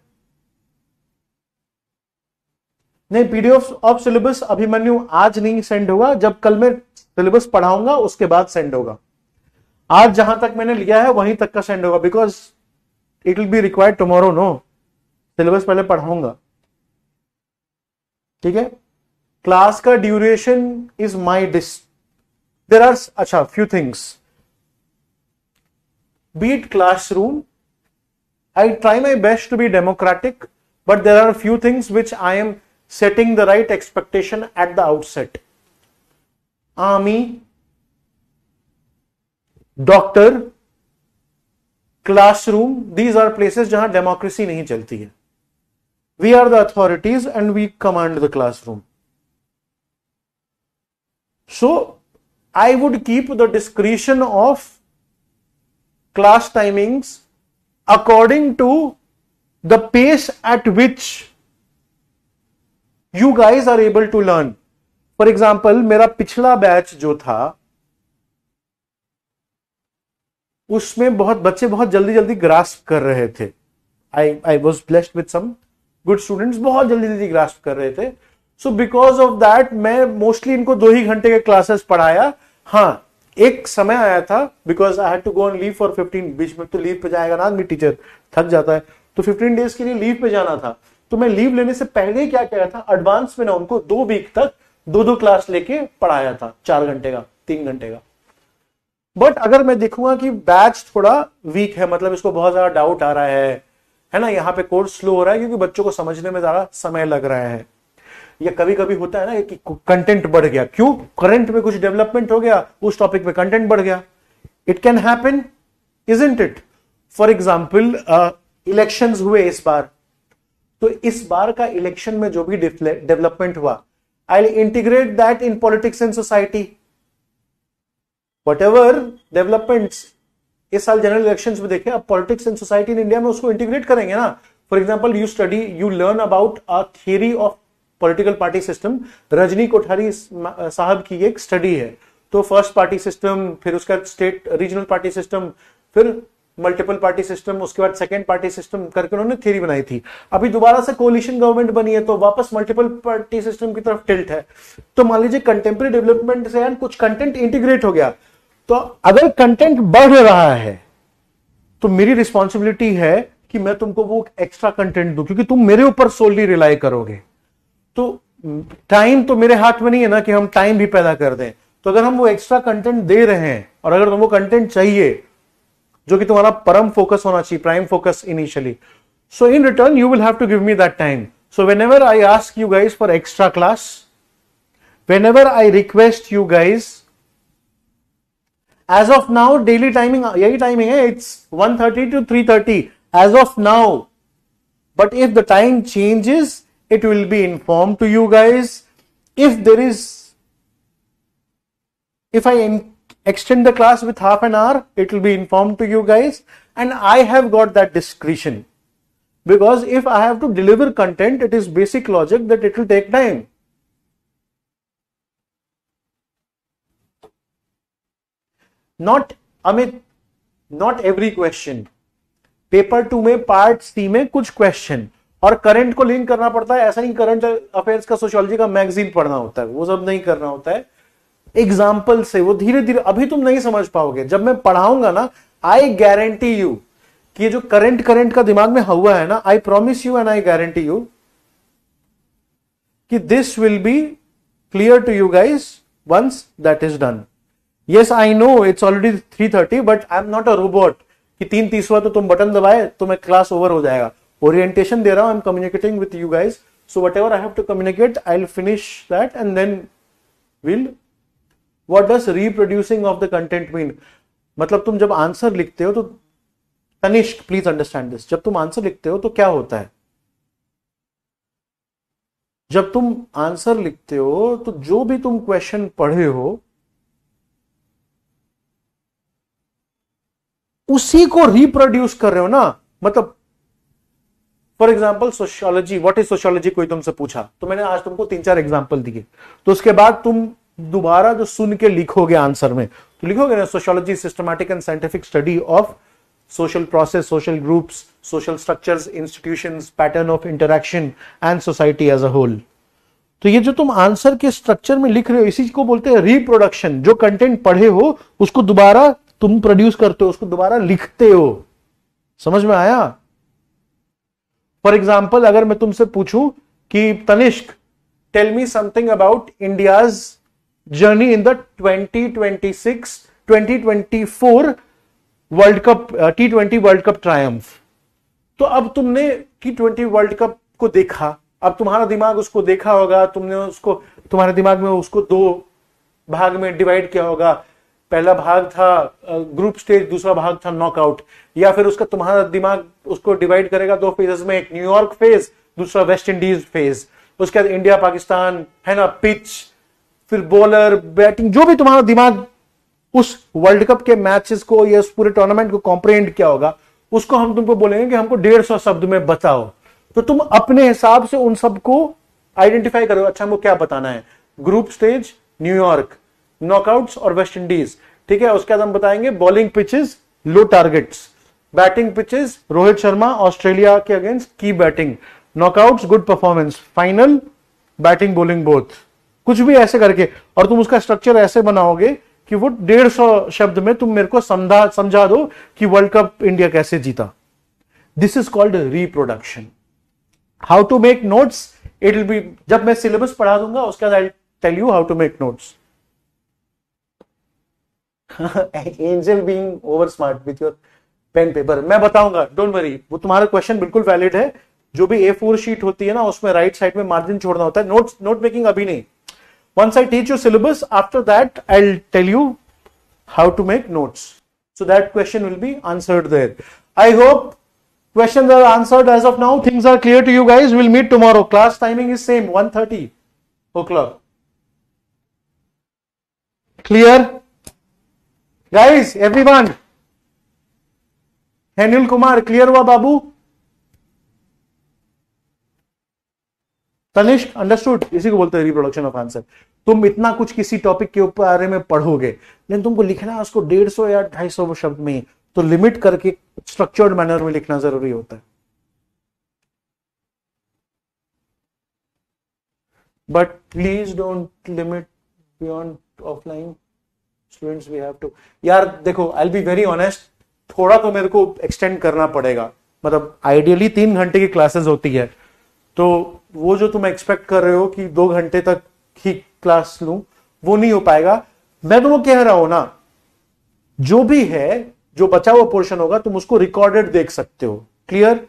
नहीं पीडीएफ ऑफ सिलेबस अभिमन्यु आज नहीं send होगा जब कल में syllabus पढ़ाऊंगा उसके बाद सेंड होगा आज जहां तक मैंने लिया है वहीं तक का सेंड होगा because it will be required tomorrow no syllabus पहले पढ़ाऊंगा ठीक है क्लास का duration is my this there are अच्छा few things beat classroom I try my best to be democratic but there are few things which I am setting the right expectation at the outset army doctor classroom these are places जहां democracy नहीं चलती है we are the authorities and we command the classroom so I would keep the discretion of class timings according to the pace at which you guys are able to learn for example मेरा पिछला batch जो था उसमें बहुत बच्चे बहुत जल्दी जल्दी ग्रास्प कर रहे थे I I was blessed with some good students बहुत जल्दी जल्दी ग्रास्प कर रहे थे सो बिकॉज ऑफ दैट मैं मोस्टली इनको दो ही घंटे के क्लासेस पढ़ाया हाँ एक समय आया था because I had to go on leave for fifteen बीच में तो लीव पे जाएगा ना आदमी टीचर थक जाता है तो फिफ्टीन डेज के लिए लीव पे जाना था तो मैं लीव लेने से पहले क्या कह रहा था एडवांस में ना उनको दो वीक तक दो दो क्लास लेके पढ़ाया था चार घंटे का तीन घंटे का बट अगर मैं देखूंगा कि बैच थोड़ा वीक है मतलब इसको बहुत ज्यादा डाउट आ रहा है है ना यहाँ पे कोर्स स्लो हो रहा है क्योंकि बच्चों को समझने में ज्यादा समय लग रहा है या कभी कभी होता है ना कि कंटेंट बढ़ गया क्यों करंट में कुछ डेवलपमेंट हो गया उस टॉपिक में कंटेंट बढ़ गया it can happen is it for example election हुए इस बार तो इस बार का इलेक्शन में जो भी डेवलपमेंट हुआ I'll integrate that in politics and society. Whatever developments इस साल जनरल इलेक्शंस में देखें अब politics and society in India में उसको इंटीग्रेट करेंगे ना for example you study you learn about a theory of political party system Rajni Kothari साहब की एक स्टडी है तो फर्स्ट पार्टी सिस्टम फिर उसका स्टेट रीजनल पार्टी सिस्टम फिर मल्टीपल पार्टी सिस्टम उसके बाद सेकेंड पार्टी सिस्टम करके उन्होंने थ्योरी बनाई थी अभी दोबारा से कोलिशन गवर्नमेंट बनी है तो वापस मल्टीपल पार्टी सिस्टम की तरफ टिल्ट है तो मान लीजिए कंटेम्प्रेरी डेवलपमेंट से कुछ कंटेंट इंटीग्रेट हो गया तो अगर कंटेंट बढ़ रहा है तो मेरी रिस्पॉन्सिबिलिटी है कि मैं तुमको वो एक्स्ट्रा कंटेंट दू क्योंकि तुम मेरे ऊपर सोलली रिलाई करोगे तो टाइम तो मेरे हाथ में नहीं है ना कि हम टाइम भी पैदा कर दें तो अगर हम वो एक्स्ट्रा कंटेंट दे रहे हैं और अगर तुमको कंटेंट चाहिए जो कि तुम्हारा परम फोकस होना चाहिए prime focus initially so in return you will have to give me that time so whenever I ask you guys for extra class whenever I request you guys as of now daily timing यही timing है it's one thirty to three thirty as of now but if the time changes it will be informed to you guys if there is if I extend the class with half an hour it will be informed to you guys and i have got that discretion because if i have to deliver content it is basic logic that it will take time not amit not every question paper two में part C में कुछ question और current को link करना पड़ता है ऐसा नहीं करंट अफेयर्स का सोशियोलॉजी का मैगजीन पढ़ना होता है वो सब नहीं करना होता है एग्जाम्पल से वो धीरे धीरे अभी तुम नहीं समझ पाओगे जब मैं पढ़ाऊंगा ना आई गारंटी यू कि ये जो करंट करंट का दिमाग में हुआ है ना I promise you and I guarantee you कि this will be clear to you guys once that is done yes I know it's already three thirty but I am not a robot कि तीन तीस हुआ तो तुम button दबाए तो मैं क्लास ओवर हो जाएगा ओरिएंटेशन दे रहा हूं I am communicating with you guys so whatever I have to communicate I will finish that and then will what does reproducing of the content mean मतलब तुम जब आंसर लिखते हो तो तनिष्क प्लीज अंडरस्टैंड दिस जब तुम answer लिखते हो तो क्या होता है जब तुम आंसर लिखते हो तो जो भी तुम क्वेश्चन पढ़े हो उसी को रिप्रोड्यूस कर रहे हो ना मतलब for example sociology what is sociology कोई तुमसे पूछा तो मैंने आज तुमको तीन चार एग्जाम्पल दिए तो उसके बाद तुम दोबारा जो सुन के लिखोगे आंसर में तो लिखोगे ना sociology systematic and scientific study of social process social groups social structure institution pattern of interaction and society as a whole तो ये जो तुम आंसर के स्ट्रक्चर में लिख रहे हो इसी को बोलते हैं रिप्रोडक्शन जो कंटेंट पढ़े हो उसको दोबारा तुम प्रोड्यूस करते हो उसको दोबारा लिखते हो समझ में आया फॉर एग्जाम्पल अगर मैं तुमसे पूछूं कि Tanishq tell me something about India's journey in the 2026 2024 world cup T twenty world cup triumph तो अब तुमने टी ट्वेंटी वर्ल्ड कप को देखा अब तुम्हारा दिमाग उसको देखा होगा तुमने उसको तुम्हारे दिमाग में उसको दो भाग में डिवाइड किया होगा पहला भाग था ग्रुप uh, स्टेज दूसरा भाग था नॉकआउट या फिर उसका तुम्हारा दिमाग उसको डिवाइड करेगा दो फेजेस में एक न्यूयॉर्क फेज दूसरा वेस्ट इंडीज फेज उसके बाद इंडिया पाकिस्तान है ना पिच फिर बॉलर बैटिंग जो भी तुम्हारा दिमाग उस वर्ल्ड कप के मैचेस को या उस पूरे टूर्नामेंट को कॉम्प्रेंड किया होगा उसको हम तुमको बोलेंगे कि हमको डेढ़ सौ शब्द में बताओ तो तुम अपने हिसाब से उन सबको आइडेंटिफाई करो अच्छा हमको क्या बताना है ग्रुप स्टेज न्यूयॉर्क नॉकआउट्स और वेस्ट इंडीज ठीक है उसके बाद हम बताएंगे bowling pitches low targets batting pitches Rohit Sharma Australia के अगेंस्ट की batting knockouts good performance final batting bowling both कुछ भी ऐसे करके और तुम उसका स्ट्रक्चर ऐसे बनाओगे कि वो डेढ़ सौ शब्द में तुम मेरे को समझा समझा दो कि वर्ल्ड कप इंडिया कैसे जीता this is called reproduction how to make notes it will be जब मैं सिलेबस पढ़ा दूंगा उसके बाद I tell you how to make notes angel being over smart with your pen paper मैं बताऊंगा डोंट वरी वो तुम्हारा क्वेश्चन बिल्कुल वैलिड है जो भी ए फोर शीट होती है ना उसमें राइट साइड में मार्जिन छोड़ना होता है नोट नोट मेकिंग अभी नहीं Once I teach you syllabus, after that I'll tell you how to make notes. So that question will be answered there. I hope questions are answered as of now. Things are clear to you guys. We'll meet tomorrow. Class timing is same 1.30 o'clock. Clear? Guys, everyone. Henil Kumar, clear wa babu? Tanishq understood इसी को बोलते हैं reproduction of answer तुम इतना कुछ किसी topic के ऊपर बारे में पढ़ोगे लेकिन तुमको लिखना है उसको डेढ़ सौ या ढाई सौ शब्द में तो लिमिट करके स्ट्रक्चर्ड मैनर में लिखना जरूरी होता है but please don't limit beyond offline students we have to यार देखो आई बी वेरी ऑनेस्ट थोड़ा तो मेरे को एक्सटेंड करना पड़ेगा मतलब आइडियली तीन घंटे की क्लासेस होती है तो वो जो तुम एक्सपेक्ट कर रहे हो कि दो घंटे तक ही क्लास लू वो नहीं हो पाएगा मैं तुमको कह रहा हूं ना जो भी है जो बचा हुआ पोर्शन होगा तुम उसको रिकॉर्डेड देख सकते हो क्लियर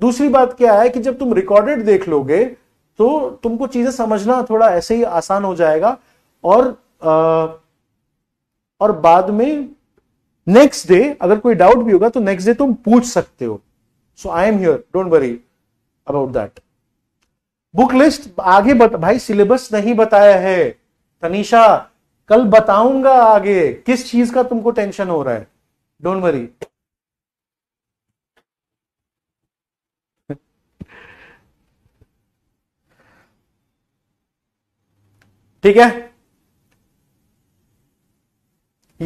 दूसरी बात क्या है कि जब तुम रिकॉर्डेड देख लोगे तो तुमको चीजें समझना थोड़ा ऐसे ही आसान हो जाएगा और आ, और बाद में नेक्स्ट डे अगर कोई डाउट भी होगा तो नेक्स्ट डे तुम पूछ सकते हो so I am here don't worry about that book list आगे बत, भाई सिलेबस नहीं बताया है तनिषा कल बताऊंगा आगे किस चीज का तुमको टेंशन हो रहा है डोंट वरी ठीक है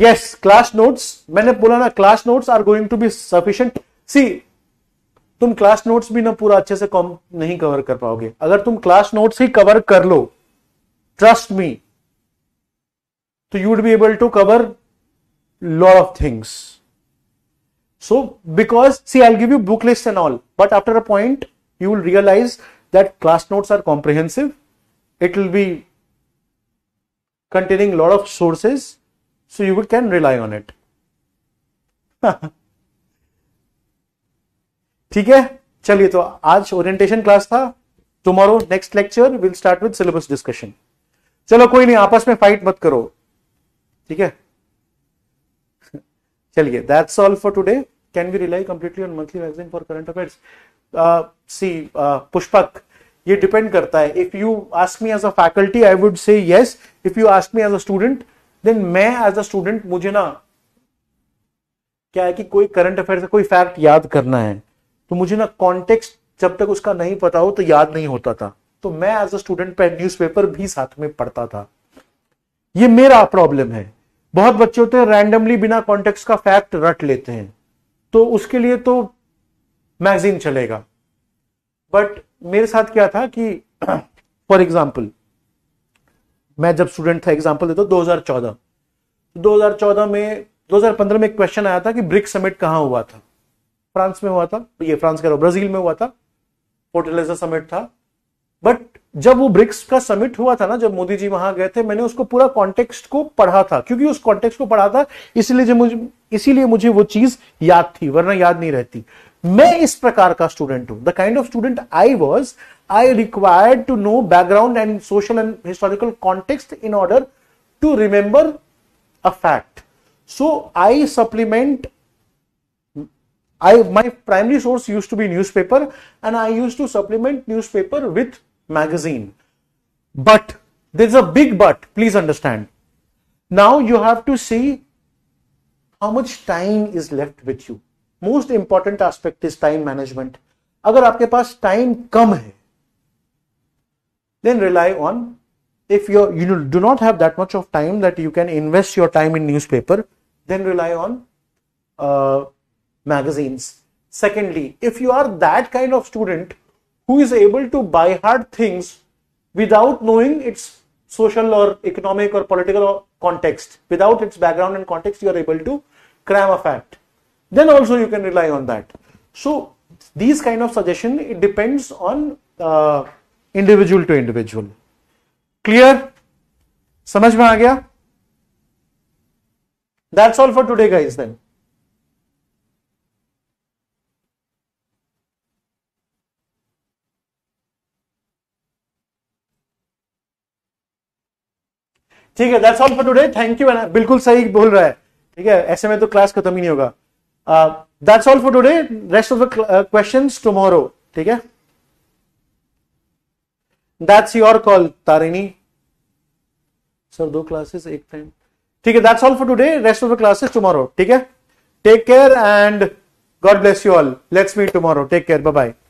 यस क्लास नोट्स मैंने बोला ना class notes are going to be sufficient see तुम क्लास नोट्स भी ना पूरा अच्छे से नहीं कवर कर पाओगे अगर तुम क्लास नोट्स ही कवर कर लो ट्रस्ट मी तो you'd be able to cover lot of things so because see I give you book list and all but after a point you will realise that class notes are comprehensive it will be containing lot of sources so you can rely on it ठीक है चलिए तो आज orientation class था tomorrow next lecture will start with syllabus discussion चलो कोई नहीं आपस में फाइट मत करो ठीक है चलिए that's all for today can be rely completely on monthly magazine for current affairs see Pushpak ये डिपेंड करता है if you ask me as a faculty I would say yes if you ask me as a student then मैं as a student मुझे ना क्या है कि कोई करंट अफेयर कोई फैक्ट याद करना है तो मुझे ना कॉन्टेक्स्ट जब तक उसका नहीं पता हो तो याद नहीं होता था तो मैं एज अ स्टूडेंट पे न्यूज़पेपर भी साथ में पढ़ता था ये मेरा प्रॉब्लम है बहुत बच्चे होते हैं रैंडमली बिना कॉन्टेक्स्ट का फैक्ट रट लेते हैं तो उसके लिए तो मैगजीन चलेगा बट मेरे साथ क्या था कि फॉर एग्जाम्पल मैं जब स्टूडेंट था एग्जाम्पल देता दो हजार चौदह में 2015 में एक क्वेश्चन आया था कि ब्रिक्स समिट कहां हुआ था फ्रांस में हुआ था ये फ्रांस कह रहा ब्राजील में हुआ था फोर्टिलेजा समिट था बट जब वो ब्रिक्स का समिट हुआ था ना जब मोदी जी वहां गए थे मैंने उसको पूरा कॉन्टेक्स्ट को पढ़ा था क्योंकि उस कॉन्टेक्स्ट को पढ़ा था इसलिए जब मुझे इसीलिए मुझे वो चीज याद थी वरना याद नहीं रहती मैं इस प्रकार का स्टूडेंट हूं the kind of student I was I required to know background and social and historical context in order to remember a fact so I supplement I my primary source used to be newspaper, and I used to supplement newspaper with magazine. But there's a big but. Please understand. Now you have to see how much time is left with you. Most important aspect is time management. अगर आपके पास time कम है then rely on if your you do not have that much of time that you can invest your time in newspaper then rely on magazines. Secondly, if you are that kind of student who is able to buy hard things without knowing its social or economic or political context, without its background and context, you are able to cram a fact. Then also you can rely on that. So these kind of suggestion it depends on uh, individual to individual. Clear? समझ में आ गया? That's all for today, guys. Then. ठीक है that's all for today thank you बिल्कुल सही बोल रहा है ठीक है ऐसे में तो क्लास खत्म ही नहीं होगा that's all for today rest of the question tomorrow ठीक है that's your call Tarini sir दो क्लासेस एक टाइम ठीक है that's all for today rest of the classes tomorrow ठीक है take care and God bless you all let's meet tomorrow take care bye bye